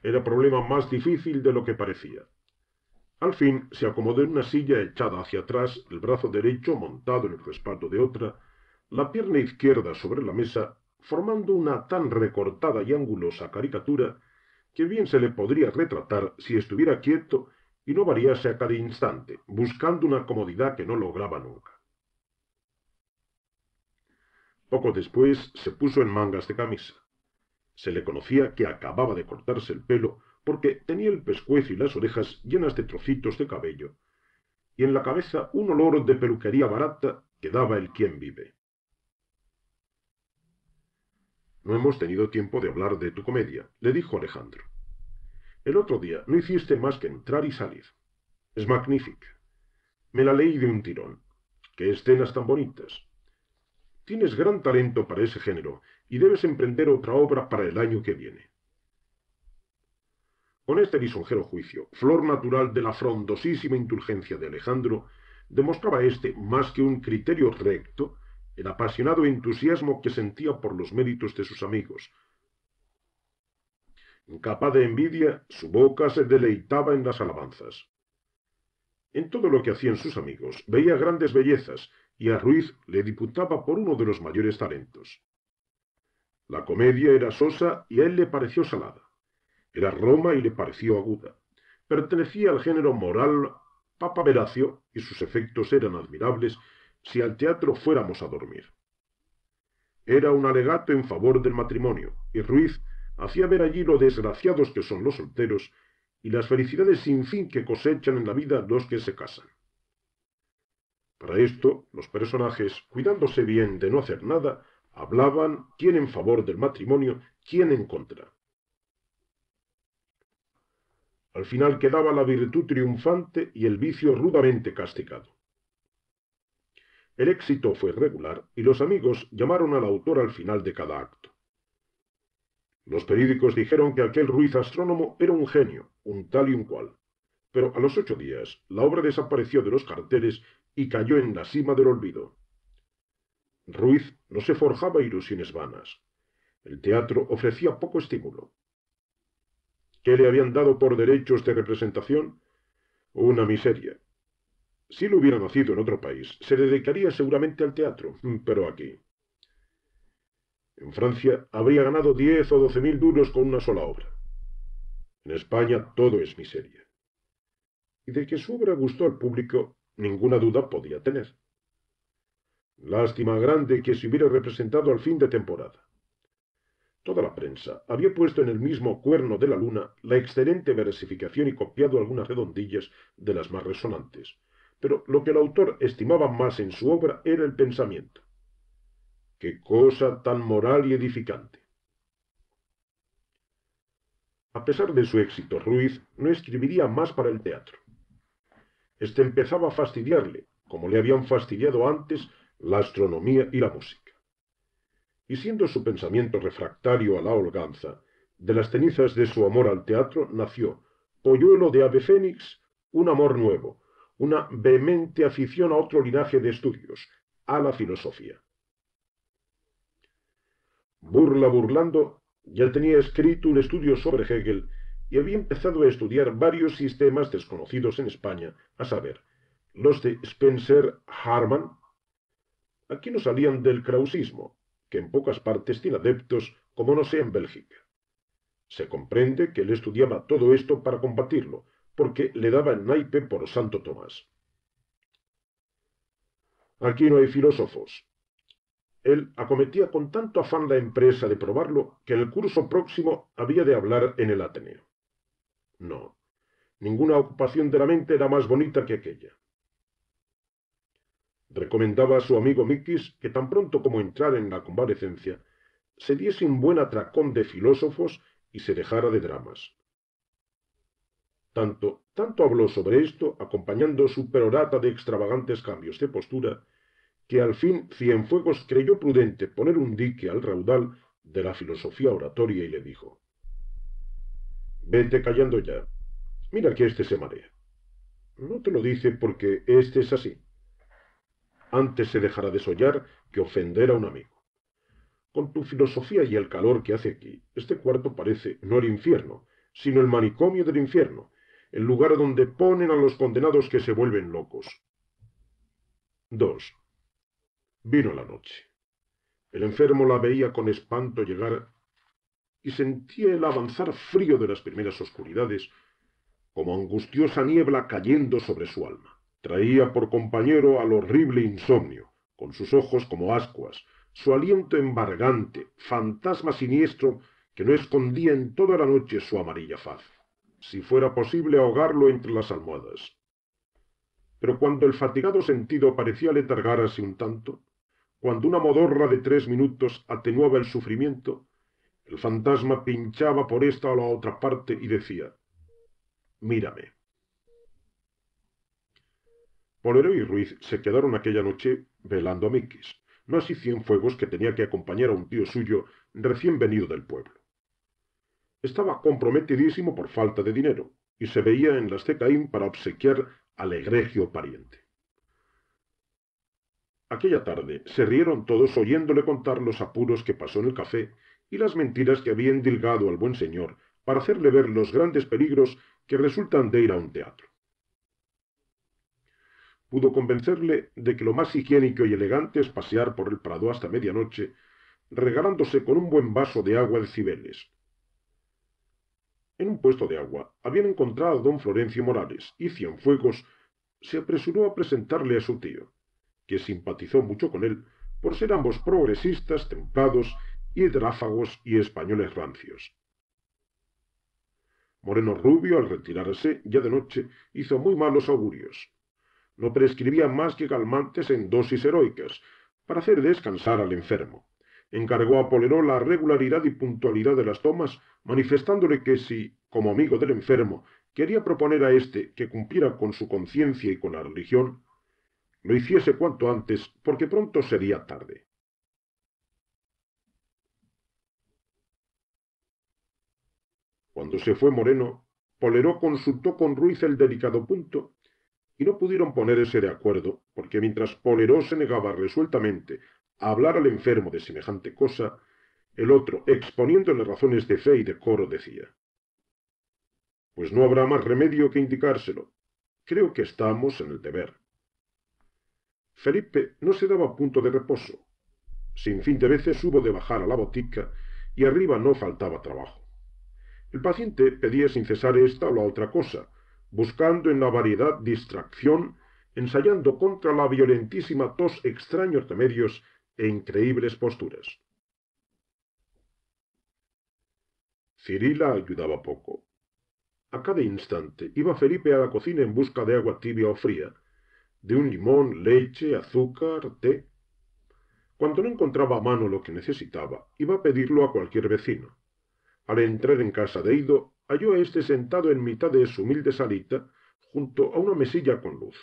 Era problema más difícil de lo que parecía. Al fin se acomodó en una silla echada hacia atrás, el brazo derecho montado en el respaldo de otra, la pierna izquierda sobre la mesa, formando una tan recortada y angulosa caricatura que bien se le podría retratar si estuviera quieto y no variase a cada instante, buscando una comodidad que no lograba nunca. Poco después se puso en mangas de camisa. Se le conocía que acababa de cortarse el pelo porque tenía el pescuezo y las orejas llenas de trocitos de cabello, y en la cabeza un olor de peluquería barata que daba el quien vive. No hemos tenido tiempo de hablar de tu comedia, le dijo Alejandro. El otro día no hiciste más que entrar y salir. Es magnífico. Me la leí de un tirón. Qué escenas tan bonitas. Tienes gran talento para ese género y debes emprender otra obra para el año que viene. Con este lisonjero juicio, flor natural de la frondosísima indulgencia de Alejandro, demostraba éste más que un criterio recto el apasionado entusiasmo que sentía por los méritos de sus amigos, Capaz de envidia, su boca se deleitaba en las alabanzas. En todo lo que hacían sus amigos veía grandes bellezas y a Ruiz le diputaba por uno de los mayores talentos. La comedia era sosa y a él le pareció salada. Era Roma y le pareció aguda. Pertenecía al género moral papaveracio y sus efectos eran admirables si al teatro fuéramos a dormir. Era un alegato en favor del matrimonio y Ruiz hacía ver allí lo desgraciados que son los solteros y las felicidades sin fin que cosechan en la vida los que se casan. Para esto, los personajes, cuidándose bien de no hacer nada, hablaban quién en favor del matrimonio, quién en contra. Al final quedaba la virtud triunfante y el vicio rudamente castigado. El éxito fue regular y los amigos llamaron al autor al final de cada acto. Los periódicos dijeron que aquel Ruiz astrónomo era un genio, un tal y un cual. Pero a los ocho días la obra desapareció de los carteles y cayó en la cima del olvido. Ruiz no se forjaba ilusiones vanas. El teatro ofrecía poco estímulo. ¿Qué le habían dado por derechos de representación? Una miseria. Si lo hubiera nacido en otro país, se dedicaría seguramente al teatro, pero aquí. En Francia habría ganado diez o doce mil duros con una sola obra. En España todo es miseria. Y de que su obra gustó al público, ninguna duda podía tener. Lástima grande que se hubiera representado al fin de temporada. Toda la prensa había puesto en el mismo cuerno de la luna la excelente versificación y copiado algunas redondillas de las más resonantes, pero lo que el autor estimaba más en su obra era el pensamiento. Qué cosa tan moral y edificante. A pesar de su éxito, Ruiz no escribiría más para el teatro. Este empezaba a fastidiarle, como le habían fastidiado antes la astronomía y la música. Y siendo su pensamiento refractario a la holganza, de las cenizas de su amor al teatro nació, polluelo de ave fénix, un amor nuevo, una vehemente afición a otro linaje de estudios, a la filosofía. Burla burlando, ya tenía escrito un estudio sobre Hegel y había empezado a estudiar varios sistemas desconocidos en España, a saber, los de Spencer Harman. Aquí no salían del krausismo, que en pocas partes tiene adeptos, como no sea en Bélgica. Se comprende que él estudiaba todo esto para combatirlo, porque le daba el naipe por Santo Tomás. Aquí no hay filósofos, él acometía con tanto afán la empresa de probarlo que en el curso próximo había de hablar en el Ateneo. No, ninguna ocupación de la mente era más bonita que aquella. Recomendaba a su amigo Mikis que tan pronto como entrara en la convalecencia, se diese un buen atracón de filósofos y se dejara de dramas. Tanto, tanto habló sobre esto, acompañando su perorata de extravagantes cambios de postura, que al fin Cienfuegos creyó prudente poner un dique al raudal de la filosofía oratoria y le dijo, Vete callando ya, mira que este se marea. No te lo dice porque este es así. Antes se dejará desollar que ofender a un amigo. Con tu filosofía y el calor que hace aquí, este cuarto parece no el infierno, sino el manicomio del infierno, el lugar donde ponen a los condenados que se vuelven locos. 2. Vino la noche. El enfermo la veía con espanto llegar y sentía el avanzar frío de las primeras oscuridades, como angustiosa niebla cayendo sobre su alma. Traía por compañero al horrible insomnio, con sus ojos como ascuas, su aliento embargante, fantasma siniestro que no escondía en toda la noche su amarilla faz. Si fuera posible ahogarlo entre las almohadas. Pero cuando el fatigado sentido parecía letargarse un tanto, cuando una modorra de tres minutos atenuaba el sufrimiento, el fantasma pinchaba por esta o la otra parte y decía, mírame. Polero y Ruiz se quedaron aquella noche velando a Miquis, no así fuegos que tenía que acompañar a un tío suyo recién venido del pueblo. Estaba comprometidísimo por falta de dinero y se veía en las Caín para obsequiar al egregio pariente. Aquella tarde se rieron todos oyéndole contar los apuros que pasó en el café y las mentiras que había endilgado al buen señor para hacerle ver los grandes peligros que resultan de ir a un teatro. Pudo convencerle de que lo más higiénico y elegante es pasear por el Prado hasta medianoche, regalándose con un buen vaso de agua de Cibeles. En un puesto de agua habían encontrado a don Florencio Morales y Cienfuegos se apresuró a presentarle a su tío que simpatizó mucho con él por ser ambos progresistas, templados, hidráfagos y españoles rancios. Moreno Rubio, al retirarse, ya de noche, hizo muy malos augurios. No prescribía más que calmantes en dosis heroicas, para hacer descansar al enfermo. Encargó a Poleró la regularidad y puntualidad de las tomas, manifestándole que si, como amigo del enfermo, quería proponer a éste que cumpliera con su conciencia y con la religión, lo hiciese cuanto antes, porque pronto sería tarde. Cuando se fue Moreno, Poleró consultó con Ruiz el delicado punto y no pudieron ponerse de acuerdo, porque mientras Poleró se negaba resueltamente a hablar al enfermo de semejante cosa, el otro, exponiéndole razones de fe y de coro, decía, Pues no habrá más remedio que indicárselo. Creo que estamos en el deber. Felipe no se daba punto de reposo. Sin fin de veces hubo de bajar a la botica y arriba no faltaba trabajo. El paciente pedía sin cesar esta o la otra cosa, buscando en la variedad distracción, ensayando contra la violentísima tos extraños remedios e increíbles posturas. Cirila ayudaba poco. A cada instante iba Felipe a la cocina en busca de agua tibia o fría, de un limón, leche, azúcar, té. Cuando no encontraba a mano lo que necesitaba, iba a pedirlo a cualquier vecino. Al entrar en casa de Ido, halló a este sentado en mitad de su humilde salita, junto a una mesilla con luz.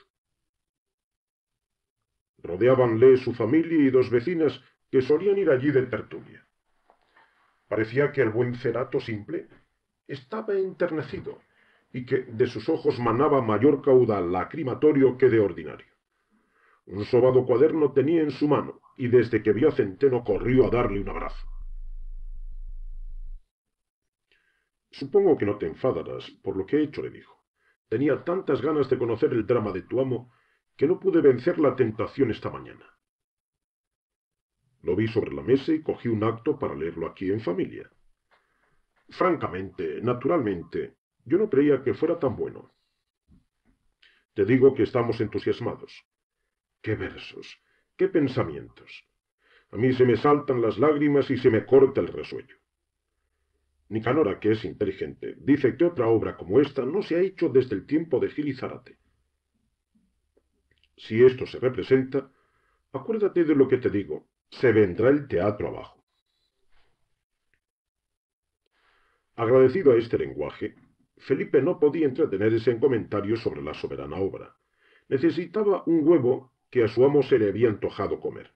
Rodeábanle su familia y dos vecinas que solían ir allí de tertulia. Parecía que el buen cerato simple estaba enternecido, y que de sus ojos manaba mayor caudal lacrimatorio que de ordinario. Un sobado cuaderno tenía en su mano, y desde que vio a Centeno corrió a darle un abrazo. Supongo que no te enfadarás por lo que he hecho, le dijo. Tenía tantas ganas de conocer el drama de tu amo que no pude vencer la tentación esta mañana. Lo vi sobre la mesa y cogí un acto para leerlo aquí en familia. Francamente, naturalmente, yo no creía que fuera tan bueno. Te digo que estamos entusiasmados. ¡Qué versos! ¡Qué pensamientos! A mí se me saltan las lágrimas y se me corta el resuello. Nicanora, que es inteligente, dice que otra obra como esta no se ha hecho desde el tiempo de Gil y Zárate. Si esto se representa, acuérdate de lo que te digo, se vendrá el teatro abajo. Agradecido a este lenguaje, Felipe no podía entretenerse en comentarios sobre la soberana obra. Necesitaba un huevo que a su amo se le había antojado comer.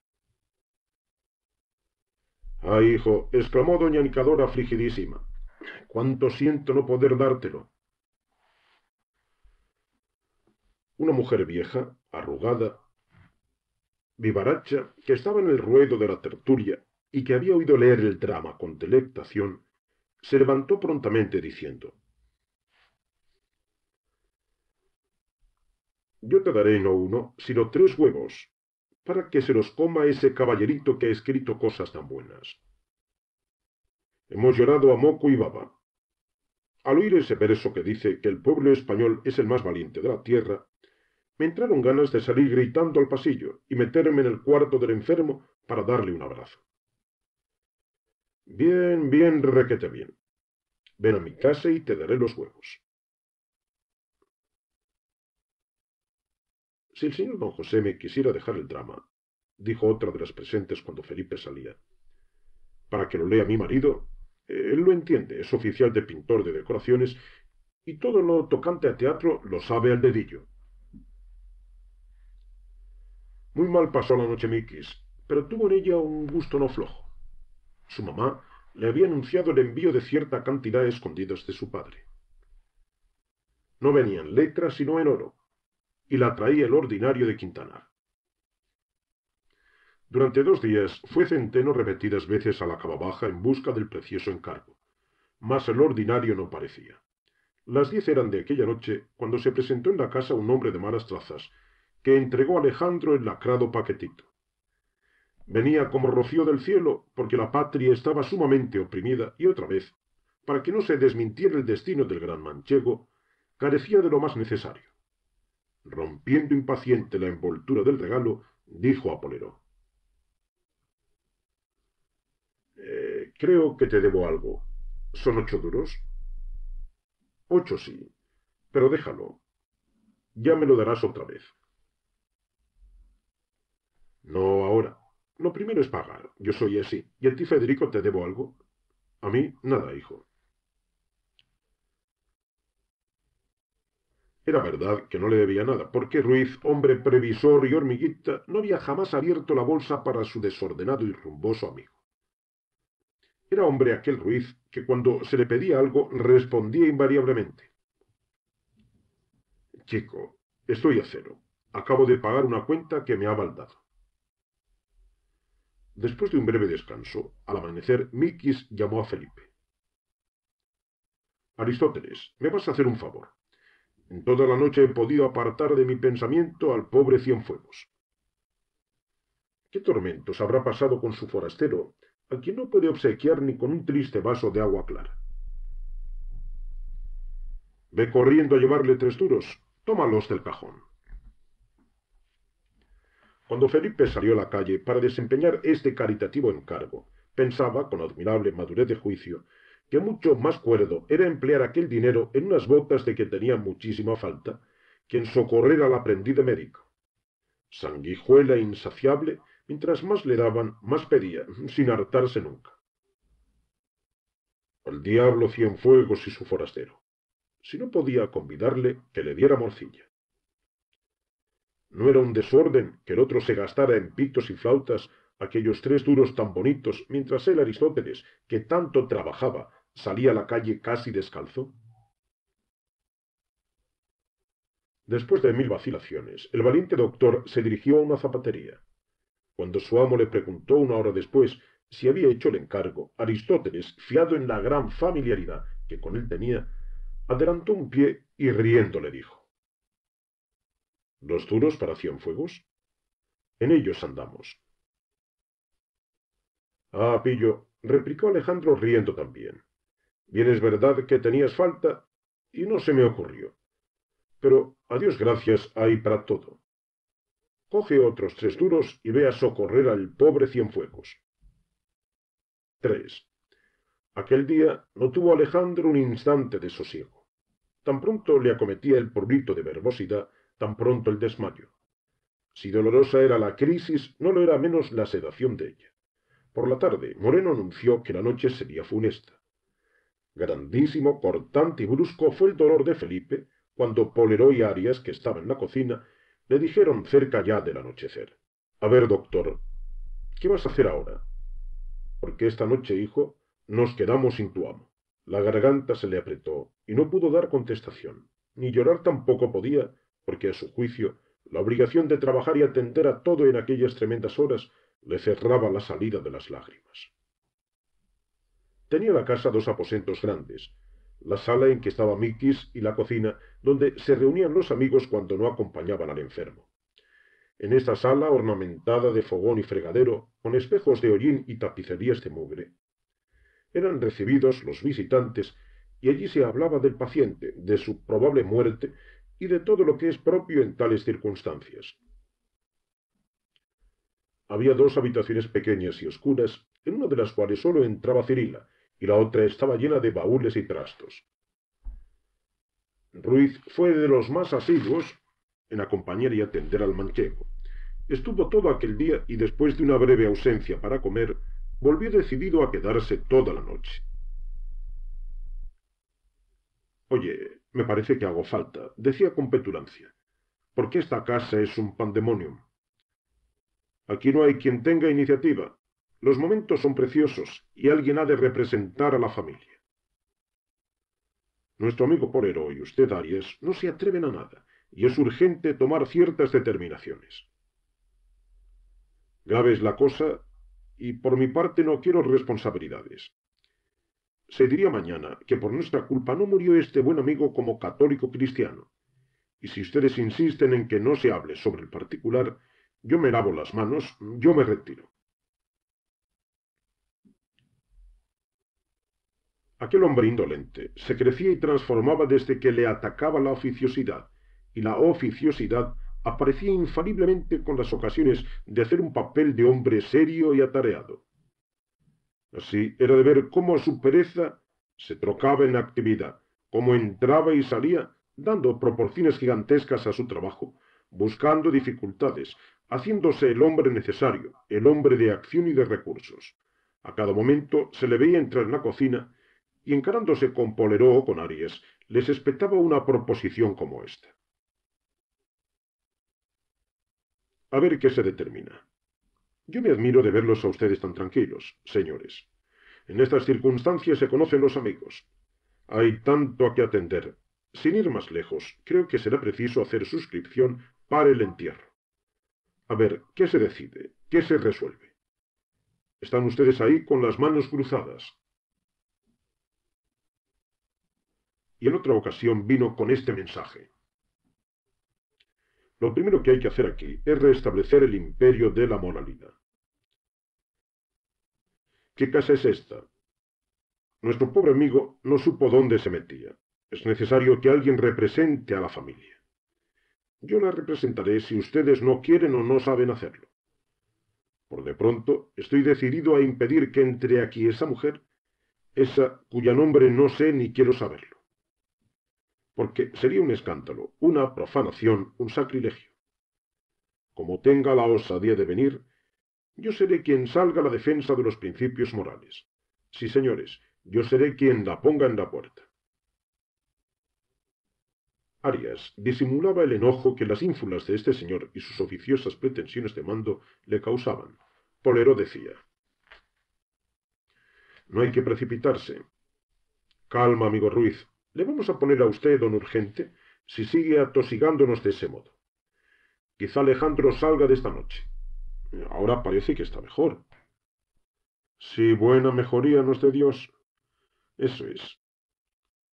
—¡Ay, hijo, exclamó doña Nicadora afligidísima. Cuánto siento no poder dártelo. Una mujer vieja, arrugada, vivaracha, que estaba en el ruedo de la tertulia y que había oído leer el drama con delectación, se levantó prontamente diciendo yo te daré no uno, sino tres huevos, para que se los coma ese caballerito que ha escrito cosas tan buenas. Hemos llorado a moco y baba. Al oír ese verso que dice que el pueblo español es el más valiente de la tierra, me entraron ganas de salir gritando al pasillo y meterme en el cuarto del enfermo para darle un abrazo. Bien, bien, requete bien. Ven a mi casa y te daré los huevos. Si el señor don José me quisiera dejar el drama, dijo otra de las presentes cuando Felipe salía. Para que lo lea mi marido. Él lo entiende, es oficial de pintor de decoraciones y todo lo tocante a teatro lo sabe al dedillo. Muy mal pasó la noche Miquis pero tuvo en ella un gusto no flojo. Su mamá le había anunciado el envío de cierta cantidad escondidas de su padre. No venían letras sino en oro, y la traía el ordinario de Quintanar. Durante dos días fue Centeno repetidas veces a la cababaja en busca del precioso encargo, mas el ordinario no parecía. Las diez eran de aquella noche cuando se presentó en la casa un hombre de malas trazas, que entregó a Alejandro el lacrado paquetito. Venía como rocío del cielo, porque la patria estaba sumamente oprimida y otra vez, para que no se desmintiera el destino del gran manchego, carecía de lo más necesario rompiendo impaciente la envoltura del regalo, dijo a Polero. Eh, creo que te debo algo. ¿Son ocho duros? Ocho sí, pero déjalo. Ya me lo darás otra vez. No ahora. Lo primero es pagar. Yo soy así. ¿Y a ti, Federico, te debo algo? A mí, nada, hijo. Era verdad que no le debía nada, porque Ruiz, hombre previsor y hormiguita, no había jamás abierto la bolsa para su desordenado y rumboso amigo. Era hombre aquel Ruiz que cuando se le pedía algo respondía invariablemente. Chico, estoy a cero. Acabo de pagar una cuenta que me ha baldado. Después de un breve descanso, al amanecer, Miquis llamó a Felipe. Aristóteles, me vas a hacer un favor. En toda la noche he podido apartar de mi pensamiento al pobre Cienfuegos. ¿Qué tormentos habrá pasado con su forastero, a quien no puede obsequiar ni con un triste vaso de agua clara? Ve corriendo a llevarle tres duros. Tómalos del cajón. Cuando Felipe salió a la calle para desempeñar este caritativo encargo, pensaba, con admirable madurez de juicio, que mucho más cuerdo era emplear aquel dinero en unas botas de que tenía muchísima falta, que en socorrer al aprendiz médico. Sanguijuela insaciable, mientras más le daban, más pedía, sin hartarse nunca. Al diablo Cienfuegos y su forastero. Si no podía convidarle, que le diera morcilla. No era un desorden que el otro se gastara en pitos y flautas aquellos tres duros tan bonitos, mientras él, Aristóteles, que tanto trabajaba, ¿Salía a la calle casi descalzo? Después de mil vacilaciones, el valiente doctor se dirigió a una zapatería. Cuando su amo le preguntó una hora después si había hecho el encargo, Aristóteles, fiado en la gran familiaridad que con él tenía, adelantó un pie y riendo le dijo. ¿Los duros para fuegos? En ellos andamos. Ah, pillo, replicó Alejandro riendo también. Bien es verdad que tenías falta y no se me ocurrió. Pero a Dios gracias hay para todo. Coge otros tres duros y ve a socorrer al pobre Cienfuegos. 3. Aquel día no tuvo Alejandro un instante de sosiego. Tan pronto le acometía el purlito de verbosidad, tan pronto el desmayo. Si dolorosa era la crisis, no lo era menos la sedación de ella. Por la tarde, Moreno anunció que la noche sería funesta. Grandísimo, cortante y brusco fue el dolor de Felipe cuando Polero y Arias, que estaba en la cocina, le dijeron cerca ya del anochecer. A ver, doctor, ¿qué vas a hacer ahora? Porque esta noche, hijo, nos quedamos sin tu amo. La garganta se le apretó y no pudo dar contestación. Ni llorar tampoco podía, porque a su juicio la obligación de trabajar y atender a todo en aquellas tremendas horas le cerraba la salida de las lágrimas. Tenía la casa dos aposentos grandes, la sala en que estaba Mikis y la cocina, donde se reunían los amigos cuando no acompañaban al enfermo. En esta sala, ornamentada de fogón y fregadero, con espejos de hollín y tapicerías de mugre, eran recibidos los visitantes y allí se hablaba del paciente, de su probable muerte y de todo lo que es propio en tales circunstancias. Había dos habitaciones pequeñas y oscuras, en una de las cuales solo entraba Cirila, y la otra estaba llena de baúles y trastos. Ruiz fue de los más asiduos en acompañar y atender al manchego. Estuvo todo aquel día y después de una breve ausencia para comer, volvió decidido a quedarse toda la noche. Oye, me parece que hago falta, decía con petulancia, porque esta casa es un pandemonium. Aquí no hay quien tenga iniciativa, los momentos son preciosos y alguien ha de representar a la familia. Nuestro amigo Porero y usted, Aries, no se atreven a nada y es urgente tomar ciertas determinaciones. Grave es la cosa y por mi parte no quiero responsabilidades. Se diría mañana que por nuestra culpa no murió este buen amigo como católico cristiano. Y si ustedes insisten en que no se hable sobre el particular, yo me lavo las manos, yo me retiro. Aquel hombre indolente se crecía y transformaba desde que le atacaba la oficiosidad, y la oficiosidad aparecía infaliblemente con las ocasiones de hacer un papel de hombre serio y atareado. Así era de ver cómo su pereza se trocaba en actividad, cómo entraba y salía, dando proporciones gigantescas a su trabajo, buscando dificultades, haciéndose el hombre necesario, el hombre de acción y de recursos. A cada momento se le veía entrar en la cocina y encarándose con Poleró, con Aries, les expectaba una proposición como esta. A ver qué se determina. Yo me admiro de verlos a ustedes tan tranquilos, señores. En estas circunstancias se conocen los amigos. Hay tanto a que atender. Sin ir más lejos, creo que será preciso hacer suscripción para el entierro. A ver, ¿qué se decide? ¿Qué se resuelve? Están ustedes ahí con las manos cruzadas, y en otra ocasión vino con este mensaje. Lo primero que hay que hacer aquí es restablecer el imperio de la moralidad. ¿Qué casa es esta? Nuestro pobre amigo no supo dónde se metía. Es necesario que alguien represente a la familia. Yo la representaré si ustedes no quieren o no saben hacerlo. Por de pronto, estoy decidido a impedir que entre aquí esa mujer, esa cuya nombre no sé ni quiero saber porque sería un escándalo, una profanación, un sacrilegio. Como tenga la osadía de venir, yo seré quien salga a la defensa de los principios morales. Sí, señores, yo seré quien la ponga en la puerta. Arias disimulaba el enojo que las ínfulas de este señor y sus oficiosas pretensiones de mando le causaban. Polero decía, No hay que precipitarse. Calma, amigo Ruiz, le vamos a poner a usted, don Urgente, si sigue atosigándonos de ese modo. Quizá Alejandro salga de esta noche. Ahora parece que está mejor. Sí, buena mejoría nos dé Dios. Eso es.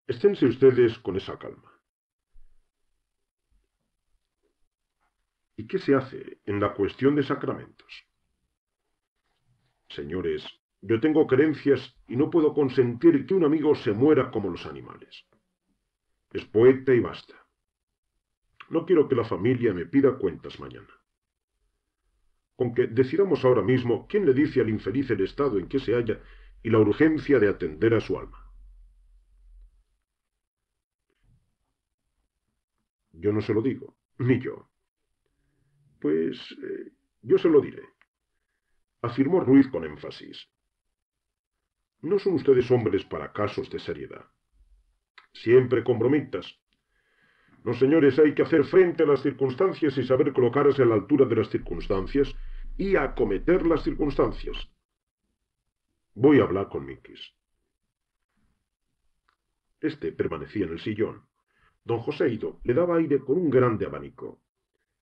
Esténse ustedes con esa calma. ¿Y qué se hace en la cuestión de sacramentos? Señores, yo tengo creencias y no puedo consentir que un amigo se muera como los animales. Es poeta y basta. No quiero que la familia me pida cuentas mañana. Con que decidamos ahora mismo quién le dice al infeliz el estado en que se halla y la urgencia de atender a su alma. Yo no se lo digo, ni yo. Pues eh, yo se lo diré, afirmó Ruiz con énfasis. No son ustedes hombres para casos de seriedad siempre con bromitas. los señores, hay que hacer frente a las circunstancias y saber colocarse a la altura de las circunstancias y acometer las circunstancias. Voy a hablar con Miquis. Este permanecía en el sillón. Don José Ido le daba aire con un grande abanico,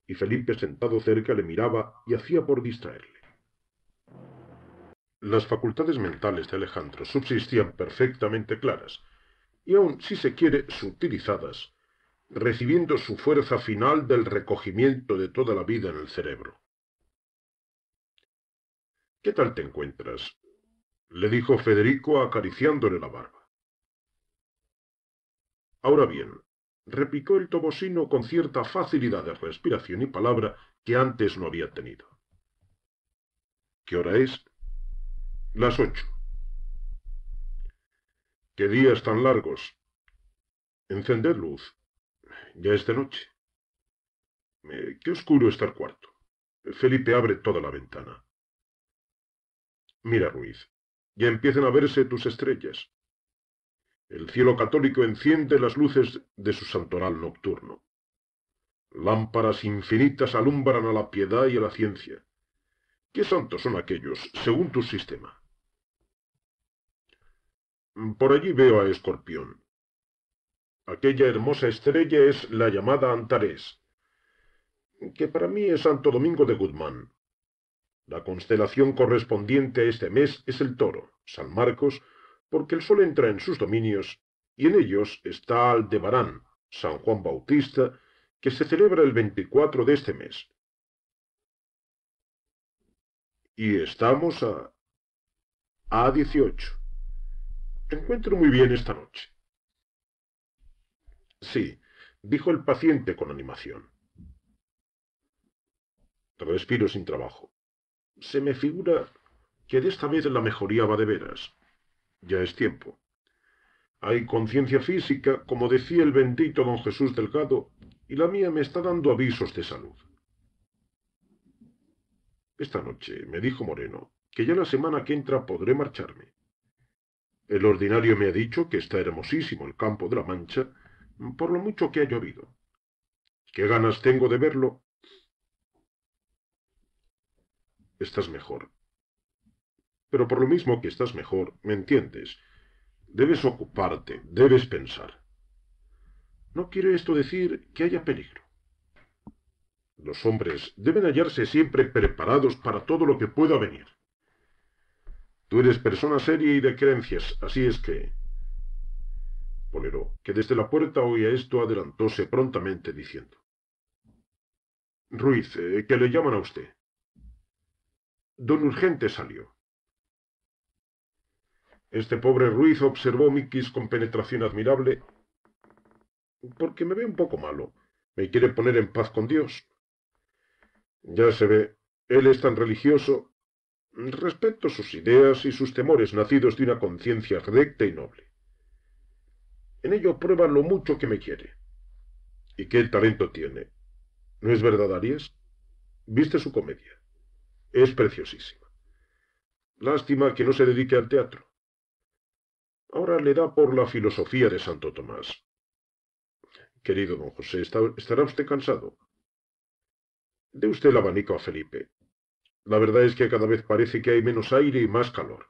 y Felipe sentado cerca le miraba y hacía por distraerle. Las facultades mentales de Alejandro subsistían perfectamente claras, y aun si se quiere sutilizadas, recibiendo su fuerza final del recogimiento de toda la vida en el cerebro. ¿Qué tal te encuentras? le dijo Federico acariciándole la barba. Ahora bien, replicó el tobosino con cierta facilidad de respiración y palabra que antes no había tenido. ¿Qué hora es? Las ocho qué días tan largos. Encended luz. Ya es de noche. Eh, qué oscuro está el cuarto. Felipe abre toda la ventana. Mira, Ruiz, ya empiezan a verse tus estrellas. El cielo católico enciende las luces de su santoral nocturno. Lámparas infinitas alumbran a la piedad y a la ciencia. ¿Qué santos son aquellos, según tu sistema? Por allí veo a Escorpión. Aquella hermosa estrella es la llamada Antares, que para mí es Santo Domingo de Guzmán. La constelación correspondiente a este mes es el toro, San Marcos, porque el sol entra en sus dominios, y en ellos está Aldebarán, San Juan Bautista, que se celebra el 24 de este mes. Y estamos a A18. Te encuentro muy bien esta noche. Sí, dijo el paciente con animación. Respiro sin trabajo. Se me figura que de esta vez la mejoría va de veras. Ya es tiempo. Hay conciencia física, como decía el bendito don Jesús Delgado, y la mía me está dando avisos de salud. Esta noche, me dijo Moreno, que ya la semana que entra podré marcharme. El ordinario me ha dicho que está hermosísimo el campo de la Mancha, por lo mucho que ha llovido. ¿Qué ganas tengo de verlo? Estás mejor. Pero por lo mismo que estás mejor, ¿me entiendes? Debes ocuparte, debes pensar. No quiere esto decir que haya peligro. Los hombres deben hallarse siempre preparados para todo lo que pueda venir. Tú eres persona seria y de creencias, así es que... Polero, que desde la puerta oía esto, adelantóse prontamente diciendo. Ruiz, eh, que le llaman a usted. Don Urgente salió. Este pobre Ruiz observó Miquis con penetración admirable. Porque me ve un poco malo. Me quiere poner en paz con Dios. Ya se ve, él es tan religioso Respeto sus ideas y sus temores nacidos de una conciencia recta y noble. En ello prueba lo mucho que me quiere. ¿Y qué talento tiene? ¿No es verdad, Arias? Viste su comedia. Es preciosísima. Lástima que no se dedique al teatro. Ahora le da por la filosofía de Santo Tomás. Querido don José, ¿estará usted cansado? De usted el abanico a Felipe. La verdad es que cada vez parece que hay menos aire y más calor.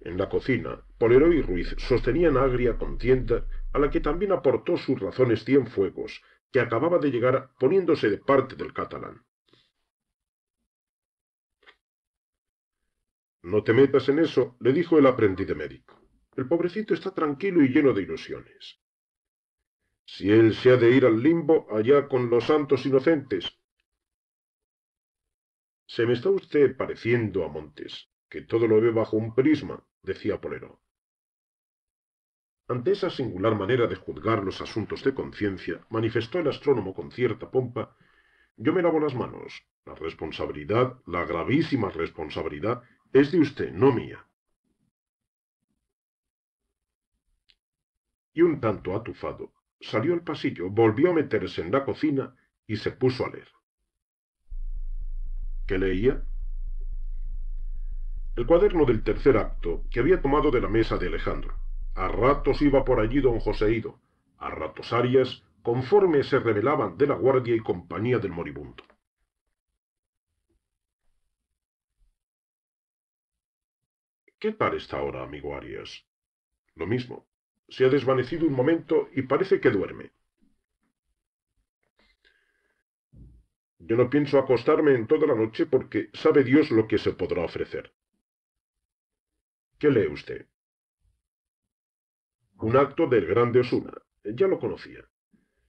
En la cocina, Polero y Ruiz sostenían agria contienda a la que también aportó sus razones Cienfuegos, que acababa de llegar poniéndose de parte del catalán. No te metas en eso, le dijo el aprendiz de médico. El pobrecito está tranquilo y lleno de ilusiones. Si él se ha de ir al limbo, allá con los santos inocentes, se me está usted pareciendo a Montes, que todo lo ve bajo un prisma, decía Polero. Ante esa singular manera de juzgar los asuntos de conciencia, manifestó el astrónomo con cierta pompa, yo me lavo las manos. La responsabilidad, la gravísima responsabilidad, es de usted, no mía. Y un tanto atufado, salió al pasillo, volvió a meterse en la cocina y se puso a leer que leía? El cuaderno del tercer acto que había tomado de la mesa de Alejandro. A ratos iba por allí don Ido, a ratos Arias, conforme se revelaban de la guardia y compañía del moribundo. ¿Qué tal está ahora, amigo Arias? Lo mismo. Se ha desvanecido un momento y parece que duerme. Yo no pienso acostarme en toda la noche porque sabe Dios lo que se podrá ofrecer. ¿Qué lee usted? Un acto del grande Osuna. Ya lo conocía.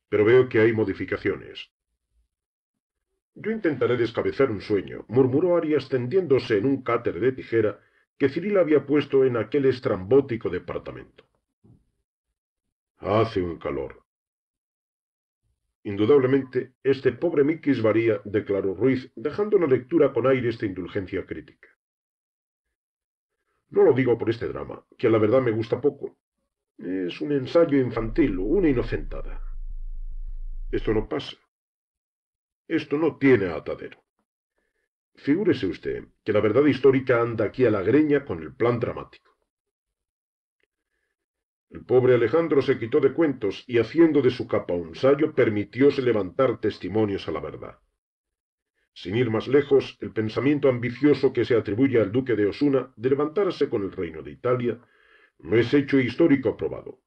Pero veo que hay modificaciones. Yo intentaré descabezar un sueño, murmuró Arias tendiéndose en un cáter de tijera que Ciril había puesto en aquel estrambótico departamento. Hace un calor. Indudablemente, este pobre Miquis varía, declaró Ruiz, dejando la lectura con aires de indulgencia crítica. No lo digo por este drama, que a la verdad me gusta poco. Es un ensayo infantil, una inocentada. Esto no pasa. Esto no tiene atadero. Figúrese usted que la verdad histórica anda aquí a la greña con el plan dramático. El pobre Alejandro se quitó de cuentos y haciendo de su capa un sayo permitióse levantar testimonios a la verdad. Sin ir más lejos, el pensamiento ambicioso que se atribuye al duque de Osuna de levantarse con el reino de Italia no es hecho histórico aprobado.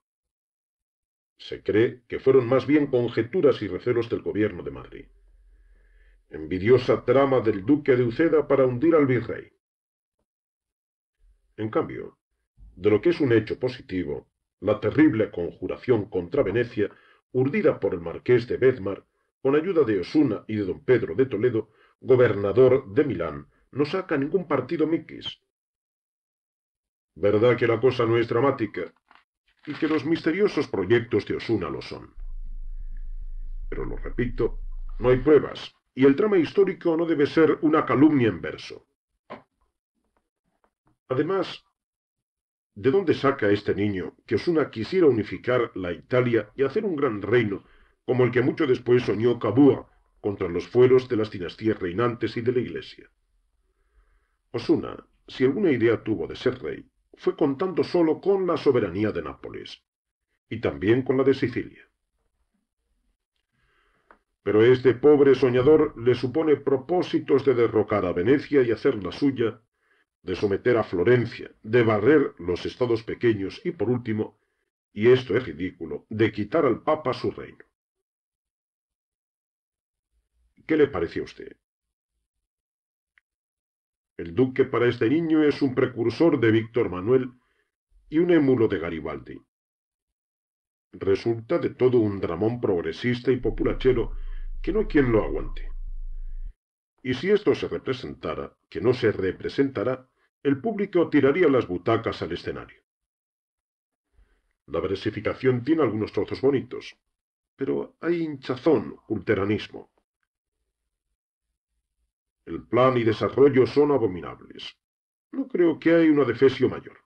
Se cree que fueron más bien conjeturas y recelos del gobierno de Madrid. Envidiosa trama del duque de Uceda para hundir al virrey. En cambio, de lo que es un hecho positivo, la terrible conjuración contra Venecia, urdida por el marqués de Bedmar, con ayuda de Osuna y de don Pedro de Toledo, gobernador de Milán, no saca ningún partido miquis. ¿Verdad que la cosa no es dramática? Y que los misteriosos proyectos de Osuna lo son. Pero lo repito, no hay pruebas, y el trama histórico no debe ser una calumnia en verso. Además, ¿De dónde saca este niño que Osuna quisiera unificar la Italia y hacer un gran reino, como el que mucho después soñó Cabúa contra los fueros de las dinastías reinantes y de la Iglesia? Osuna, si alguna idea tuvo de ser rey, fue contando solo con la soberanía de Nápoles y también con la de Sicilia. Pero este pobre soñador le supone propósitos de derrocar a Venecia y hacerla suya de someter a Florencia, de barrer los estados pequeños y por último, y esto es ridículo, de quitar al Papa su reino. ¿Qué le parece a usted? El duque para este niño es un precursor de Víctor Manuel y un émulo de Garibaldi. Resulta de todo un dramón progresista y populachero que no hay quien lo aguante. Y si esto se representara, que no se representará, el público tiraría las butacas al escenario. La versificación tiene algunos trozos bonitos, pero hay hinchazón, culteranismo. El plan y desarrollo son abominables. No creo que hay una defesio mayor.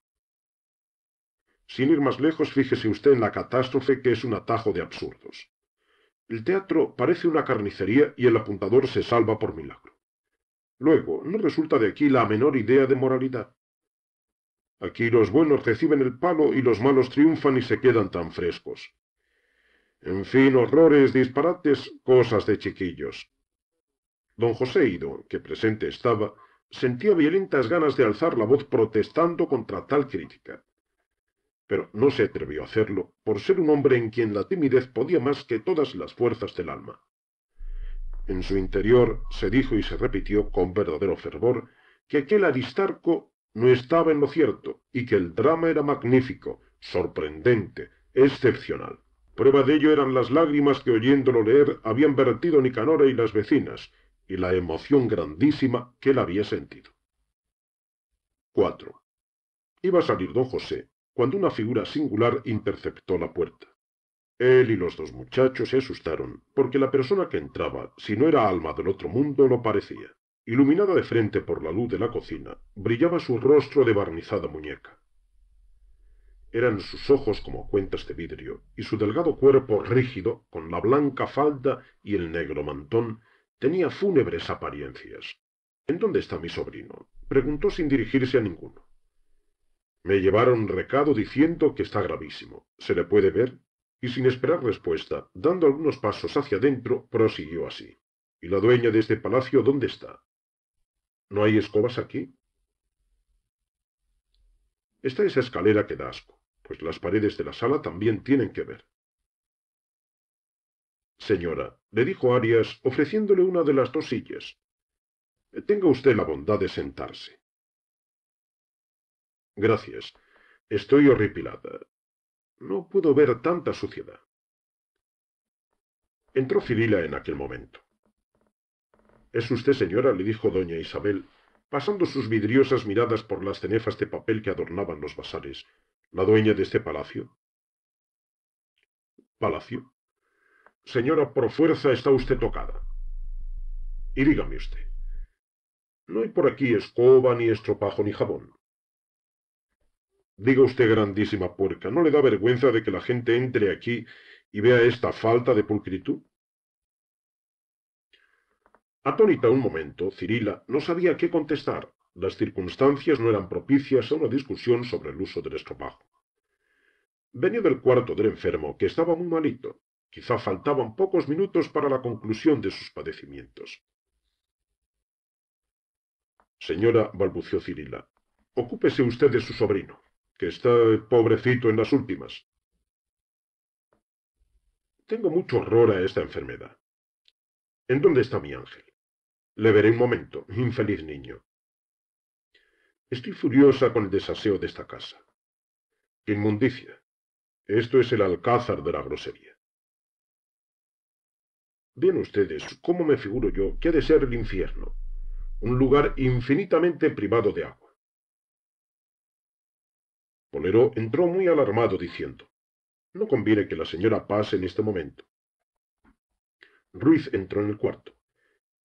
Sin ir más lejos, fíjese usted en la catástrofe que es un atajo de absurdos. El teatro parece una carnicería y el apuntador se salva por milagro. Luego, no resulta de aquí la menor idea de moralidad. Aquí los buenos reciben el palo y los malos triunfan y se quedan tan frescos. En fin, horrores, disparates, cosas de chiquillos. Don José Ido, que presente estaba, sentía violentas ganas de alzar la voz protestando contra tal crítica. Pero no se atrevió a hacerlo, por ser un hombre en quien la timidez podía más que todas las fuerzas del alma. En su interior se dijo y se repitió con verdadero fervor que aquel Aristarco no estaba en lo cierto y que el drama era magnífico, sorprendente, excepcional. Prueba de ello eran las lágrimas que oyéndolo leer habían vertido Nicanora y las vecinas, y la emoción grandísima que él había sentido. 4. Iba a salir don José cuando una figura singular interceptó la puerta. Él y los dos muchachos se asustaron, porque la persona que entraba, si no era alma del otro mundo, lo parecía. Iluminada de frente por la luz de la cocina, brillaba su rostro de barnizada muñeca. Eran sus ojos como cuentas de vidrio, y su delgado cuerpo rígido, con la blanca falda y el negro mantón, tenía fúnebres apariencias. ¿En dónde está mi sobrino? preguntó sin dirigirse a ninguno. Me llevaron recado diciendo que está gravísimo. ¿Se le puede ver? y sin esperar respuesta, dando algunos pasos hacia adentro, prosiguió así. ¿Y la dueña de este palacio dónde está? ¿No hay escobas aquí? Está esa escalera que da asco, pues las paredes de la sala también tienen que ver. Señora, le dijo Arias, ofreciéndole una de las dos sillas. Tenga usted la bondad de sentarse. Gracias. Estoy horripilada. No pudo ver tanta suciedad. Entró Cirila en aquel momento. ¿Es usted, señora? le dijo doña Isabel, pasando sus vidriosas miradas por las cenefas de papel que adornaban los vasares. la dueña de este palacio. ¿Palacio? Señora, por fuerza está usted tocada. Y dígame usted, no hay por aquí escoba, ni estropajo, ni jabón. Diga usted grandísima puerca, ¿no le da vergüenza de que la gente entre aquí y vea esta falta de pulcritud? Atónita un momento, Cirila no sabía qué contestar. Las circunstancias no eran propicias a una discusión sobre el uso del estropajo. Venía del cuarto del enfermo, que estaba muy malito. Quizá faltaban pocos minutos para la conclusión de sus padecimientos. Señora, balbució Cirila, ocúpese usted de su sobrino que está pobrecito en las últimas. Tengo mucho horror a esta enfermedad. ¿En dónde está mi ángel? Le veré un momento, infeliz niño. Estoy furiosa con el desaseo de esta casa. ¡Qué inmundicia! Esto es el alcázar de la grosería. Vean ustedes cómo me figuro yo que ha de ser el infierno, un lugar infinitamente privado de agua. Polero entró muy alarmado diciendo No conviene que la señora pase en este momento. Ruiz entró en el cuarto.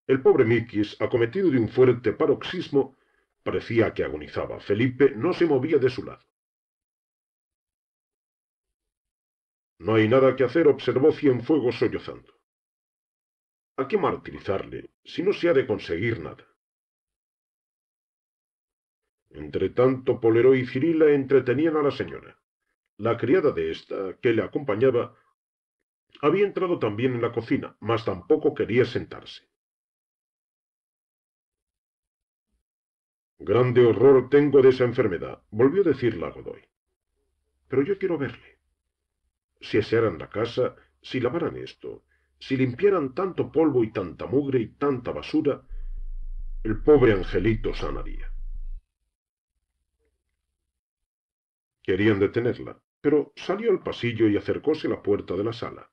El pobre Miquis, acometido de un fuerte paroxismo, parecía que agonizaba. Felipe no se movía de su lado. No hay nada que hacer, observó Cienfuegos sollozando. ¿A qué martirizarle si no se ha de conseguir nada? Entre tanto, polero y Cirila entretenían a la señora. La criada de ésta, que le acompañaba, había entrado también en la cocina, mas tampoco quería sentarse. Grande horror tengo de esa enfermedad, volvió a decirla Godoy. Pero yo quiero verle. Si asearan la casa, si lavaran esto, si limpiaran tanto polvo y tanta mugre y tanta basura, el pobre angelito sanaría. Querían detenerla, pero salió al pasillo y acercóse a la puerta de la sala.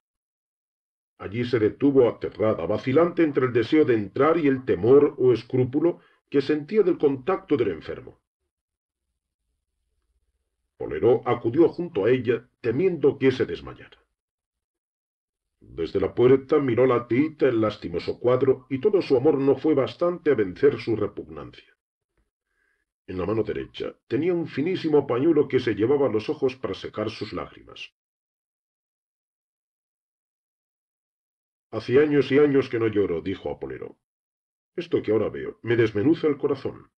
Allí se detuvo aterrada, vacilante entre el deseo de entrar y el temor o escrúpulo que sentía del contacto del enfermo. Poleró acudió junto a ella, temiendo que se desmayara. Desde la puerta miró la tita el lastimoso cuadro y todo su amor no fue bastante a vencer su repugnancia en la mano derecha, tenía un finísimo pañuelo que se llevaba a los ojos para secar sus lágrimas. Hace años y años que no lloro, dijo Apolero. Esto que ahora veo me desmenuza el corazón.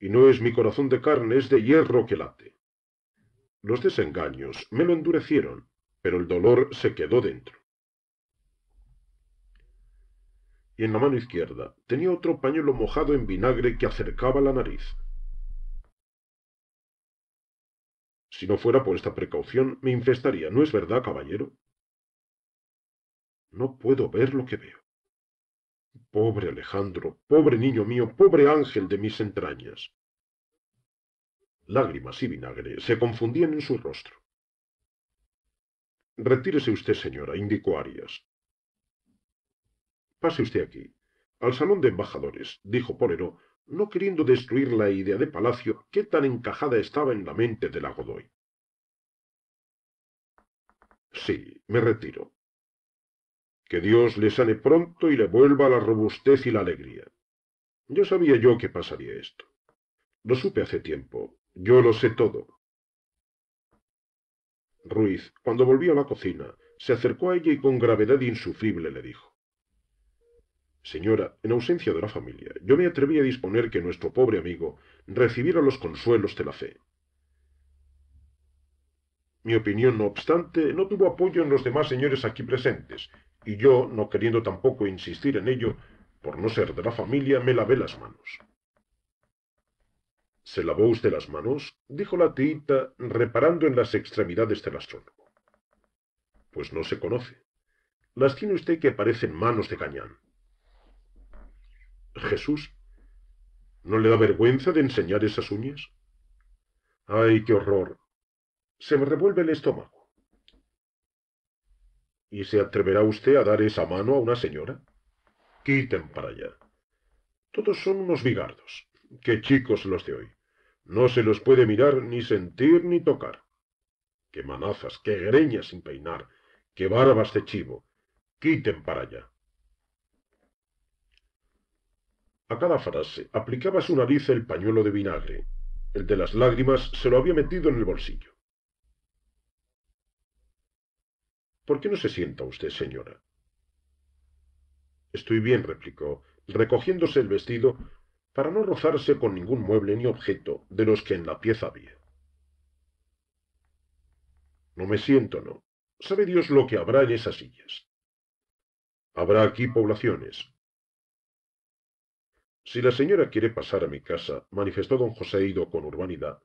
Y no es mi corazón de carne, es de hierro que late. Los desengaños me lo endurecieron, pero el dolor se quedó dentro. y en la mano izquierda tenía otro pañuelo mojado en vinagre que acercaba la nariz. Si no fuera por esta precaución, me infestaría, ¿no es verdad, caballero? No puedo ver lo que veo. Pobre Alejandro, pobre niño mío, pobre ángel de mis entrañas. Lágrimas y vinagre se confundían en su rostro. Retírese usted, señora, indicó Arias. Pase usted aquí. Al salón de embajadores, dijo Polero, no queriendo destruir la idea de Palacio que tan encajada estaba en la mente de la Godoy. Sí, me retiro. Que Dios le sane pronto y le vuelva la robustez y la alegría. Yo sabía yo que pasaría esto. Lo supe hace tiempo. Yo lo sé todo. Ruiz, cuando volvió a la cocina, se acercó a ella y con gravedad insufrible le dijo Señora, en ausencia de la familia, yo me atreví a disponer que nuestro pobre amigo recibiera los consuelos de la fe. Mi opinión, no obstante, no tuvo apoyo en los demás señores aquí presentes, y yo, no queriendo tampoco insistir en ello, por no ser de la familia, me lavé las manos. ¿Se lavó usted las manos? dijo la tita, reparando en las extremidades del astrónomo. Pues no se conoce. Las tiene usted que parecen manos de cañán. Jesús, ¿no le da vergüenza de enseñar esas uñas? ¡Ay, qué horror! Se me revuelve el estómago. ¿Y se atreverá usted a dar esa mano a una señora? Quiten para allá. Todos son unos bigardos. Qué chicos los de hoy. No se los puede mirar, ni sentir, ni tocar. Qué manazas, qué greñas sin peinar, qué barbas de chivo. Quiten para allá. A cada frase aplicaba su nariz el pañuelo de vinagre. El de las lágrimas se lo había metido en el bolsillo. ¿Por qué no se sienta usted, señora? Estoy bien, replicó, recogiéndose el vestido para no rozarse con ningún mueble ni objeto de los que en la pieza había. No me siento, no. Sabe Dios lo que habrá en esas sillas. Habrá aquí poblaciones, si la señora quiere pasar a mi casa, manifestó don José Ido con urbanidad,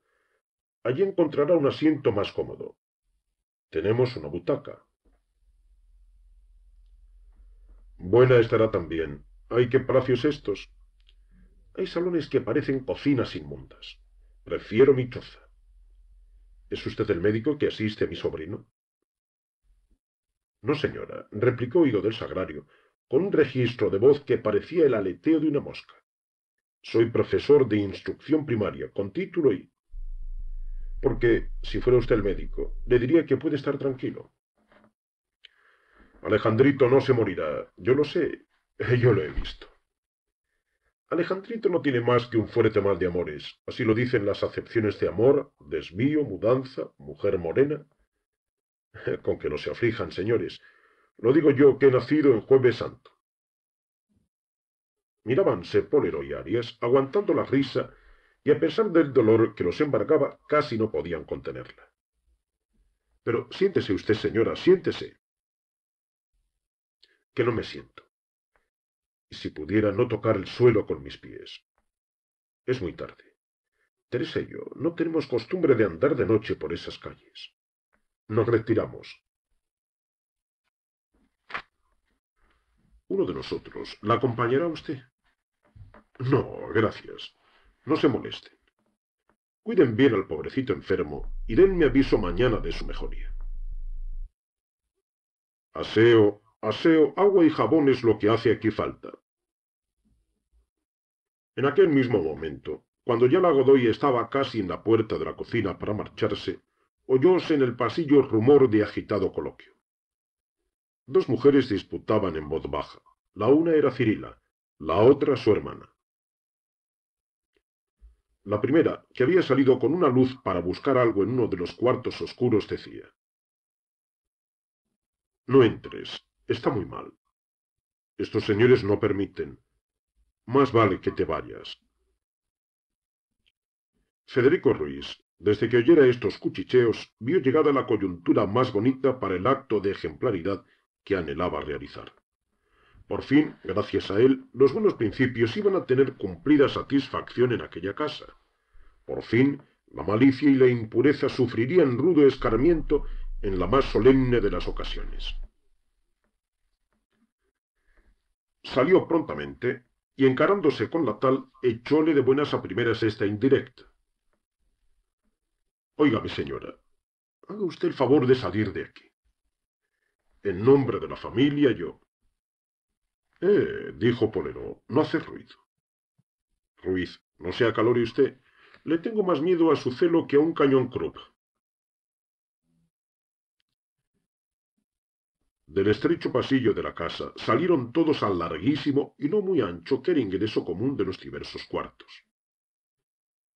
allí encontrará un asiento más cómodo. Tenemos una butaca. Buena estará también. ¿Hay qué palacios estos? Hay salones que parecen cocinas inmundas. Prefiero mi choza. ¿Es usted el médico que asiste a mi sobrino? No, señora, replicó Ido del Sagrario, con un registro de voz que parecía el aleteo de una mosca. Soy profesor de instrucción primaria, con título y... Porque, si fuera usted el médico, le diría que puede estar tranquilo. Alejandrito no se morirá. Yo lo sé. (laughs) Yo lo he visto. Alejandrito no tiene más que un fuerte mal de amores. Así lo dicen las acepciones de amor, desvío, mudanza, mujer morena. (laughs) Con que no se aflijan, señores. Lo digo yo que he nacido en jueves santo. Mirábanse Polero y Arias, aguantando la risa, y a pesar del dolor que los embargaba, casi no podían contenerla. Pero siéntese usted, señora, siéntese. Que no me siento. Y si pudiera no tocar el suelo con mis pies. Es muy tarde. Teresa y yo no tenemos costumbre de andar de noche por esas calles. Nos retiramos. Uno de nosotros la acompañará usted. No, gracias. No se molesten. Cuiden bien al pobrecito enfermo y denme aviso mañana de su mejoría. Aseo, aseo, agua y jabón es lo que hace aquí falta. En aquel mismo momento, cuando ya la Godoy estaba casi en la puerta de la cocina para marcharse, oyóse en el pasillo rumor de agitado coloquio. Dos mujeres disputaban en voz baja. La una era Cirila, la otra su hermana. La primera, que había salido con una luz para buscar algo en uno de los cuartos oscuros, decía. No entres. Está muy mal. Estos señores no permiten. Más vale que te vayas. Federico Ruiz, desde que oyera estos cuchicheos, vio llegada la coyuntura más bonita para el acto de ejemplaridad que anhelaba realizar. Por fin, gracias a él, los buenos principios iban a tener cumplida satisfacción en aquella casa. Por fin, la malicia y la impureza sufrirían rudo escarmiento en la más solemne de las ocasiones. Salió prontamente y encarándose con la tal, echóle de buenas a primeras esta indirecta. Óigame, señora, haga usted el favor de salir de aquí. En nombre de la familia, yo, eh, dijo Polero, no hace ruido. Ruiz, no sea calore usted. Le tengo más miedo a su celo que a un cañón crop. Del estrecho pasillo de la casa salieron todos al larguísimo y no muy ancho que era ingreso común de los diversos cuartos.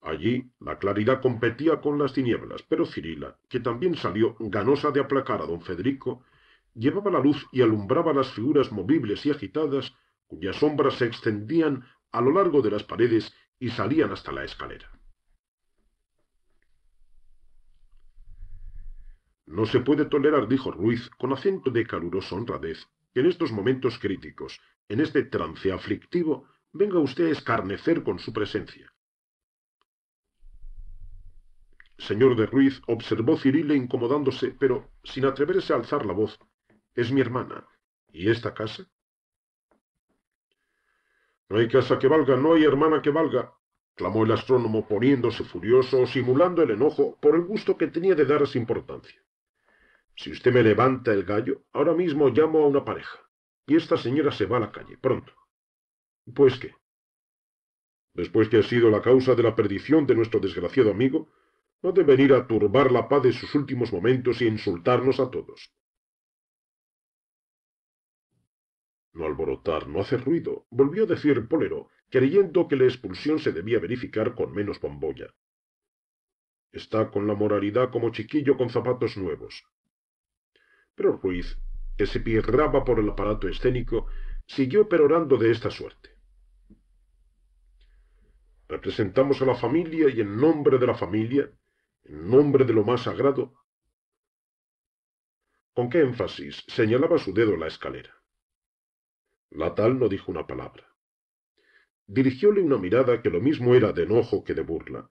Allí la claridad competía con las tinieblas, pero Cirila, que también salió ganosa de aplacar a don Federico, llevaba la luz y alumbraba las figuras movibles y agitadas cuyas sombras se extendían a lo largo de las paredes y salían hasta la escalera. No se puede tolerar, dijo Ruiz, con acento de calurosa honradez, que en estos momentos críticos, en este trance aflictivo, venga usted a escarnecer con su presencia. Señor de Ruiz observó Cirile incomodándose, pero sin atreverse a alzar la voz, es mi hermana. ¿Y esta casa? No hay casa que valga, no hay hermana que valga, clamó el astrónomo poniéndose furioso, simulando el enojo por el gusto que tenía de dar importancia. Si usted me levanta el gallo, ahora mismo llamo a una pareja, y esta señora se va a la calle, pronto. Pues qué. Después que ha sido la causa de la perdición de nuestro desgraciado amigo, no debe venir a turbar la paz de sus últimos momentos y e insultarnos a todos. No alborotar, no hacer ruido, volvió a decir Polero, creyendo que la expulsión se debía verificar con menos bombolla. Está con la moralidad como chiquillo con zapatos nuevos. Pero Ruiz, que se pirraba por el aparato escénico, siguió perorando de esta suerte. Representamos a la familia y en nombre de la familia, en nombre de lo más sagrado. ¿Con qué énfasis señalaba su dedo la escalera? La tal no dijo una palabra. Dirigióle una mirada que lo mismo era de enojo que de burla,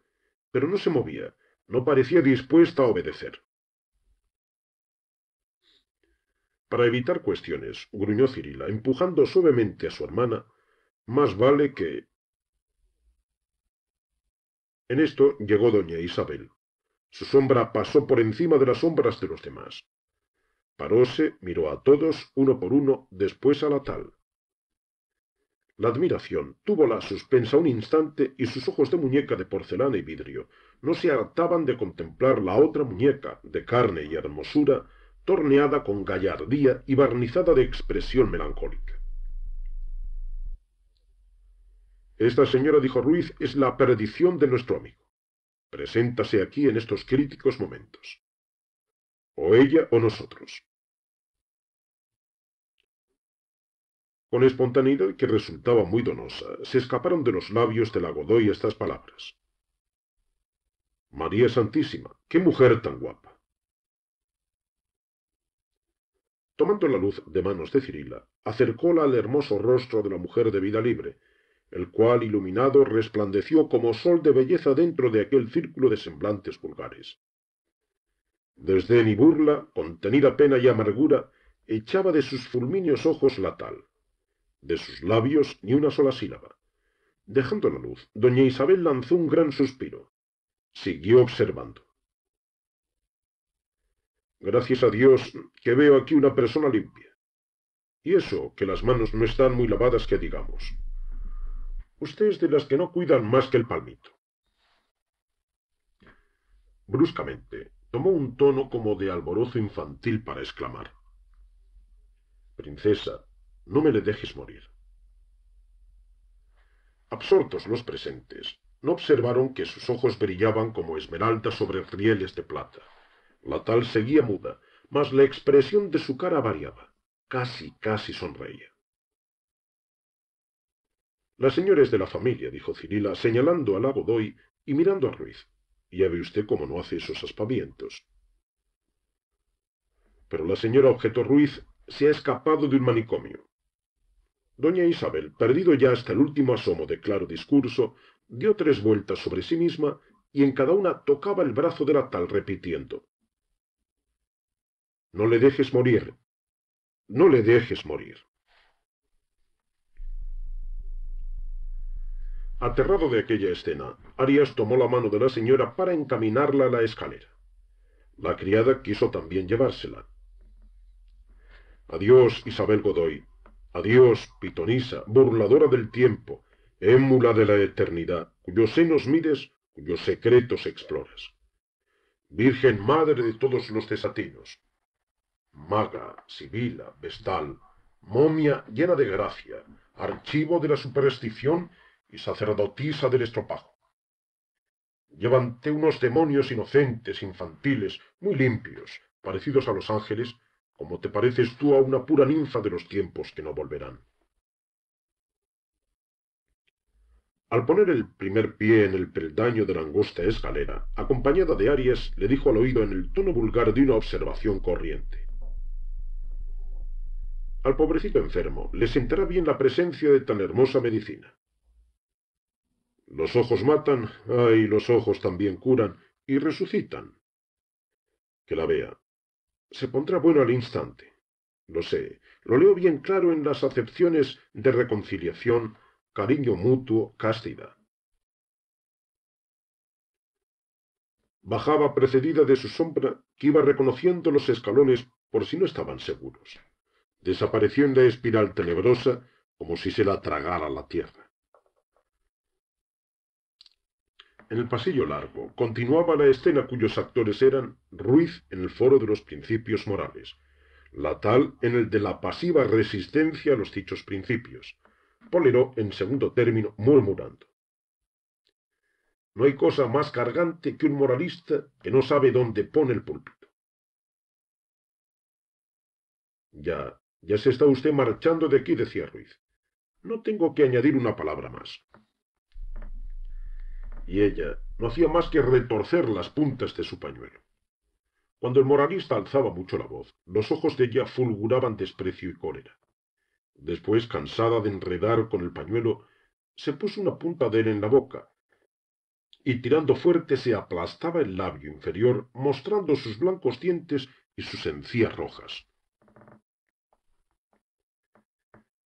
pero no se movía, no parecía dispuesta a obedecer. Para evitar cuestiones, gruñó Cirila, empujando suavemente a su hermana, más vale que... En esto llegó doña Isabel. Su sombra pasó por encima de las sombras de los demás. Paróse, miró a todos uno por uno, después a la tal. La admiración la suspensa un instante y sus ojos de muñeca de porcelana y vidrio no se hartaban de contemplar la otra muñeca, de carne y hermosura, torneada con gallardía y barnizada de expresión melancólica. Esta señora, dijo Ruiz, es la perdición de nuestro amigo. Preséntase aquí en estos críticos momentos. O ella o nosotros. Con espontaneidad que resultaba muy donosa, se escaparon de los labios de la Godoy estas palabras. María Santísima, qué mujer tan guapa. Tomando la luz de manos de Cirila, acercóla al hermoso rostro de la mujer de vida libre, el cual, iluminado, resplandeció como sol de belleza dentro de aquel círculo de semblantes vulgares. Desde y burla, contenida pena y amargura, echaba de sus fulminios ojos la tal. De sus labios ni una sola sílaba. Dejando la luz, doña Isabel lanzó un gran suspiro. Siguió observando. Gracias a Dios que veo aquí una persona limpia. Y eso, que las manos no están muy lavadas, que digamos. Usted es de las que no cuidan más que el palmito. Bruscamente, tomó un tono como de alborozo infantil para exclamar. Princesa, no me le dejes morir. Absortos los presentes, no observaron que sus ojos brillaban como esmeraldas sobre rieles de plata. La tal seguía muda, mas la expresión de su cara variaba. Casi, casi sonreía. La señora es de la familia, dijo Cirila, señalando a la Godoy y mirando a Ruiz. Ya ve usted cómo no hace esos aspavientos. Pero la señora objetó Ruiz se ha escapado de un manicomio. Doña Isabel, perdido ya hasta el último asomo de claro discurso, dio tres vueltas sobre sí misma y en cada una tocaba el brazo de la tal repitiendo. No le dejes morir. No le dejes morir. Aterrado de aquella escena, Arias tomó la mano de la señora para encaminarla a la escalera. La criada quiso también llevársela. Adiós, Isabel Godoy, Adiós, pitonisa, burladora del tiempo, émula de la eternidad, cuyos senos mides, cuyos secretos exploras. Virgen madre de todos los desatinos. Maga, sibila, vestal, momia llena de gracia, archivo de la superstición y sacerdotisa del estropajo. Llevante unos demonios inocentes, infantiles, muy limpios, parecidos a los ángeles, como te pareces tú a una pura ninfa de los tiempos que no volverán. Al poner el primer pie en el peldaño de la angosta escalera, acompañada de Aries, le dijo al oído en el tono vulgar de una observación corriente. Al pobrecito enfermo le sentará bien la presencia de tan hermosa medicina. Los ojos matan, ay, los ojos también curan y resucitan. Que la vea, se pondrá bueno al instante. Lo sé, lo leo bien claro en las acepciones de reconciliación, cariño mutuo, castidad. Bajaba precedida de su sombra, que iba reconociendo los escalones por si no estaban seguros. Desapareció en la espiral tenebrosa, como si se la tragara la tierra. En el pasillo largo continuaba la escena cuyos actores eran Ruiz en el foro de los principios morales, la tal en el de la pasiva resistencia a los dichos principios, Poleró en segundo término murmurando. No hay cosa más cargante que un moralista que no sabe dónde pone el púlpito. Ya, ya se está usted marchando de aquí, decía Ruiz. No tengo que añadir una palabra más y ella no hacía más que retorcer las puntas de su pañuelo. Cuando el moralista alzaba mucho la voz, los ojos de ella fulguraban desprecio y cólera. Después, cansada de enredar con el pañuelo, se puso una punta de él en la boca, y tirando fuerte se aplastaba el labio inferior, mostrando sus blancos dientes y sus encías rojas.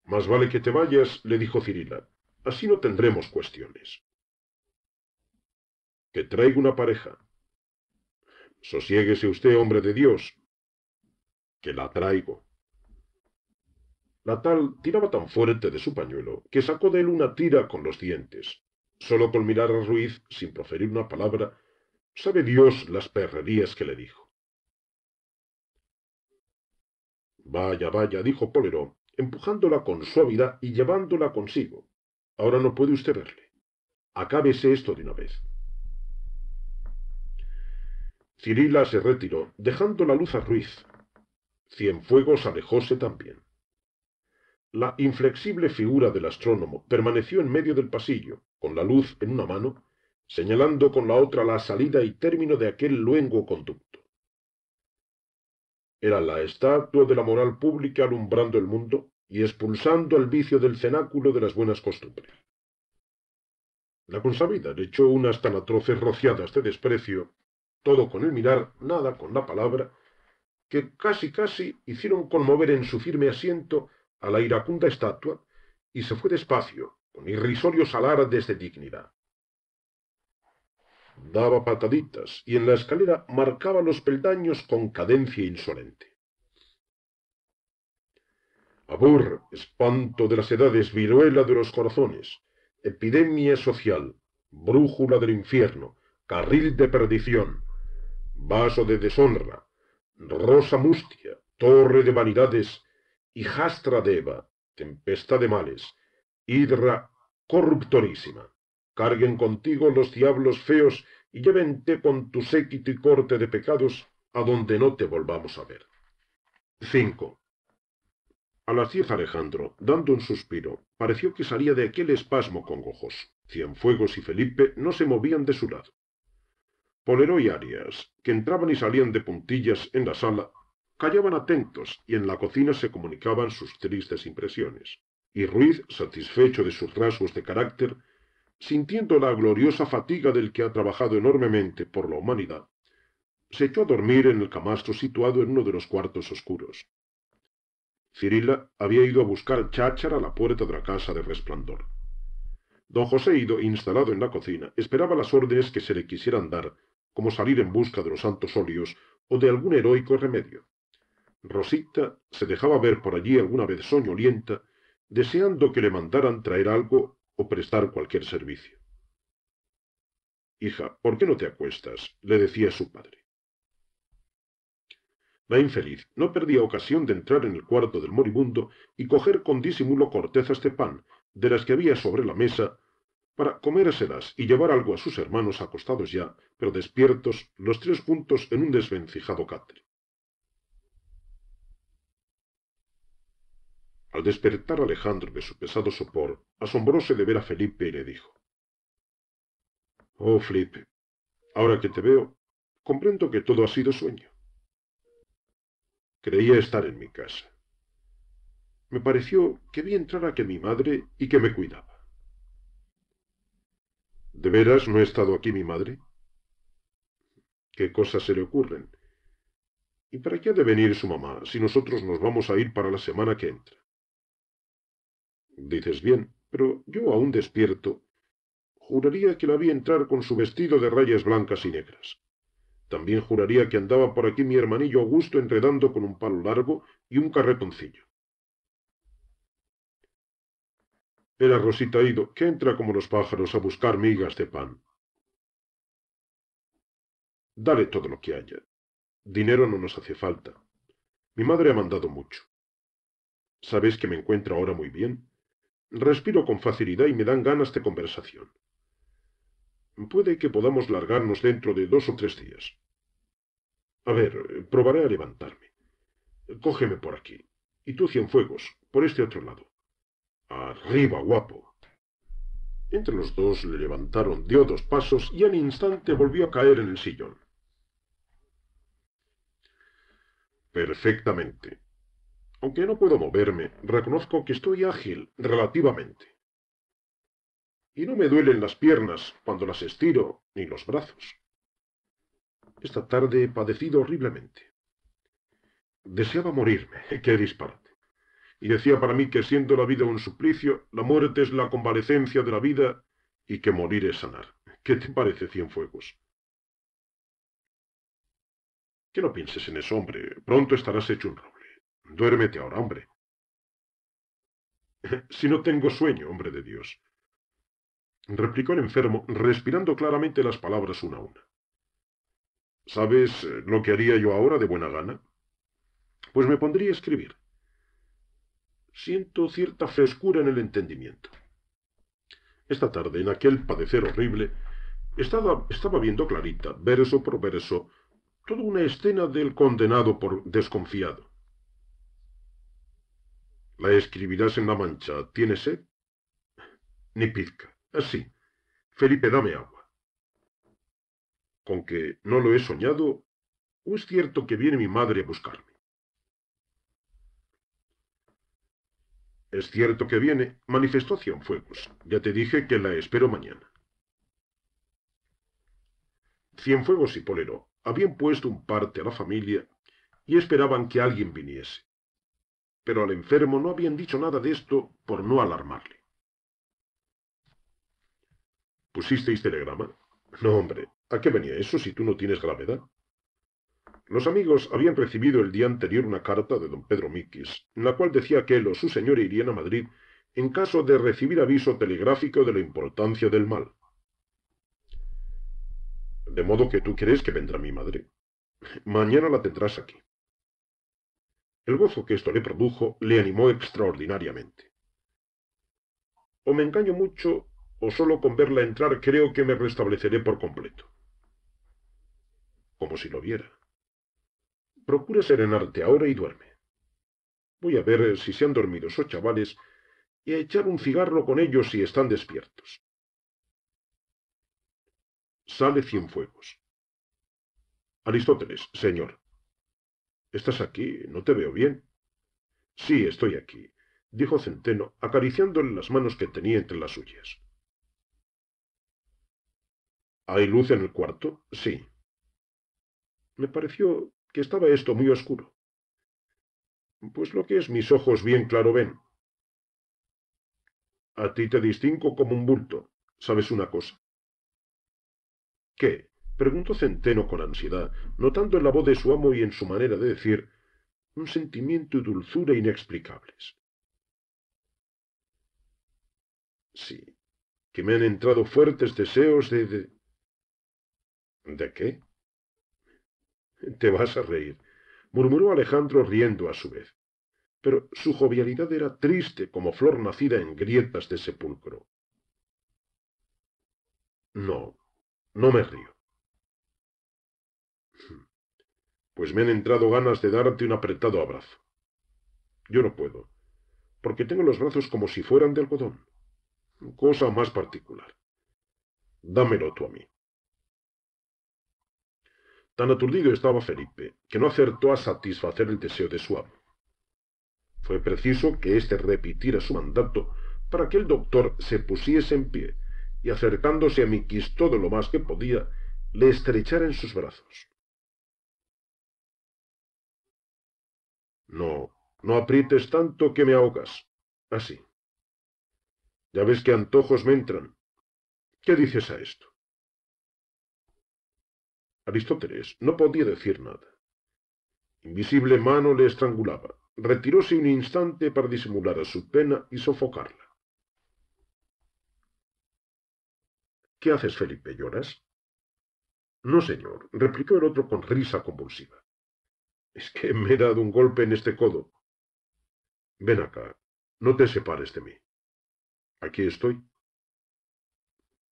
Más vale que te vayas, le dijo Cirila. Así no tendremos cuestiones que traigo una pareja. Sosiéguese usted, hombre de Dios, que la traigo. La tal tiraba tan fuerte de su pañuelo que sacó de él una tira con los dientes. Solo con mirar a Ruiz, sin proferir una palabra, sabe Dios las perrerías que le dijo. Vaya, vaya, dijo Polero, empujándola con suavidad y llevándola consigo. Ahora no puede usted verle. Acábese esto de una vez. Cirila se retiró, dejando la luz a Ruiz. Cienfuegos alejóse también. La inflexible figura del astrónomo permaneció en medio del pasillo, con la luz en una mano, señalando con la otra la salida y término de aquel luengo conducto. Era la estatua de la moral pública alumbrando el mundo y expulsando el vicio del cenáculo de las buenas costumbres. La consabida le echó unas tan atroces rociadas de desprecio todo con el mirar, nada con la palabra, que casi casi hicieron conmover en su firme asiento a la iracunda estatua, y se fue despacio, con irrisorios alardes de dignidad. Daba pataditas y en la escalera marcaba los peldaños con cadencia insolente. Abur, espanto de las edades, viruela de los corazones, epidemia social, brújula del infierno, carril de perdición, vaso de deshonra, rosa mustia, torre de vanidades, hijastra de Eva, tempesta de males, hidra corruptorísima. Carguen contigo los diablos feos y llévente con tu séquito y corte de pecados a donde no te volvamos a ver. 5. A la diez Alejandro, dando un suspiro, pareció que salía de aquel espasmo congojoso. Cienfuegos y Felipe no se movían de su lado. Polero y Arias, que entraban y salían de puntillas en la sala, callaban atentos y en la cocina se comunicaban sus tristes impresiones. Y Ruiz, satisfecho de sus rasgos de carácter, sintiendo la gloriosa fatiga del que ha trabajado enormemente por la humanidad, se echó a dormir en el camastro situado en uno de los cuartos oscuros. Cirila había ido a buscar cháchara a la puerta de la casa de resplandor. Don José, ido instalado en la cocina, esperaba las órdenes que se le quisieran dar como salir en busca de los santos óleos o de algún heroico remedio. Rosita se dejaba ver por allí alguna vez soñolienta, deseando que le mandaran traer algo o prestar cualquier servicio. Hija, ¿por qué no te acuestas? le decía su padre. La infeliz no perdía ocasión de entrar en el cuarto del moribundo y coger con disimulo cortezas de este pan, de las que había sobre la mesa para comérselas y llevar algo a sus hermanos acostados ya, pero despiertos, los tres juntos en un desvencijado catre. Al despertar Alejandro de su pesado sopor, asombróse de ver a Felipe y le dijo Oh, Felipe, ahora que te veo, comprendo que todo ha sido sueño. Creía estar en mi casa. Me pareció que vi entrar a que mi madre y que me cuidaba. ¿De veras no ha estado aquí mi madre? ¿Qué cosas se le ocurren? ¿Y para qué ha de venir su mamá si nosotros nos vamos a ir para la semana que entra? Dices bien, pero yo aún despierto. Juraría que la vi entrar con su vestido de rayas blancas y negras. También juraría que andaba por aquí mi hermanillo Augusto enredando con un palo largo y un carretoncillo. Era Rosita Ido, que entra como los pájaros a buscar migas de pan. Dale todo lo que haya. Dinero no nos hace falta. Mi madre ha mandado mucho. ¿Sabes que me encuentro ahora muy bien? Respiro con facilidad y me dan ganas de conversación. Puede que podamos largarnos dentro de dos o tres días. A ver, probaré a levantarme. Cógeme por aquí. Y tú, Cienfuegos, por este otro lado. Arriba, guapo. Entre los dos le levantaron, dio dos pasos y al instante volvió a caer en el sillón. Perfectamente. Aunque no puedo moverme, reconozco que estoy ágil, relativamente. Y no me duelen las piernas cuando las estiro, ni los brazos. Esta tarde he padecido horriblemente. Deseaba morirme, (laughs) qué disparo y decía para mí que siendo la vida un suplicio, la muerte es la convalecencia de la vida y que morir es sanar. ¿Qué te parece, Cienfuegos? Que no pienses en eso, hombre. Pronto estarás hecho un roble. Duérmete ahora, hombre. (laughs) si no tengo sueño, hombre de Dios. Replicó el enfermo, respirando claramente las palabras una a una. ¿Sabes eh, lo que haría yo ahora de buena gana? Pues me pondría a escribir siento cierta frescura en el entendimiento. Esta tarde, en aquel padecer horrible, estaba, estaba viendo clarita, verso por verso, toda una escena del condenado por desconfiado. La escribirás en la mancha. ¿Tienes sed? Ni pizca. Así. Ah, Felipe, dame agua. Con que no lo he soñado, ¿o es cierto que viene mi madre a buscarme? Es cierto que viene, manifestó Cienfuegos. Ya te dije que la espero mañana. Cienfuegos y Polero habían puesto un parte a la familia y esperaban que alguien viniese. Pero al enfermo no habían dicho nada de esto por no alarmarle. ¿Pusisteis telegrama? No, hombre, ¿a qué venía eso si tú no tienes gravedad? Los amigos habían recibido el día anterior una carta de don Pedro Miquis, en la cual decía que él o su señor irían a Madrid en caso de recibir aviso telegráfico de la importancia del mal. De modo que tú crees que vendrá mi madre. Mañana la tendrás aquí. El gozo que esto le produjo le animó extraordinariamente. O me engaño mucho, o solo con verla entrar creo que me restableceré por completo. Como si lo viera. Procura serenarte ahora y duerme. Voy a ver eh, si se han dormido esos chavales y a echar un cigarro con ellos si están despiertos. Sale Cienfuegos. Aristóteles, señor. ¿Estás aquí? No te veo bien. Sí, estoy aquí, dijo Centeno, acariciándole las manos que tenía entre las suyas. ¿Hay luz en el cuarto? Sí. Me pareció que estaba esto muy oscuro. Pues lo que es mis ojos bien claro ven. A ti te distingo como un bulto. ¿Sabes una cosa? ¿Qué? preguntó Centeno con ansiedad, notando en la voz de su amo y en su manera de decir un sentimiento y dulzura inexplicables. Sí, que me han entrado fuertes deseos de... ¿De, ¿De qué? Te vas a reír, murmuró Alejandro riendo a su vez. Pero su jovialidad era triste como flor nacida en grietas de sepulcro. No, no me río. Hmm. Pues me han entrado ganas de darte un apretado abrazo. Yo no puedo, porque tengo los brazos como si fueran de algodón. Cosa más particular. Dámelo tú a mí. Tan aturdido estaba Felipe, que no acertó a satisfacer el deseo de su amo. Fue preciso que éste repitiera su mandato para que el doctor se pusiese en pie y acercándose a Miquis todo lo más que podía, le estrechara en sus brazos. No, no aprietes tanto que me ahogas. Así. Ya ves que antojos me entran. ¿Qué dices a esto? Aristóteles no podía decir nada. Invisible mano le estrangulaba. Retiróse un instante para disimular a su pena y sofocarla. ¿Qué haces, Felipe? ¿Lloras? No, señor, replicó el otro con risa convulsiva. Es que me he dado un golpe en este codo. Ven acá, no te separes de mí. Aquí estoy.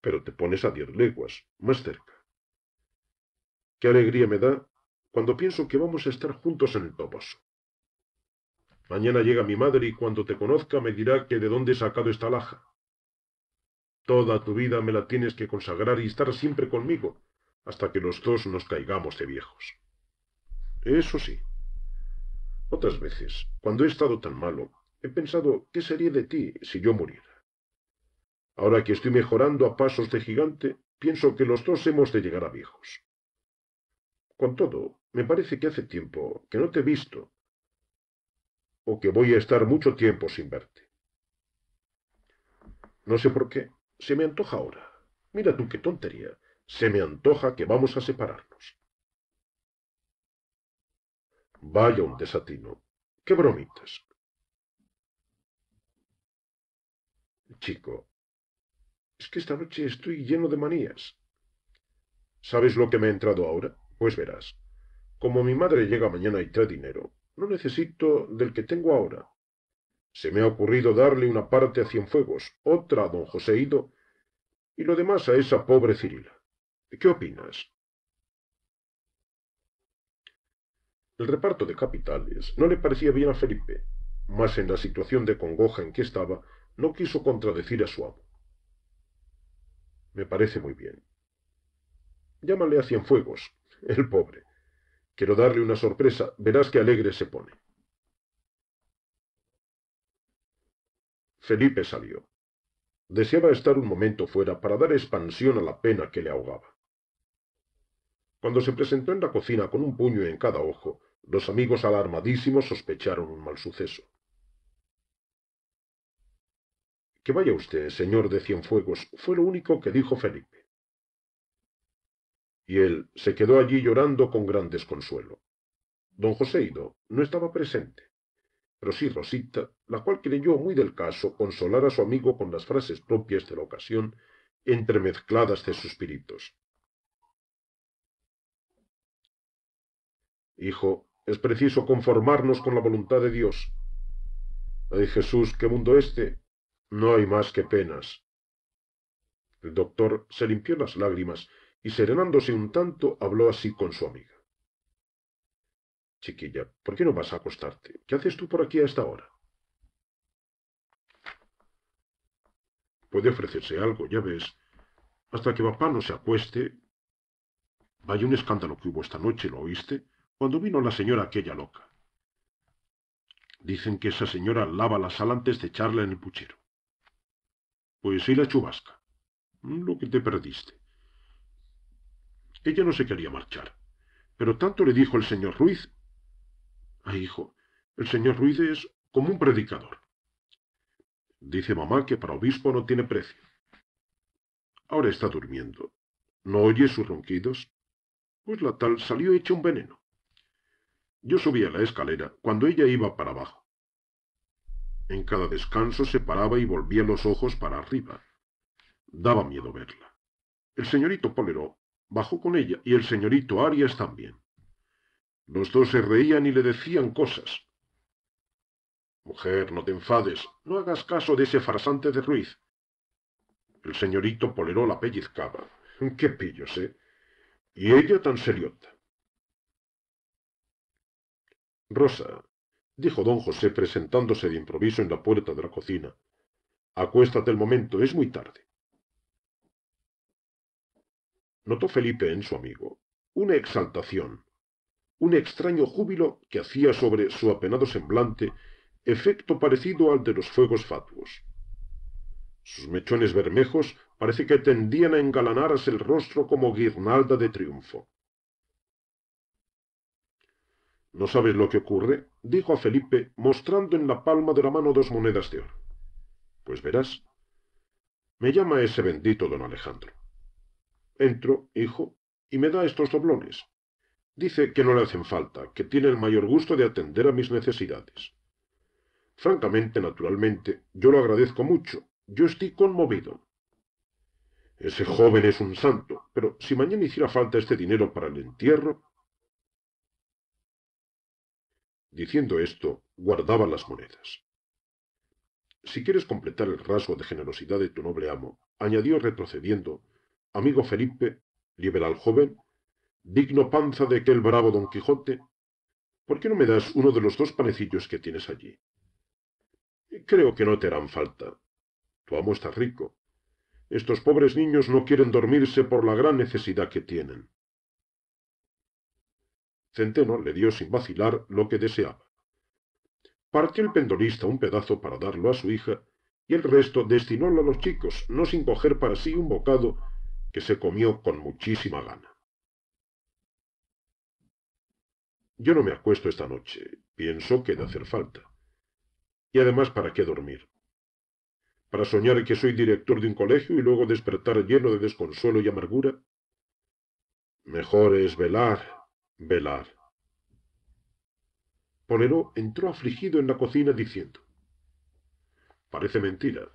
Pero te pones a diez leguas, más cerca. Qué alegría me da cuando pienso que vamos a estar juntos en el toboso. Mañana llega mi madre y cuando te conozca me dirá que de dónde he sacado esta laja. Toda tu vida me la tienes que consagrar y estar siempre conmigo, hasta que los dos nos caigamos de viejos. Eso sí. Otras veces, cuando he estado tan malo, he pensado qué sería de ti si yo muriera. Ahora que estoy mejorando a pasos de gigante, pienso que los dos hemos de llegar a viejos. Con todo, me parece que hace tiempo que no te he visto, o que voy a estar mucho tiempo sin verte. No sé por qué, se me antoja ahora. Mira tú qué tontería, se me antoja que vamos a separarnos. Vaya un desatino, qué bromitas. Chico, es que esta noche estoy lleno de manías. ¿Sabes lo que me ha entrado ahora? Pues verás, como mi madre llega mañana y trae dinero, no necesito del que tengo ahora. Se me ha ocurrido darle una parte a Cienfuegos, otra a don José Ido, y lo demás a esa pobre Cirila. ¿Qué opinas? El reparto de capitales no le parecía bien a Felipe, mas en la situación de congoja en que estaba, no quiso contradecir a su amo. Me parece muy bien. Llámale a Cienfuegos, el pobre. Quiero darle una sorpresa. Verás qué alegre se pone. Felipe salió. Deseaba estar un momento fuera para dar expansión a la pena que le ahogaba. Cuando se presentó en la cocina con un puño en cada ojo, los amigos alarmadísimos sospecharon un mal suceso. Que vaya usted, señor de Cienfuegos, fue lo único que dijo Felipe y él se quedó allí llorando con gran desconsuelo. Don Joseido no estaba presente, pero sí Rosita, la cual creyó muy del caso consolar a su amigo con las frases propias de la ocasión, entremezcladas de suspiritos. Hijo, es preciso conformarnos con la voluntad de Dios. Ay Jesús, qué mundo este. No hay más que penas. El doctor se limpió las lágrimas y serenándose un tanto, habló así con su amiga. Chiquilla, ¿por qué no vas a acostarte? ¿Qué haces tú por aquí a esta hora? Puede ofrecerse algo, ya ves. Hasta que papá no se acueste. Vaya un escándalo que hubo esta noche, ¿lo oíste? Cuando vino la señora aquella loca. Dicen que esa señora lava la sal antes de echarla en el puchero. Pues sí, la chubasca. Lo que te perdiste. Ella no se quería marchar. Pero tanto le dijo el señor Ruiz. ah hijo, el señor Ruiz es como un predicador. Dice mamá que para obispo no tiene precio. Ahora está durmiendo. ¿No oye sus ronquidos? Pues la tal salió hecha un veneno. Yo subía la escalera cuando ella iba para abajo. En cada descanso se paraba y volvía los ojos para arriba. Daba miedo verla. El señorito Polero Bajó con ella y el señorito Arias también. Los dos se reían y le decían cosas. Mujer, no te enfades, no hagas caso de ese farsante de Ruiz. El señorito Poleró la pellizcaba. Qué pillos, ¿eh? Y ella tan seriota. Rosa, dijo don José presentándose de improviso en la puerta de la cocina, acuéstate el momento, es muy tarde notó Felipe en su amigo una exaltación, un extraño júbilo que hacía sobre su apenado semblante efecto parecido al de los fuegos fatuos. Sus mechones bermejos parece que tendían a engalanarse el rostro como guirnalda de triunfo. ¿No sabes lo que ocurre? dijo a Felipe, mostrando en la palma de la mano dos monedas de oro. Pues verás. Me llama ese bendito don Alejandro. Entro, hijo, y me da estos doblones. Dice que no le hacen falta, que tiene el mayor gusto de atender a mis necesidades. Francamente, naturalmente, yo lo agradezco mucho. Yo estoy conmovido. Ese joven es un santo, pero si mañana hiciera falta este dinero para el entierro... Diciendo esto, guardaba las monedas. Si quieres completar el rasgo de generosidad de tu noble amo, añadió retrocediendo, amigo Felipe, liberal joven, digno panza de aquel bravo Don Quijote, ¿por qué no me das uno de los dos panecillos que tienes allí? Creo que no te harán falta. Tu amo está rico. Estos pobres niños no quieren dormirse por la gran necesidad que tienen. Centeno le dio sin vacilar lo que deseaba. Partió el pendolista un pedazo para darlo a su hija, y el resto destinólo a los chicos, no sin coger para sí un bocado se comió con muchísima gana. Yo no me acuesto esta noche, pienso que de hacer falta. Y además, ¿para qué dormir? ¿Para soñar que soy director de un colegio y luego despertar lleno de desconsuelo y amargura? Mejor es velar, velar. Polero entró afligido en la cocina diciendo, Parece mentira.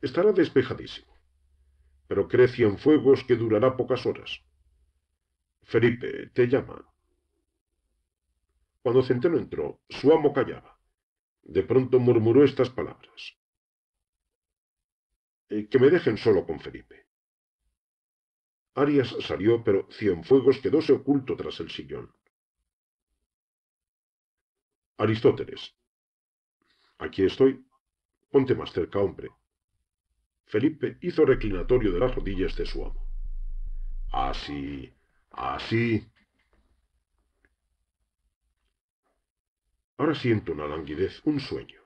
Estará despejadísimo pero cree Cienfuegos que durará pocas horas. Felipe, te llama. Cuando Centeno entró, su amo callaba. De pronto murmuró estas palabras. Eh, que me dejen solo con Felipe. Arias salió, pero Cienfuegos quedóse oculto tras el sillón. Aristóteles. Aquí estoy. Ponte más cerca, hombre. Felipe hizo reclinatorio de las rodillas de su amo. Así, así. Ahora siento una languidez, un sueño.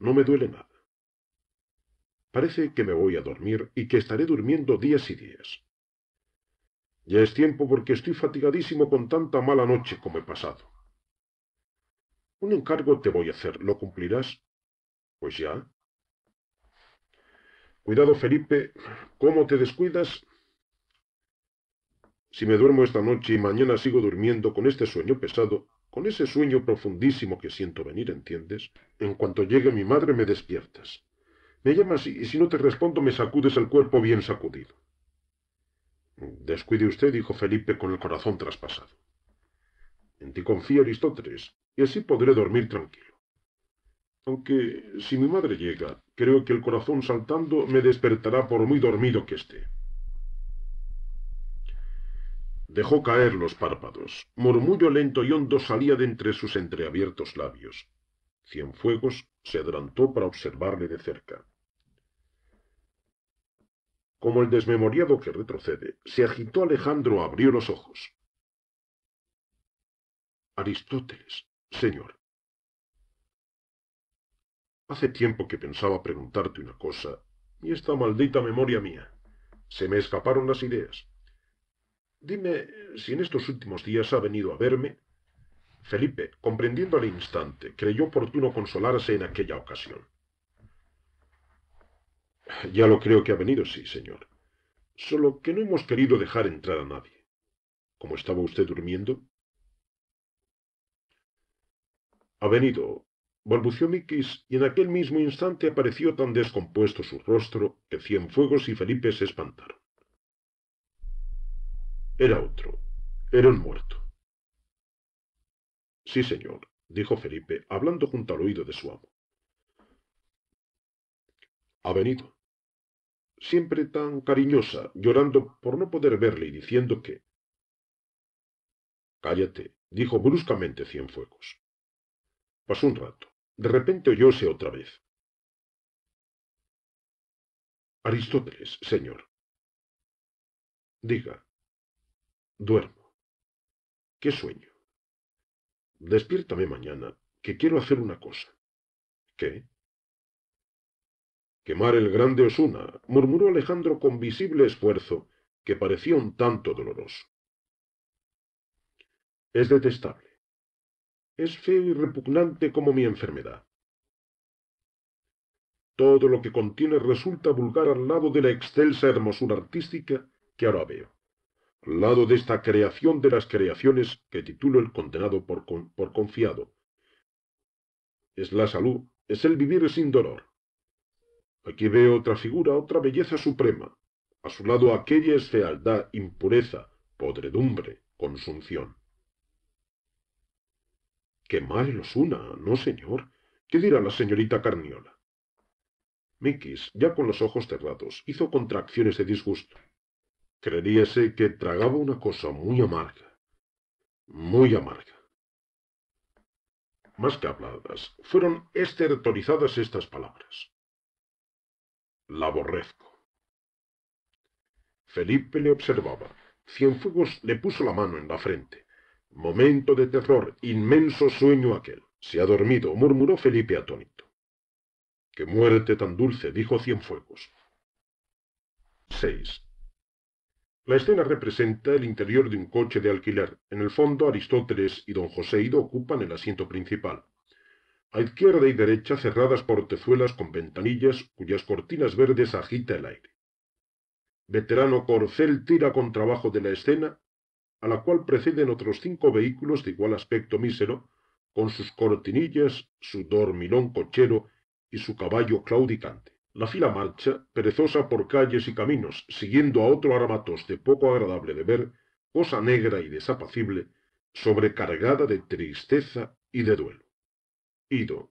No me duele nada. Parece que me voy a dormir y que estaré durmiendo días y días. Ya es tiempo porque estoy fatigadísimo con tanta mala noche como he pasado. Un encargo te voy a hacer, ¿lo cumplirás? Pues ya, Cuidado, Felipe, ¿cómo te descuidas? Si me duermo esta noche y mañana sigo durmiendo con este sueño pesado, con ese sueño profundísimo que siento venir, ¿entiendes? En cuanto llegue mi madre me despiertas. Me llamas y si no te respondo me sacudes el cuerpo bien sacudido. Descuide usted, dijo Felipe con el corazón traspasado. En ti confío, Aristóteles, y así podré dormir tranquilo. Aunque si mi madre llega, Creo que el corazón saltando me despertará por muy dormido que esté. Dejó caer los párpados. Murmullo lento y hondo salía de entre sus entreabiertos labios. Cienfuegos se adelantó para observarle de cerca. Como el desmemoriado que retrocede, se agitó Alejandro, abrió los ojos. Aristóteles, señor, Hace tiempo que pensaba preguntarte una cosa, y esta maldita memoria mía. Se me escaparon las ideas. Dime si en estos últimos días ha venido a verme. Felipe, comprendiendo al instante, creyó oportuno consolarse en aquella ocasión. Ya lo creo que ha venido, sí, señor. Solo que no hemos querido dejar entrar a nadie. ¿Cómo estaba usted durmiendo? Ha venido, balbució Miquis, y en aquel mismo instante apareció tan descompuesto su rostro que Cienfuegos y Felipe se espantaron. Era otro, era el muerto. Sí, señor, dijo Felipe, hablando junto al oído de su amo. Ha venido. Siempre tan cariñosa, llorando por no poder verle y diciendo que... Cállate, dijo bruscamente Cienfuegos. Pasó un rato. De repente oyóse otra vez. Aristóteles, señor. Diga. Duermo. ¿Qué sueño? Despiértame mañana, que quiero hacer una cosa. ¿Qué? Quemar el grande Osuna, murmuró Alejandro con visible esfuerzo, que parecía un tanto doloroso. Es detestable es feo y repugnante como mi enfermedad. Todo lo que contiene resulta vulgar al lado de la excelsa hermosura artística que ahora veo, al lado de esta creación de las creaciones que titulo el condenado por, confiado. Es la salud, es el vivir sin dolor. Aquí veo otra figura, otra belleza suprema. A su lado aquella es fealdad, impureza, podredumbre, consunción. Qué mal los una, no señor. ¿Qué dirá la señorita Carniola? Miquis ya con los ojos cerrados, hizo contracciones de disgusto. creíase que tragaba una cosa muy amarga. Muy amarga. Más que habladas, fueron estertorizadas estas palabras. La aborrezco. Felipe le observaba. Cienfuegos le puso la mano en la frente. Momento de terror, inmenso sueño aquel. Se ha dormido, murmuró Felipe atónito. ¡Qué muerte tan dulce! dijo Cienfuegos. 6. La escena representa el interior de un coche de alquiler. En el fondo, Aristóteles y don José Ido ocupan el asiento principal. A izquierda y derecha, cerradas portezuelas con ventanillas cuyas cortinas verdes agita el aire. Veterano Corcel tira con trabajo de la escena a la cual preceden otros cinco vehículos de igual aspecto mísero, con sus cortinillas, su dormilón cochero y su caballo claudicante. La fila marcha, perezosa por calles y caminos, siguiendo a otro armatos de poco agradable de ver, cosa negra y desapacible, sobrecargada de tristeza y de duelo. Ido.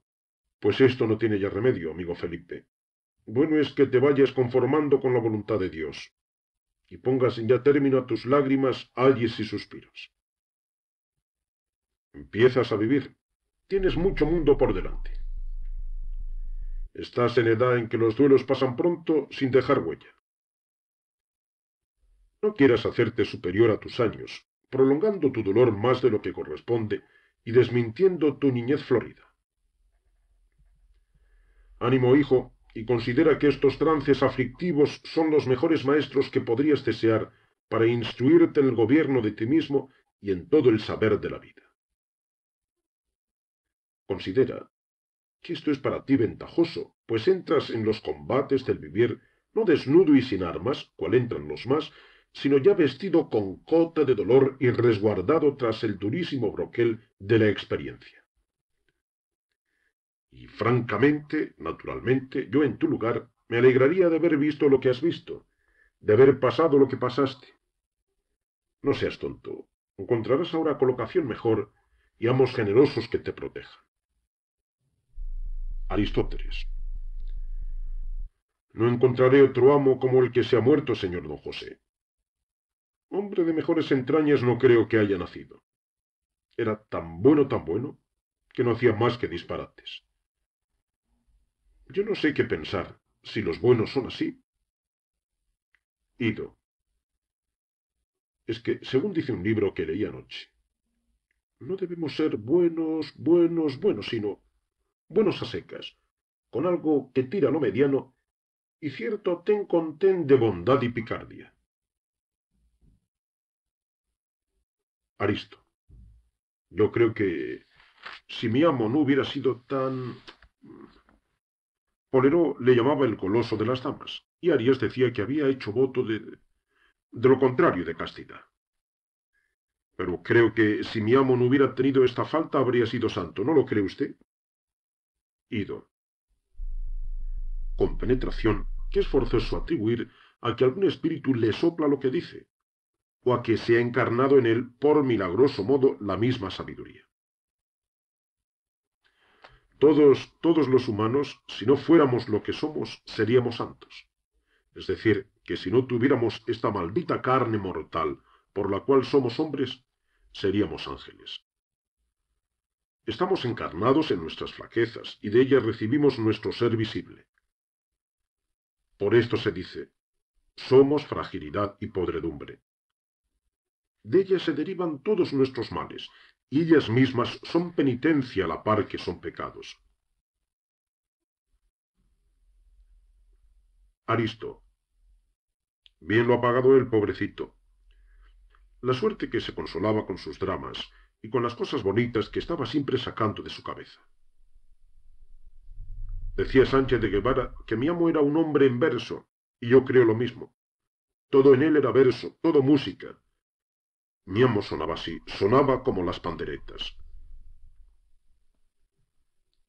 Pues esto no tiene ya remedio, amigo Felipe. Bueno es que te vayas conformando con la voluntad de Dios, y pongas ya término a tus lágrimas, ayes y suspiros. Empiezas a vivir. Tienes mucho mundo por delante. Estás en edad en que los duelos pasan pronto sin dejar huella. No quieras hacerte superior a tus años, prolongando tu dolor más de lo que corresponde y desmintiendo tu niñez florida. Ánimo, hijo, y considera que estos trances aflictivos son los mejores maestros que podrías desear para instruirte en el gobierno de ti mismo y en todo el saber de la vida. Considera que esto es para ti ventajoso, pues entras en los combates del vivir no desnudo y sin armas, cual entran los más, sino ya vestido con cota de dolor y resguardado tras el durísimo broquel de la experiencia. Y francamente, naturalmente, yo en tu lugar me alegraría de haber visto lo que has visto, de haber pasado lo que pasaste. No seas tonto. Encontrarás ahora colocación mejor y amos generosos que te protejan. Aristóteles. No encontraré otro amo como el que se ha muerto, señor don José. Hombre de mejores entrañas no creo que haya nacido. Era tan bueno, tan bueno, que no hacía más que disparates. Yo no sé qué pensar, si los buenos son así. Ido. Es que, según dice un libro que leí anoche, no debemos ser buenos, buenos, buenos, sino buenos a secas, con algo que tira lo mediano y cierto ten con ten de bondad y picardia. Aristo. Yo creo que si mi amo no hubiera sido tan Polero le llamaba el coloso de las damas, y Arias decía que había hecho voto de, lo contrario de castidad. Pero creo que si mi amo no hubiera tenido esta falta habría sido santo, ¿no lo cree usted? Ido. Con penetración, que es forzoso atribuir a que algún espíritu le sopla lo que dice, o a que se ha encarnado en él por milagroso modo la misma sabiduría. Todos, todos los humanos, si no fuéramos lo que somos, seríamos santos. Es decir, que si no tuviéramos esta maldita carne mortal por la cual somos hombres, seríamos ángeles. Estamos encarnados en nuestras flaquezas y de ellas recibimos nuestro ser visible. Por esto se dice, somos fragilidad y podredumbre. De ellas se derivan todos nuestros males y ellas mismas son penitencia a la par que son pecados. Aristo. Bien lo ha pagado el pobrecito. La suerte que se consolaba con sus dramas y con las cosas bonitas que estaba siempre sacando de su cabeza. Decía Sánchez de Guevara que mi amo era un hombre en verso, y yo creo lo mismo. Todo en él era verso, todo música, mi amo sonaba así, sonaba como las panderetas.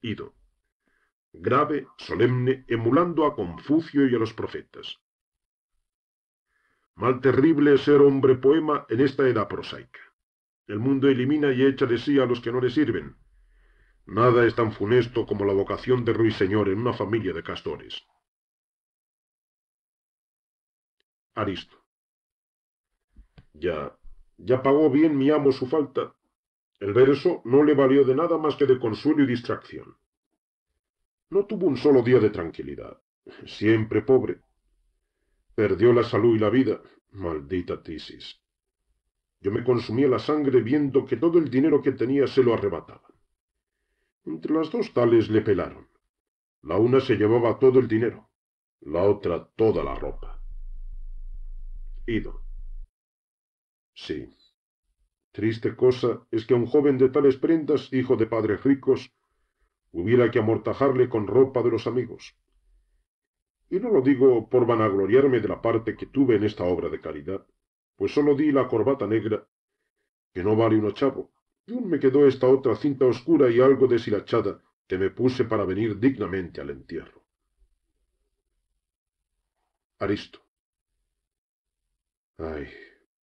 Ido. Grave, solemne, emulando a Confucio y a los profetas. Mal terrible ser hombre poema en esta edad prosaica. El mundo elimina y echa de sí a los que no le sirven. Nada es tan funesto como la vocación de ruiseñor en una familia de castores. Aristo. Ya, ya pagó bien mi amo su falta. El verso no le valió de nada más que de consuelo y distracción. No tuvo un solo día de tranquilidad. Siempre pobre. Perdió la salud y la vida. Maldita tisis. Yo me consumía la sangre viendo que todo el dinero que tenía se lo arrebataban. Entre las dos tales le pelaron. La una se llevaba todo el dinero, la otra toda la ropa. Ido. Sí. Triste cosa es que un joven de tales prendas, hijo de padres ricos, hubiera que amortajarle con ropa de los amigos. Y no lo digo por vanagloriarme de la parte que tuve en esta obra de caridad, pues sólo di la corbata negra, que no vale un ochavo, y aún me quedó esta otra cinta oscura y algo deshilachada que me puse para venir dignamente al entierro. Aristo. Ay,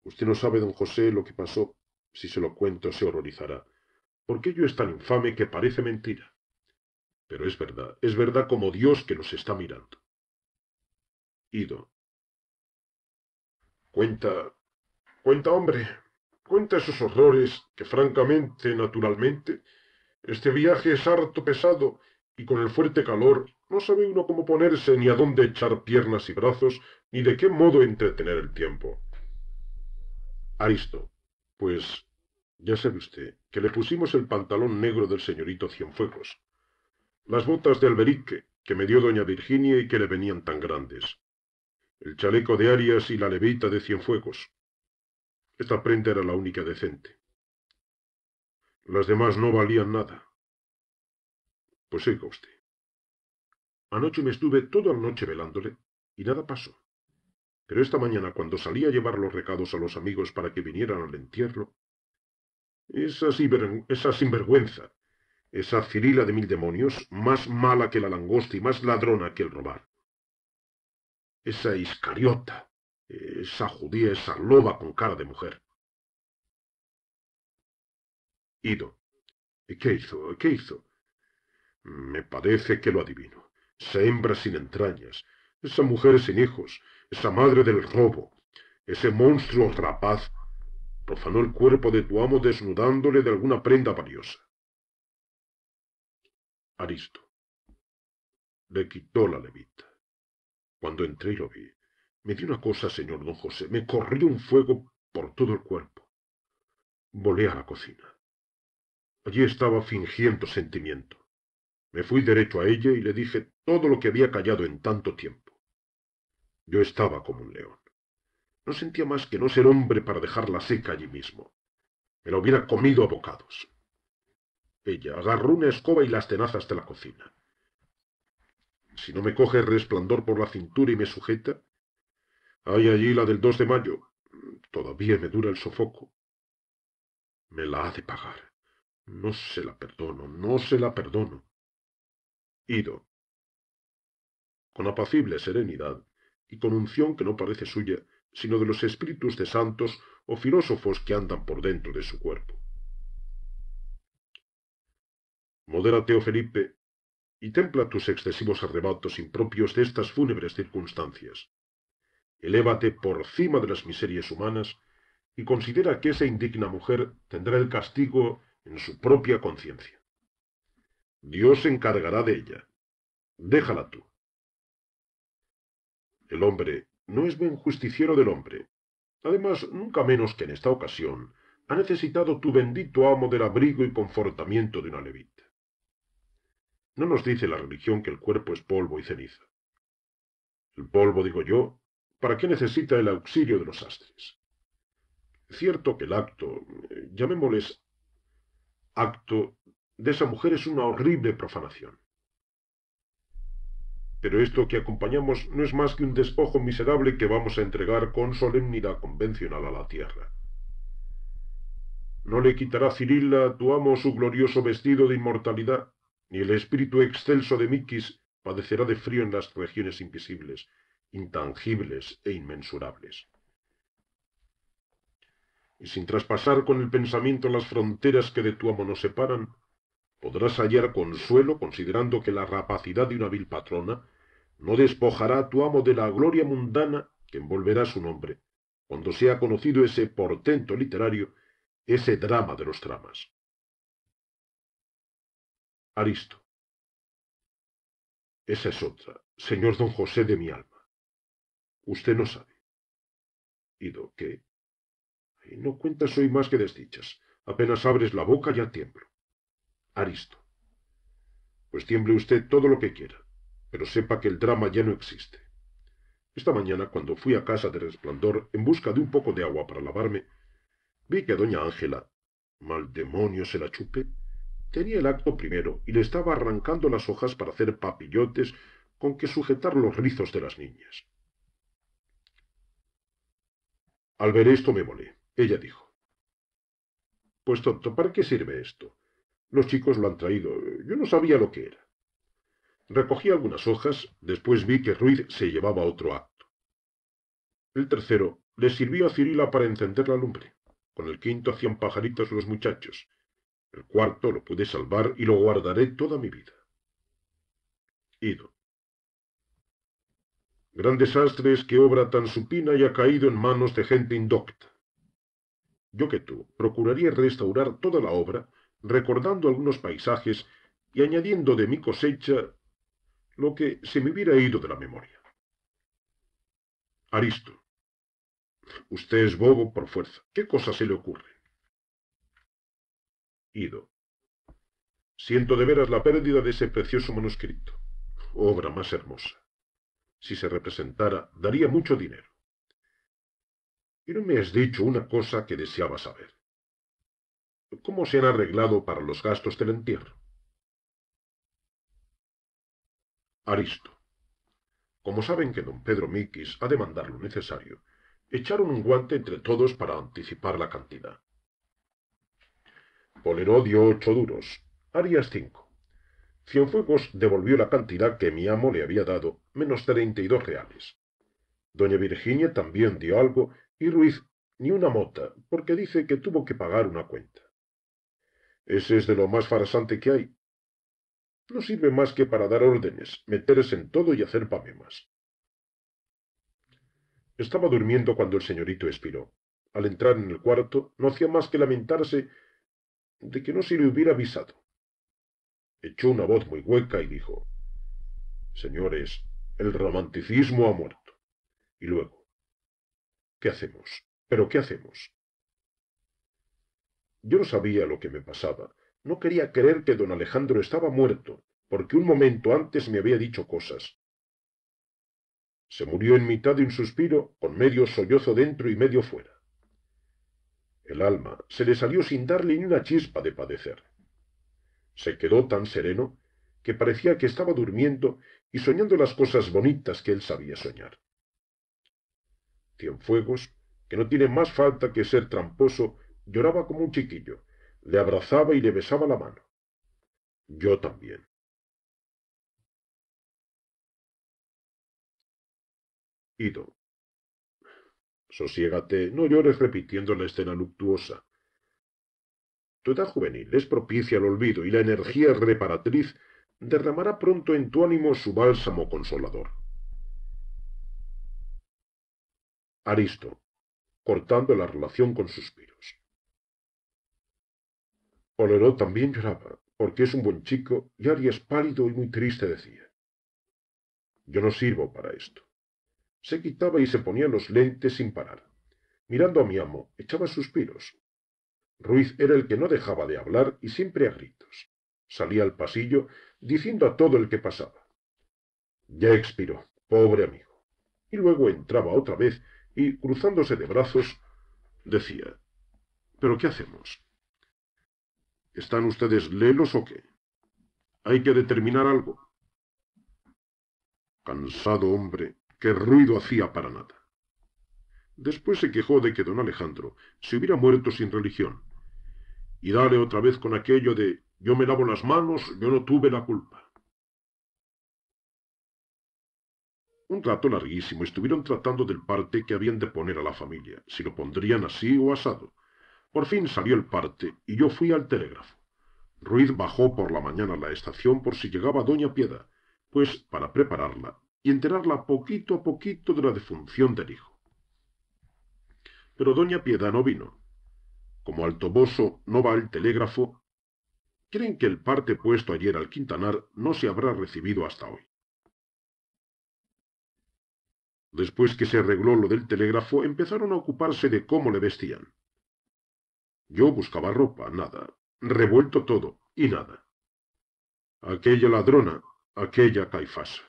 Usted no sabe, don José, lo que pasó. Si se lo cuento, se horrorizará. Porque ello es tan infame que parece mentira. Pero es verdad, es verdad como Dios que nos está mirando. Ido. Cuenta, cuenta, hombre, cuenta esos horrores que francamente, naturalmente, este viaje es harto pesado y con el fuerte calor no sabe uno cómo ponerse ni a dónde echar piernas y brazos ni de qué modo entretener el tiempo. Aristo, pues ya sabe usted que le pusimos el pantalón negro del señorito Cienfuegos, las botas de alberique que me dio doña Virginia y que le venían tan grandes, el chaleco de Arias y la levita de Cienfuegos. Esta prenda era la única decente. Las demás no valían nada. Pues oiga usted. Anoche me estuve toda la noche velándole y nada pasó. Pero esta mañana, cuando salí a llevar los recados a los amigos para que vinieran al entierro, esa, esa sinvergüenza, esa cirila de mil demonios, más mala que la langosta y más ladrona que el robar. Esa iscariota, esa judía, esa loba con cara de mujer. Ido. ¿Qué hizo? ¿Qué hizo? Me parece que lo adivino. Esa hembra sin entrañas, esa mujer sin hijos, esa madre del robo, ese monstruo rapaz, profanó el cuerpo de tu amo desnudándole de alguna prenda valiosa. Aristo le quitó la levita. Cuando entré y lo vi, me di una cosa, señor don José, me corrió un fuego por todo el cuerpo. Volé a la cocina. Allí estaba fingiendo sentimiento. Me fui derecho a ella y le dije todo lo que había callado en tanto tiempo. Yo estaba como un león. No sentía más que no ser hombre para dejarla seca allí mismo. Me la hubiera comido a bocados. Ella agarró una escoba y las tenazas de la cocina. Si no me coge resplandor por la cintura y me sujeta. Hay allí la del 2 de mayo. Todavía me dura el sofoco. Me la ha de pagar. No se la perdono, no se la perdono. Ido. Con apacible serenidad y con unción que no parece suya, sino de los espíritus de santos o filósofos que andan por dentro de su cuerpo. Modérate, oh Felipe, y templa tus excesivos arrebatos impropios de estas fúnebres circunstancias. Elévate por cima de las miserias humanas y considera que esa indigna mujer tendrá el castigo en su propia conciencia. Dios se encargará de ella. Déjala tú. El hombre no es buen justiciero del hombre. Además, nunca menos que en esta ocasión, ha necesitado tu bendito amo del abrigo y confortamiento de una levita. No nos dice la religión que el cuerpo es polvo y ceniza. El polvo, digo yo, ¿para qué necesita el auxilio de los astres? Cierto que el acto, eh, llamémosles acto, de esa mujer es una horrible profanación. Pero esto que acompañamos no es más que un despojo miserable que vamos a entregar con solemnidad convencional a la tierra. No le quitará Cirilla a tu amo su glorioso vestido de inmortalidad, ni el espíritu excelso de Miquis padecerá de frío en las regiones invisibles, intangibles e inmensurables. Y sin traspasar con el pensamiento las fronteras que de tu amo nos separan, podrás hallar consuelo considerando que la rapacidad de una vil patrona no despojará a tu amo de la gloria mundana que envolverá su nombre, cuando sea conocido ese portento literario, ese drama de los dramas. Aristo. Esa es otra, señor don José de mi alma. Usted no sabe. ¿Ido qué? no cuentas hoy más que desdichas. Apenas abres la boca ya tiemblo. Aristo. Pues tiemble usted todo lo que quiera, pero sepa que el drama ya no existe. Esta mañana, cuando fui a casa de Resplandor en busca de un poco de agua para lavarme, vi que doña Ángela, mal demonio se la chupe, tenía el acto primero y le estaba arrancando las hojas para hacer papillotes con que sujetar los rizos de las niñas. Al ver esto me volé, Ella dijo, Pues tonto, ¿para qué sirve esto? Los chicos lo han traído. Yo no sabía lo que era. Recogí algunas hojas, después vi que Ruiz se llevaba otro acto. El tercero le sirvió a Cirila para encender la lumbre. Con el quinto hacían pajaritos los muchachos. El cuarto lo pude salvar y lo guardaré toda mi vida. Ido. Gran desastre es que obra tan supina haya caído en manos de gente indocta. Yo que tú procuraría restaurar toda la obra recordando algunos paisajes y añadiendo de mi cosecha lo que se me hubiera ido de la memoria. Aristo, usted es bobo por fuerza. ¿Qué cosa se le ocurre? Ido, siento de veras la pérdida de ese precioso manuscrito, obra más hermosa. Si se representara, daría mucho dinero. Y no me has dicho una cosa que deseaba saber cómo se han arreglado para los gastos del entierro. Aristo. Como saben que don Pedro Miquis ha de mandar lo necesario, echaron un guante entre todos para anticipar la cantidad. Polero dio ocho duros, Arias cinco. Cienfuegos devolvió la cantidad que mi amo le había dado, menos treinta y dos reales. Doña Virginia también dio algo y Ruiz ni una mota, porque dice que tuvo que pagar una cuenta. Ese es de lo más farsante que hay. No sirve más que para dar órdenes, meterse en todo y hacer pamemas. Estaba durmiendo cuando el señorito expiró. Al entrar en el cuarto, no hacía más que lamentarse de que no se le hubiera avisado. Echó una voz muy hueca y dijo, Señores, el romanticismo ha muerto. Y luego, ¿qué hacemos? ¿Pero qué hacemos? yo no sabía lo que me pasaba. No quería creer que don Alejandro estaba muerto, porque un momento antes me había dicho cosas. Se murió en mitad de un suspiro, con medio sollozo dentro y medio fuera. El alma se le salió sin darle ni una chispa de padecer. Se quedó tan sereno que parecía que estaba durmiendo y soñando las cosas bonitas que él sabía soñar. Cienfuegos, que no tiene más falta que ser tramposo, Lloraba como un chiquillo. Le abrazaba y le besaba la mano. Yo también. Ido. Sosiégate, no llores repitiendo la escena luctuosa. Tu edad juvenil es propicia al olvido y la energía reparatriz derramará pronto en tu ánimo su bálsamo consolador. Aristo, cortando la relación con suspiros. Oloró también lloraba, porque es un buen chico, y Arias pálido y muy triste decía. Yo no sirvo para esto. Se quitaba y se ponía los lentes sin parar. Mirando a mi amo, echaba suspiros. Ruiz era el que no dejaba de hablar y siempre a gritos. Salía al pasillo diciendo a todo el que pasaba. Ya expiró, pobre amigo. Y luego entraba otra vez y, cruzándose de brazos, decía, ¿Pero qué hacemos? ¿Están ustedes lelos o qué? Hay que determinar algo. Cansado hombre, qué ruido hacía para nada. Después se quejó de que don Alejandro se hubiera muerto sin religión. Y dale otra vez con aquello de yo me lavo las manos, yo no tuve la culpa. Un rato larguísimo estuvieron tratando del parte que habían de poner a la familia, si lo pondrían así o asado. Por fin salió el parte y yo fui al telégrafo. Ruiz bajó por la mañana a la estación por si llegaba doña Piedad, pues para prepararla y enterarla poquito a poquito de la defunción del hijo. Pero doña Piedad no vino. Como al toboso no va el telégrafo, creen que el parte puesto ayer al Quintanar no se habrá recibido hasta hoy. Después que se arregló lo del telégrafo, empezaron a ocuparse de cómo le vestían. Yo buscaba ropa, nada. Revuelto todo, y nada. Aquella ladrona, aquella caifasa.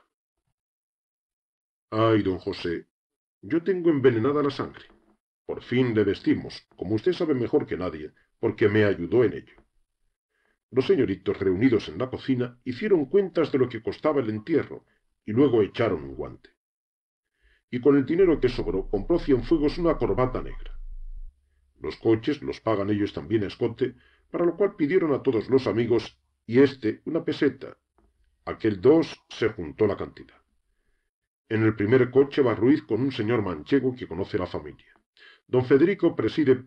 Ay, don José, yo tengo envenenada la sangre. Por fin le vestimos, como usted sabe mejor que nadie, porque me ayudó en ello. Los señoritos reunidos en la cocina hicieron cuentas de lo que costaba el entierro y luego echaron un guante. Y con el dinero que sobró compró Cienfuegos una corbata negra. Los coches los pagan ellos también a escote, para lo cual pidieron a todos los amigos y este una peseta. Aquel dos se juntó la cantidad. En el primer coche va Ruiz con un señor manchego que conoce la familia. Don Federico preside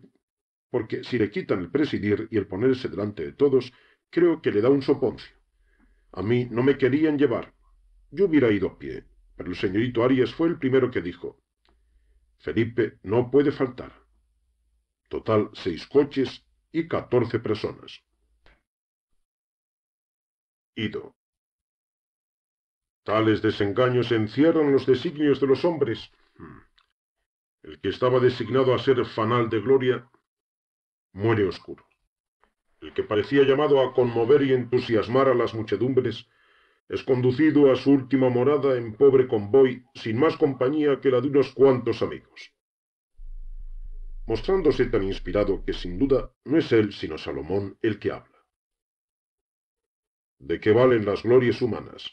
porque si le quitan el presidir y el ponerse delante de todos, creo que le da un soponcio. A mí no me querían llevar. Yo hubiera ido a pie, pero el señorito Arias fue el primero que dijo, Felipe no puede faltar total seis coches y catorce personas. Ido. Tales desengaños encierran los designios de los hombres. Hmm. El que estaba designado a ser fanal de gloria muere oscuro. El que parecía llamado a conmover y entusiasmar a las muchedumbres es conducido a su última morada en pobre convoy sin más compañía que la de unos cuantos amigos mostrándose tan inspirado que sin duda no es él sino Salomón el que habla. ¿De qué valen las glorias humanas?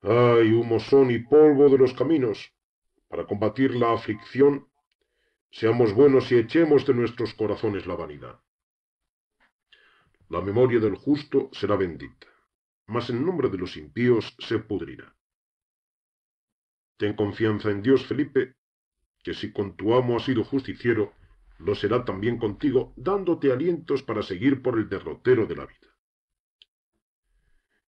¡Ay, humo son y polvo de los caminos! Para combatir la aflicción, seamos buenos y echemos de nuestros corazones la vanidad. La memoria del justo será bendita, mas en nombre de los impíos se pudrirá. Ten confianza en Dios, Felipe, que si con tu amo ha sido justiciero, lo será también contigo, dándote alientos para seguir por el derrotero de la vida.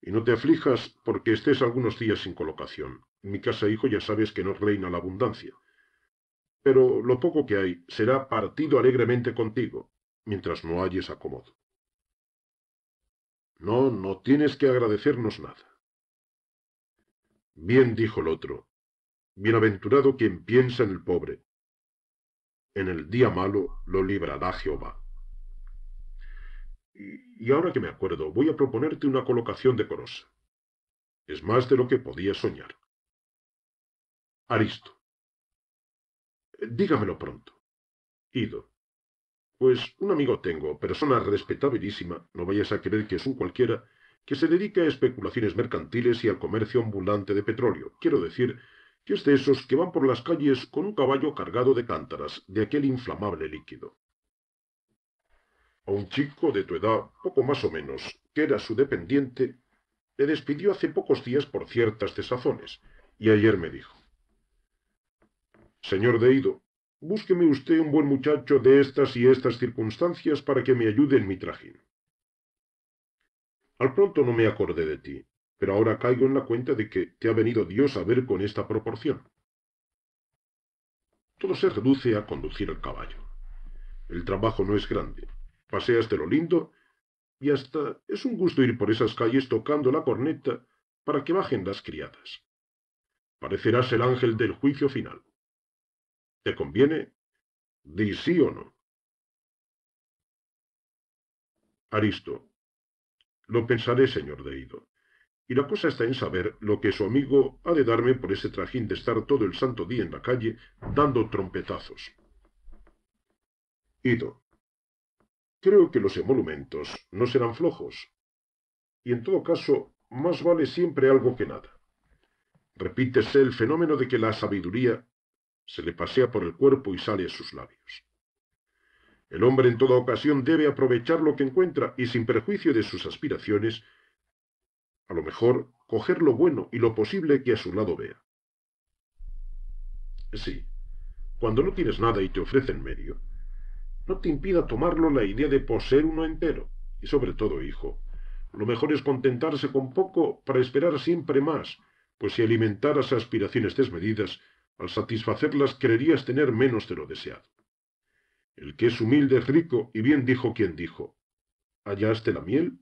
Y no te aflijas porque estés algunos días sin colocación. mi casa, hijo, ya sabes que no reina la abundancia. Pero lo poco que hay será partido alegremente contigo, mientras no halles acomodo. No, no tienes que agradecernos nada. Bien dijo el otro, Bienaventurado quien piensa en el pobre. En el día malo lo librará Jehová. Y, ahora que me acuerdo, voy a proponerte una colocación decorosa. Es más de lo que podía soñar. Aristo. Dígamelo pronto. Ido. Pues un amigo tengo, persona respetabilísima, no vayas a creer que es un cualquiera, que se dedica a especulaciones mercantiles y al comercio ambulante de petróleo. Quiero decir, que es de esos que van por las calles con un caballo cargado de cántaras de aquel inflamable líquido. A un chico de tu edad, poco más o menos, que era su dependiente, le despidió hace pocos días por ciertas desazones, y ayer me dijo, Señor Deido, búsqueme usted un buen muchacho de estas y estas circunstancias para que me ayude en mi trajín. Al pronto no me acordé de ti, pero ahora caigo en la cuenta de que te ha venido Dios a ver con esta proporción. Todo se reduce a conducir el caballo. El trabajo no es grande. Paseas de lo lindo y hasta es un gusto ir por esas calles tocando la corneta para que bajen las criadas. Parecerás el ángel del juicio final. ¿Te conviene? Di sí o no. Aristo. Lo pensaré, señor Deido y la cosa está en saber lo que su amigo ha de darme por ese trajín de estar todo el santo día en la calle dando trompetazos. Ido. Creo que los emolumentos no serán flojos, y en todo caso, más vale siempre algo que nada. Repítese el fenómeno de que la sabiduría se le pasea por el cuerpo y sale a sus labios. El hombre en toda ocasión debe aprovechar lo que encuentra y sin perjuicio de sus aspiraciones, a lo mejor, coger lo bueno y lo posible que a su lado vea. Sí, cuando no tienes nada y te ofrecen medio, no te impida tomarlo la idea de poseer uno entero, y sobre todo, hijo, lo mejor es contentarse con poco para esperar siempre más, pues si alimentaras aspiraciones desmedidas, al satisfacerlas creerías tener menos de lo deseado. El que es humilde es rico, y bien dijo quien dijo, hallaste la miel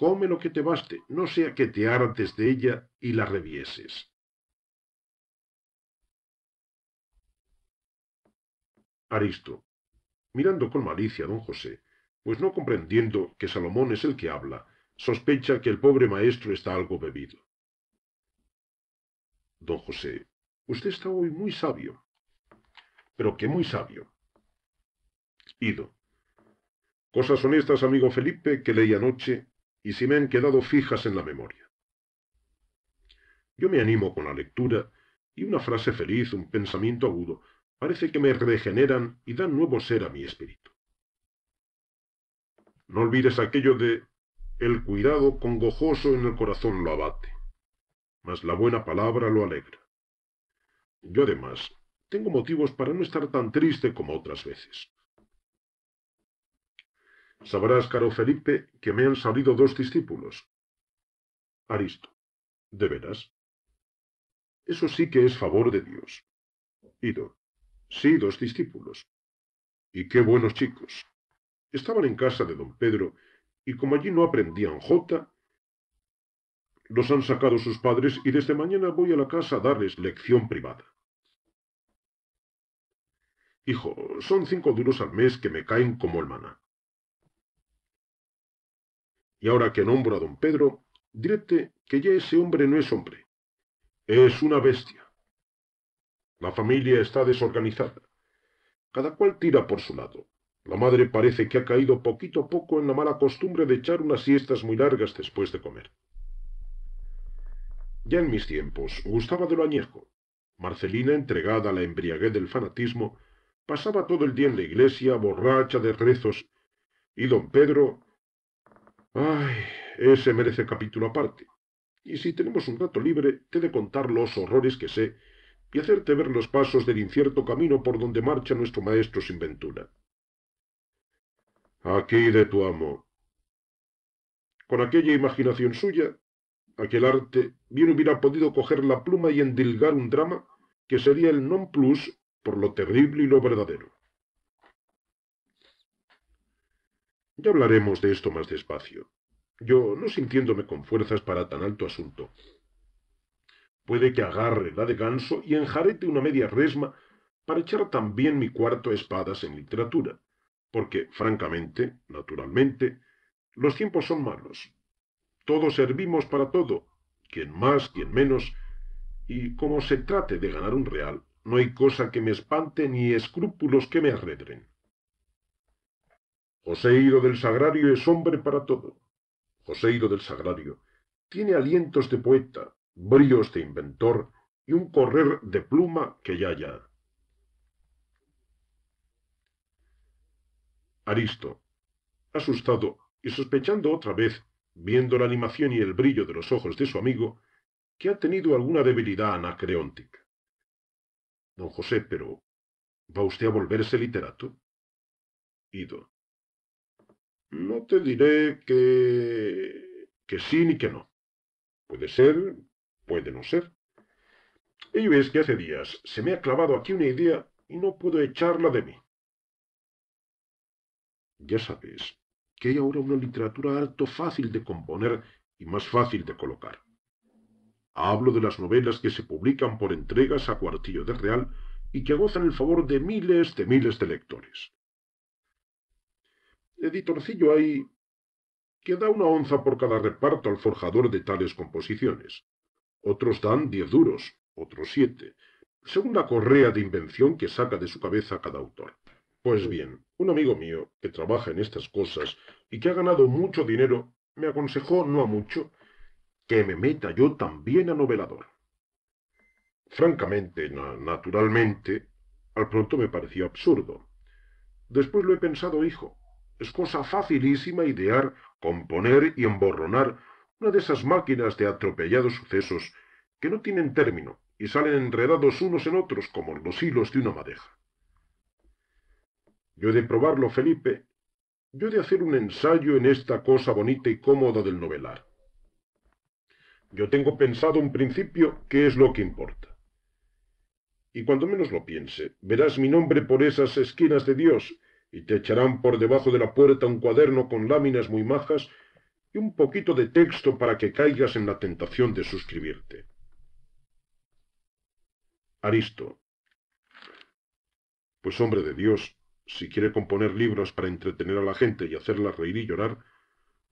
come lo que te baste, no sea que te hartes de ella y la revieses. Aristo, mirando con malicia a don José, pues no comprendiendo que Salomón es el que habla, sospecha que el pobre maestro está algo bebido. Don José, usted está hoy muy sabio. Pero qué muy sabio. Ido. Cosas honestas, amigo Felipe, que leí anoche y si me han quedado fijas en la memoria. Yo me animo con la lectura y una frase feliz, un pensamiento agudo, parece que me regeneran y dan nuevo ser a mi espíritu. No olvides aquello de el cuidado congojoso en el corazón lo abate, mas la buena palabra lo alegra. Yo además tengo motivos para no estar tan triste como otras veces. Sabrás, caro Felipe, que me han salido dos discípulos. Aristo. ¿De veras? Eso sí que es favor de Dios. Ido. Sí, dos discípulos. Y qué buenos chicos. Estaban en casa de don Pedro, y como allí no aprendían jota, los han sacado sus padres y desde mañana voy a la casa a darles lección privada. Hijo, son cinco duros al mes que me caen como el maná. Y ahora que nombro a don Pedro, diréte que ya ese hombre no es hombre. Es una bestia. La familia está desorganizada. Cada cual tira por su lado. La madre parece que ha caído poquito a poco en la mala costumbre de echar unas siestas muy largas después de comer. Ya en mis tiempos gustaba de lo añejo. Marcelina, entregada a la embriaguez del fanatismo, pasaba todo el día en la iglesia borracha de rezos, y don Pedro Ay, ese merece capítulo aparte. Y si tenemos un rato libre, te de contar los horrores que sé y hacerte ver los pasos del incierto camino por donde marcha nuestro maestro sin ventura. Aquí de tu amo. Con aquella imaginación suya, aquel arte, bien hubiera podido coger la pluma y endilgar un drama que sería el non plus por lo terrible y lo verdadero. Ya hablaremos de esto más despacio. Yo no sintiéndome con fuerzas para tan alto asunto. Puede que agarre la de ganso y enjarete una media resma para echar también mi cuarto a espadas en literatura, porque, francamente, naturalmente, los tiempos son malos. Todos servimos para todo, quien más, quien menos, y como se trate de ganar un real, no hay cosa que me espante ni escrúpulos que me arredren ido del Sagrario es hombre para todo. José ido del Sagrario tiene alientos de poeta, bríos de inventor y un correr de pluma que ya ya. Aristo, asustado y sospechando otra vez, viendo la animación y el brillo de los ojos de su amigo, que ha tenido alguna debilidad anacreóntica. Don José, pero ¿va usted a volverse literato? Ido. No te diré que, que sí ni que no. Puede ser, puede no ser. Y ves que hace días se me ha clavado aquí una idea y no puedo echarla de mí. Ya sabes que hay ahora una literatura harto fácil de componer y más fácil de colocar. Hablo de las novelas que se publican por entregas a cuartillo de real y que gozan el favor de miles de miles de lectores editorcillo hay que da una onza por cada reparto al forjador de tales composiciones. Otros dan diez duros, otros siete, según la correa de invención que saca de su cabeza cada autor. Pues bien, un amigo mío que trabaja en estas cosas y que ha ganado mucho dinero, me aconsejó, no a mucho, que me meta yo también a novelador. Francamente, naturalmente, al pronto me pareció absurdo. Después lo he pensado, hijo, es cosa facilísima idear, componer y emborronar una de esas máquinas de atropellados sucesos que no tienen término y salen enredados unos en otros como los hilos de una madeja. Yo he de probarlo, Felipe. Yo he de hacer un ensayo en esta cosa bonita y cómoda del novelar. Yo tengo pensado un principio que es lo que importa. Y cuando menos lo piense, verás mi nombre por esas esquinas de Dios, y te echarán por debajo de la puerta un cuaderno con láminas muy majas y un poquito de texto para que caigas en la tentación de suscribirte. Aristo. Pues hombre de Dios, si quiere componer libros para entretener a la gente y hacerla reír y llorar,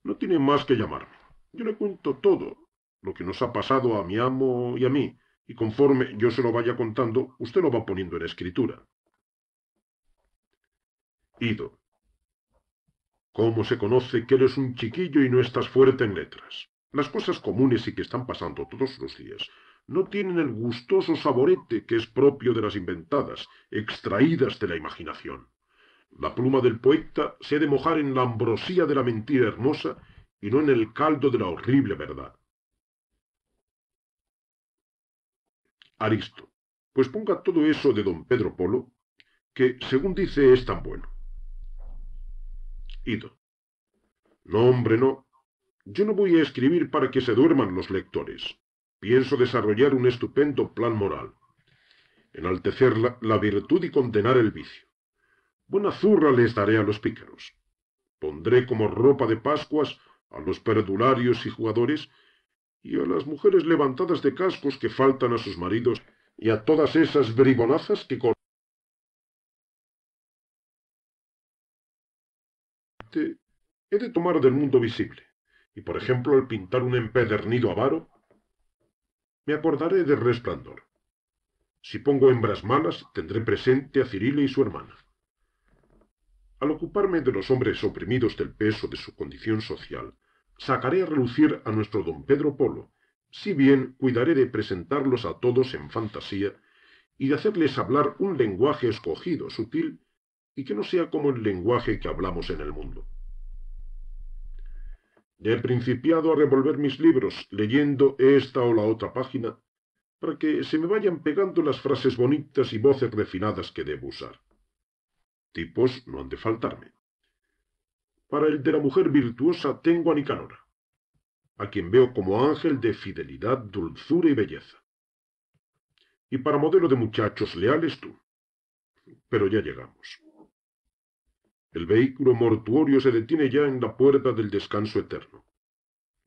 no tiene más que llamarme. Yo le cuento todo, lo que nos ha pasado a mi amo y a mí, y conforme yo se lo vaya contando, usted lo va poniendo en escritura. Ido. ¿Cómo se conoce que eres un chiquillo y no estás fuerte en letras? Las cosas comunes y que están pasando todos los días no tienen el gustoso saborete que es propio de las inventadas, extraídas de la imaginación. La pluma del poeta se ha de mojar en la ambrosía de la mentira hermosa y no en el caldo de la horrible verdad. Aristo, pues ponga todo eso de don Pedro Polo, que, según dice, es tan bueno. No, hombre, no. Yo no voy a escribir para que se duerman los lectores. Pienso desarrollar un estupendo plan moral. Enaltecer la, virtud y condenar el vicio. Buena zurra les daré a los pícaros. Pondré como ropa de Pascuas a los perdularios y jugadores y a las mujeres levantadas de cascos que faltan a sus maridos y a todas esas bribonazas que Este, he de tomar del mundo visible, y por ejemplo al pintar un empedernido avaro, me acordaré del resplandor. Si pongo hembras malas, tendré presente a Cirile y su hermana. Al ocuparme de los hombres oprimidos del peso de su condición social, sacaré a relucir a nuestro don Pedro Polo, si bien cuidaré de presentarlos a todos en fantasía y de hacerles hablar un lenguaje escogido, sutil y que no sea como el lenguaje que hablamos en el mundo. He principiado a revolver mis libros leyendo esta o la otra página para que se me vayan pegando las frases bonitas y voces refinadas que debo usar. Tipos no han de faltarme. Para el de la mujer virtuosa tengo a Nicanora, a quien veo como ángel de fidelidad, dulzura y belleza. Y para modelo de muchachos leales tú. Pero ya llegamos. El vehículo mortuorio se detiene ya en la puerta del descanso eterno.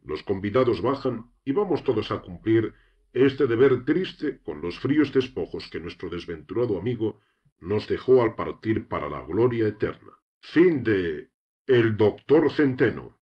Los convidados bajan y vamos todos a cumplir este deber triste con los fríos despojos que nuestro desventurado amigo nos dejó al partir para la gloria eterna. Fin de El Doctor Centeno.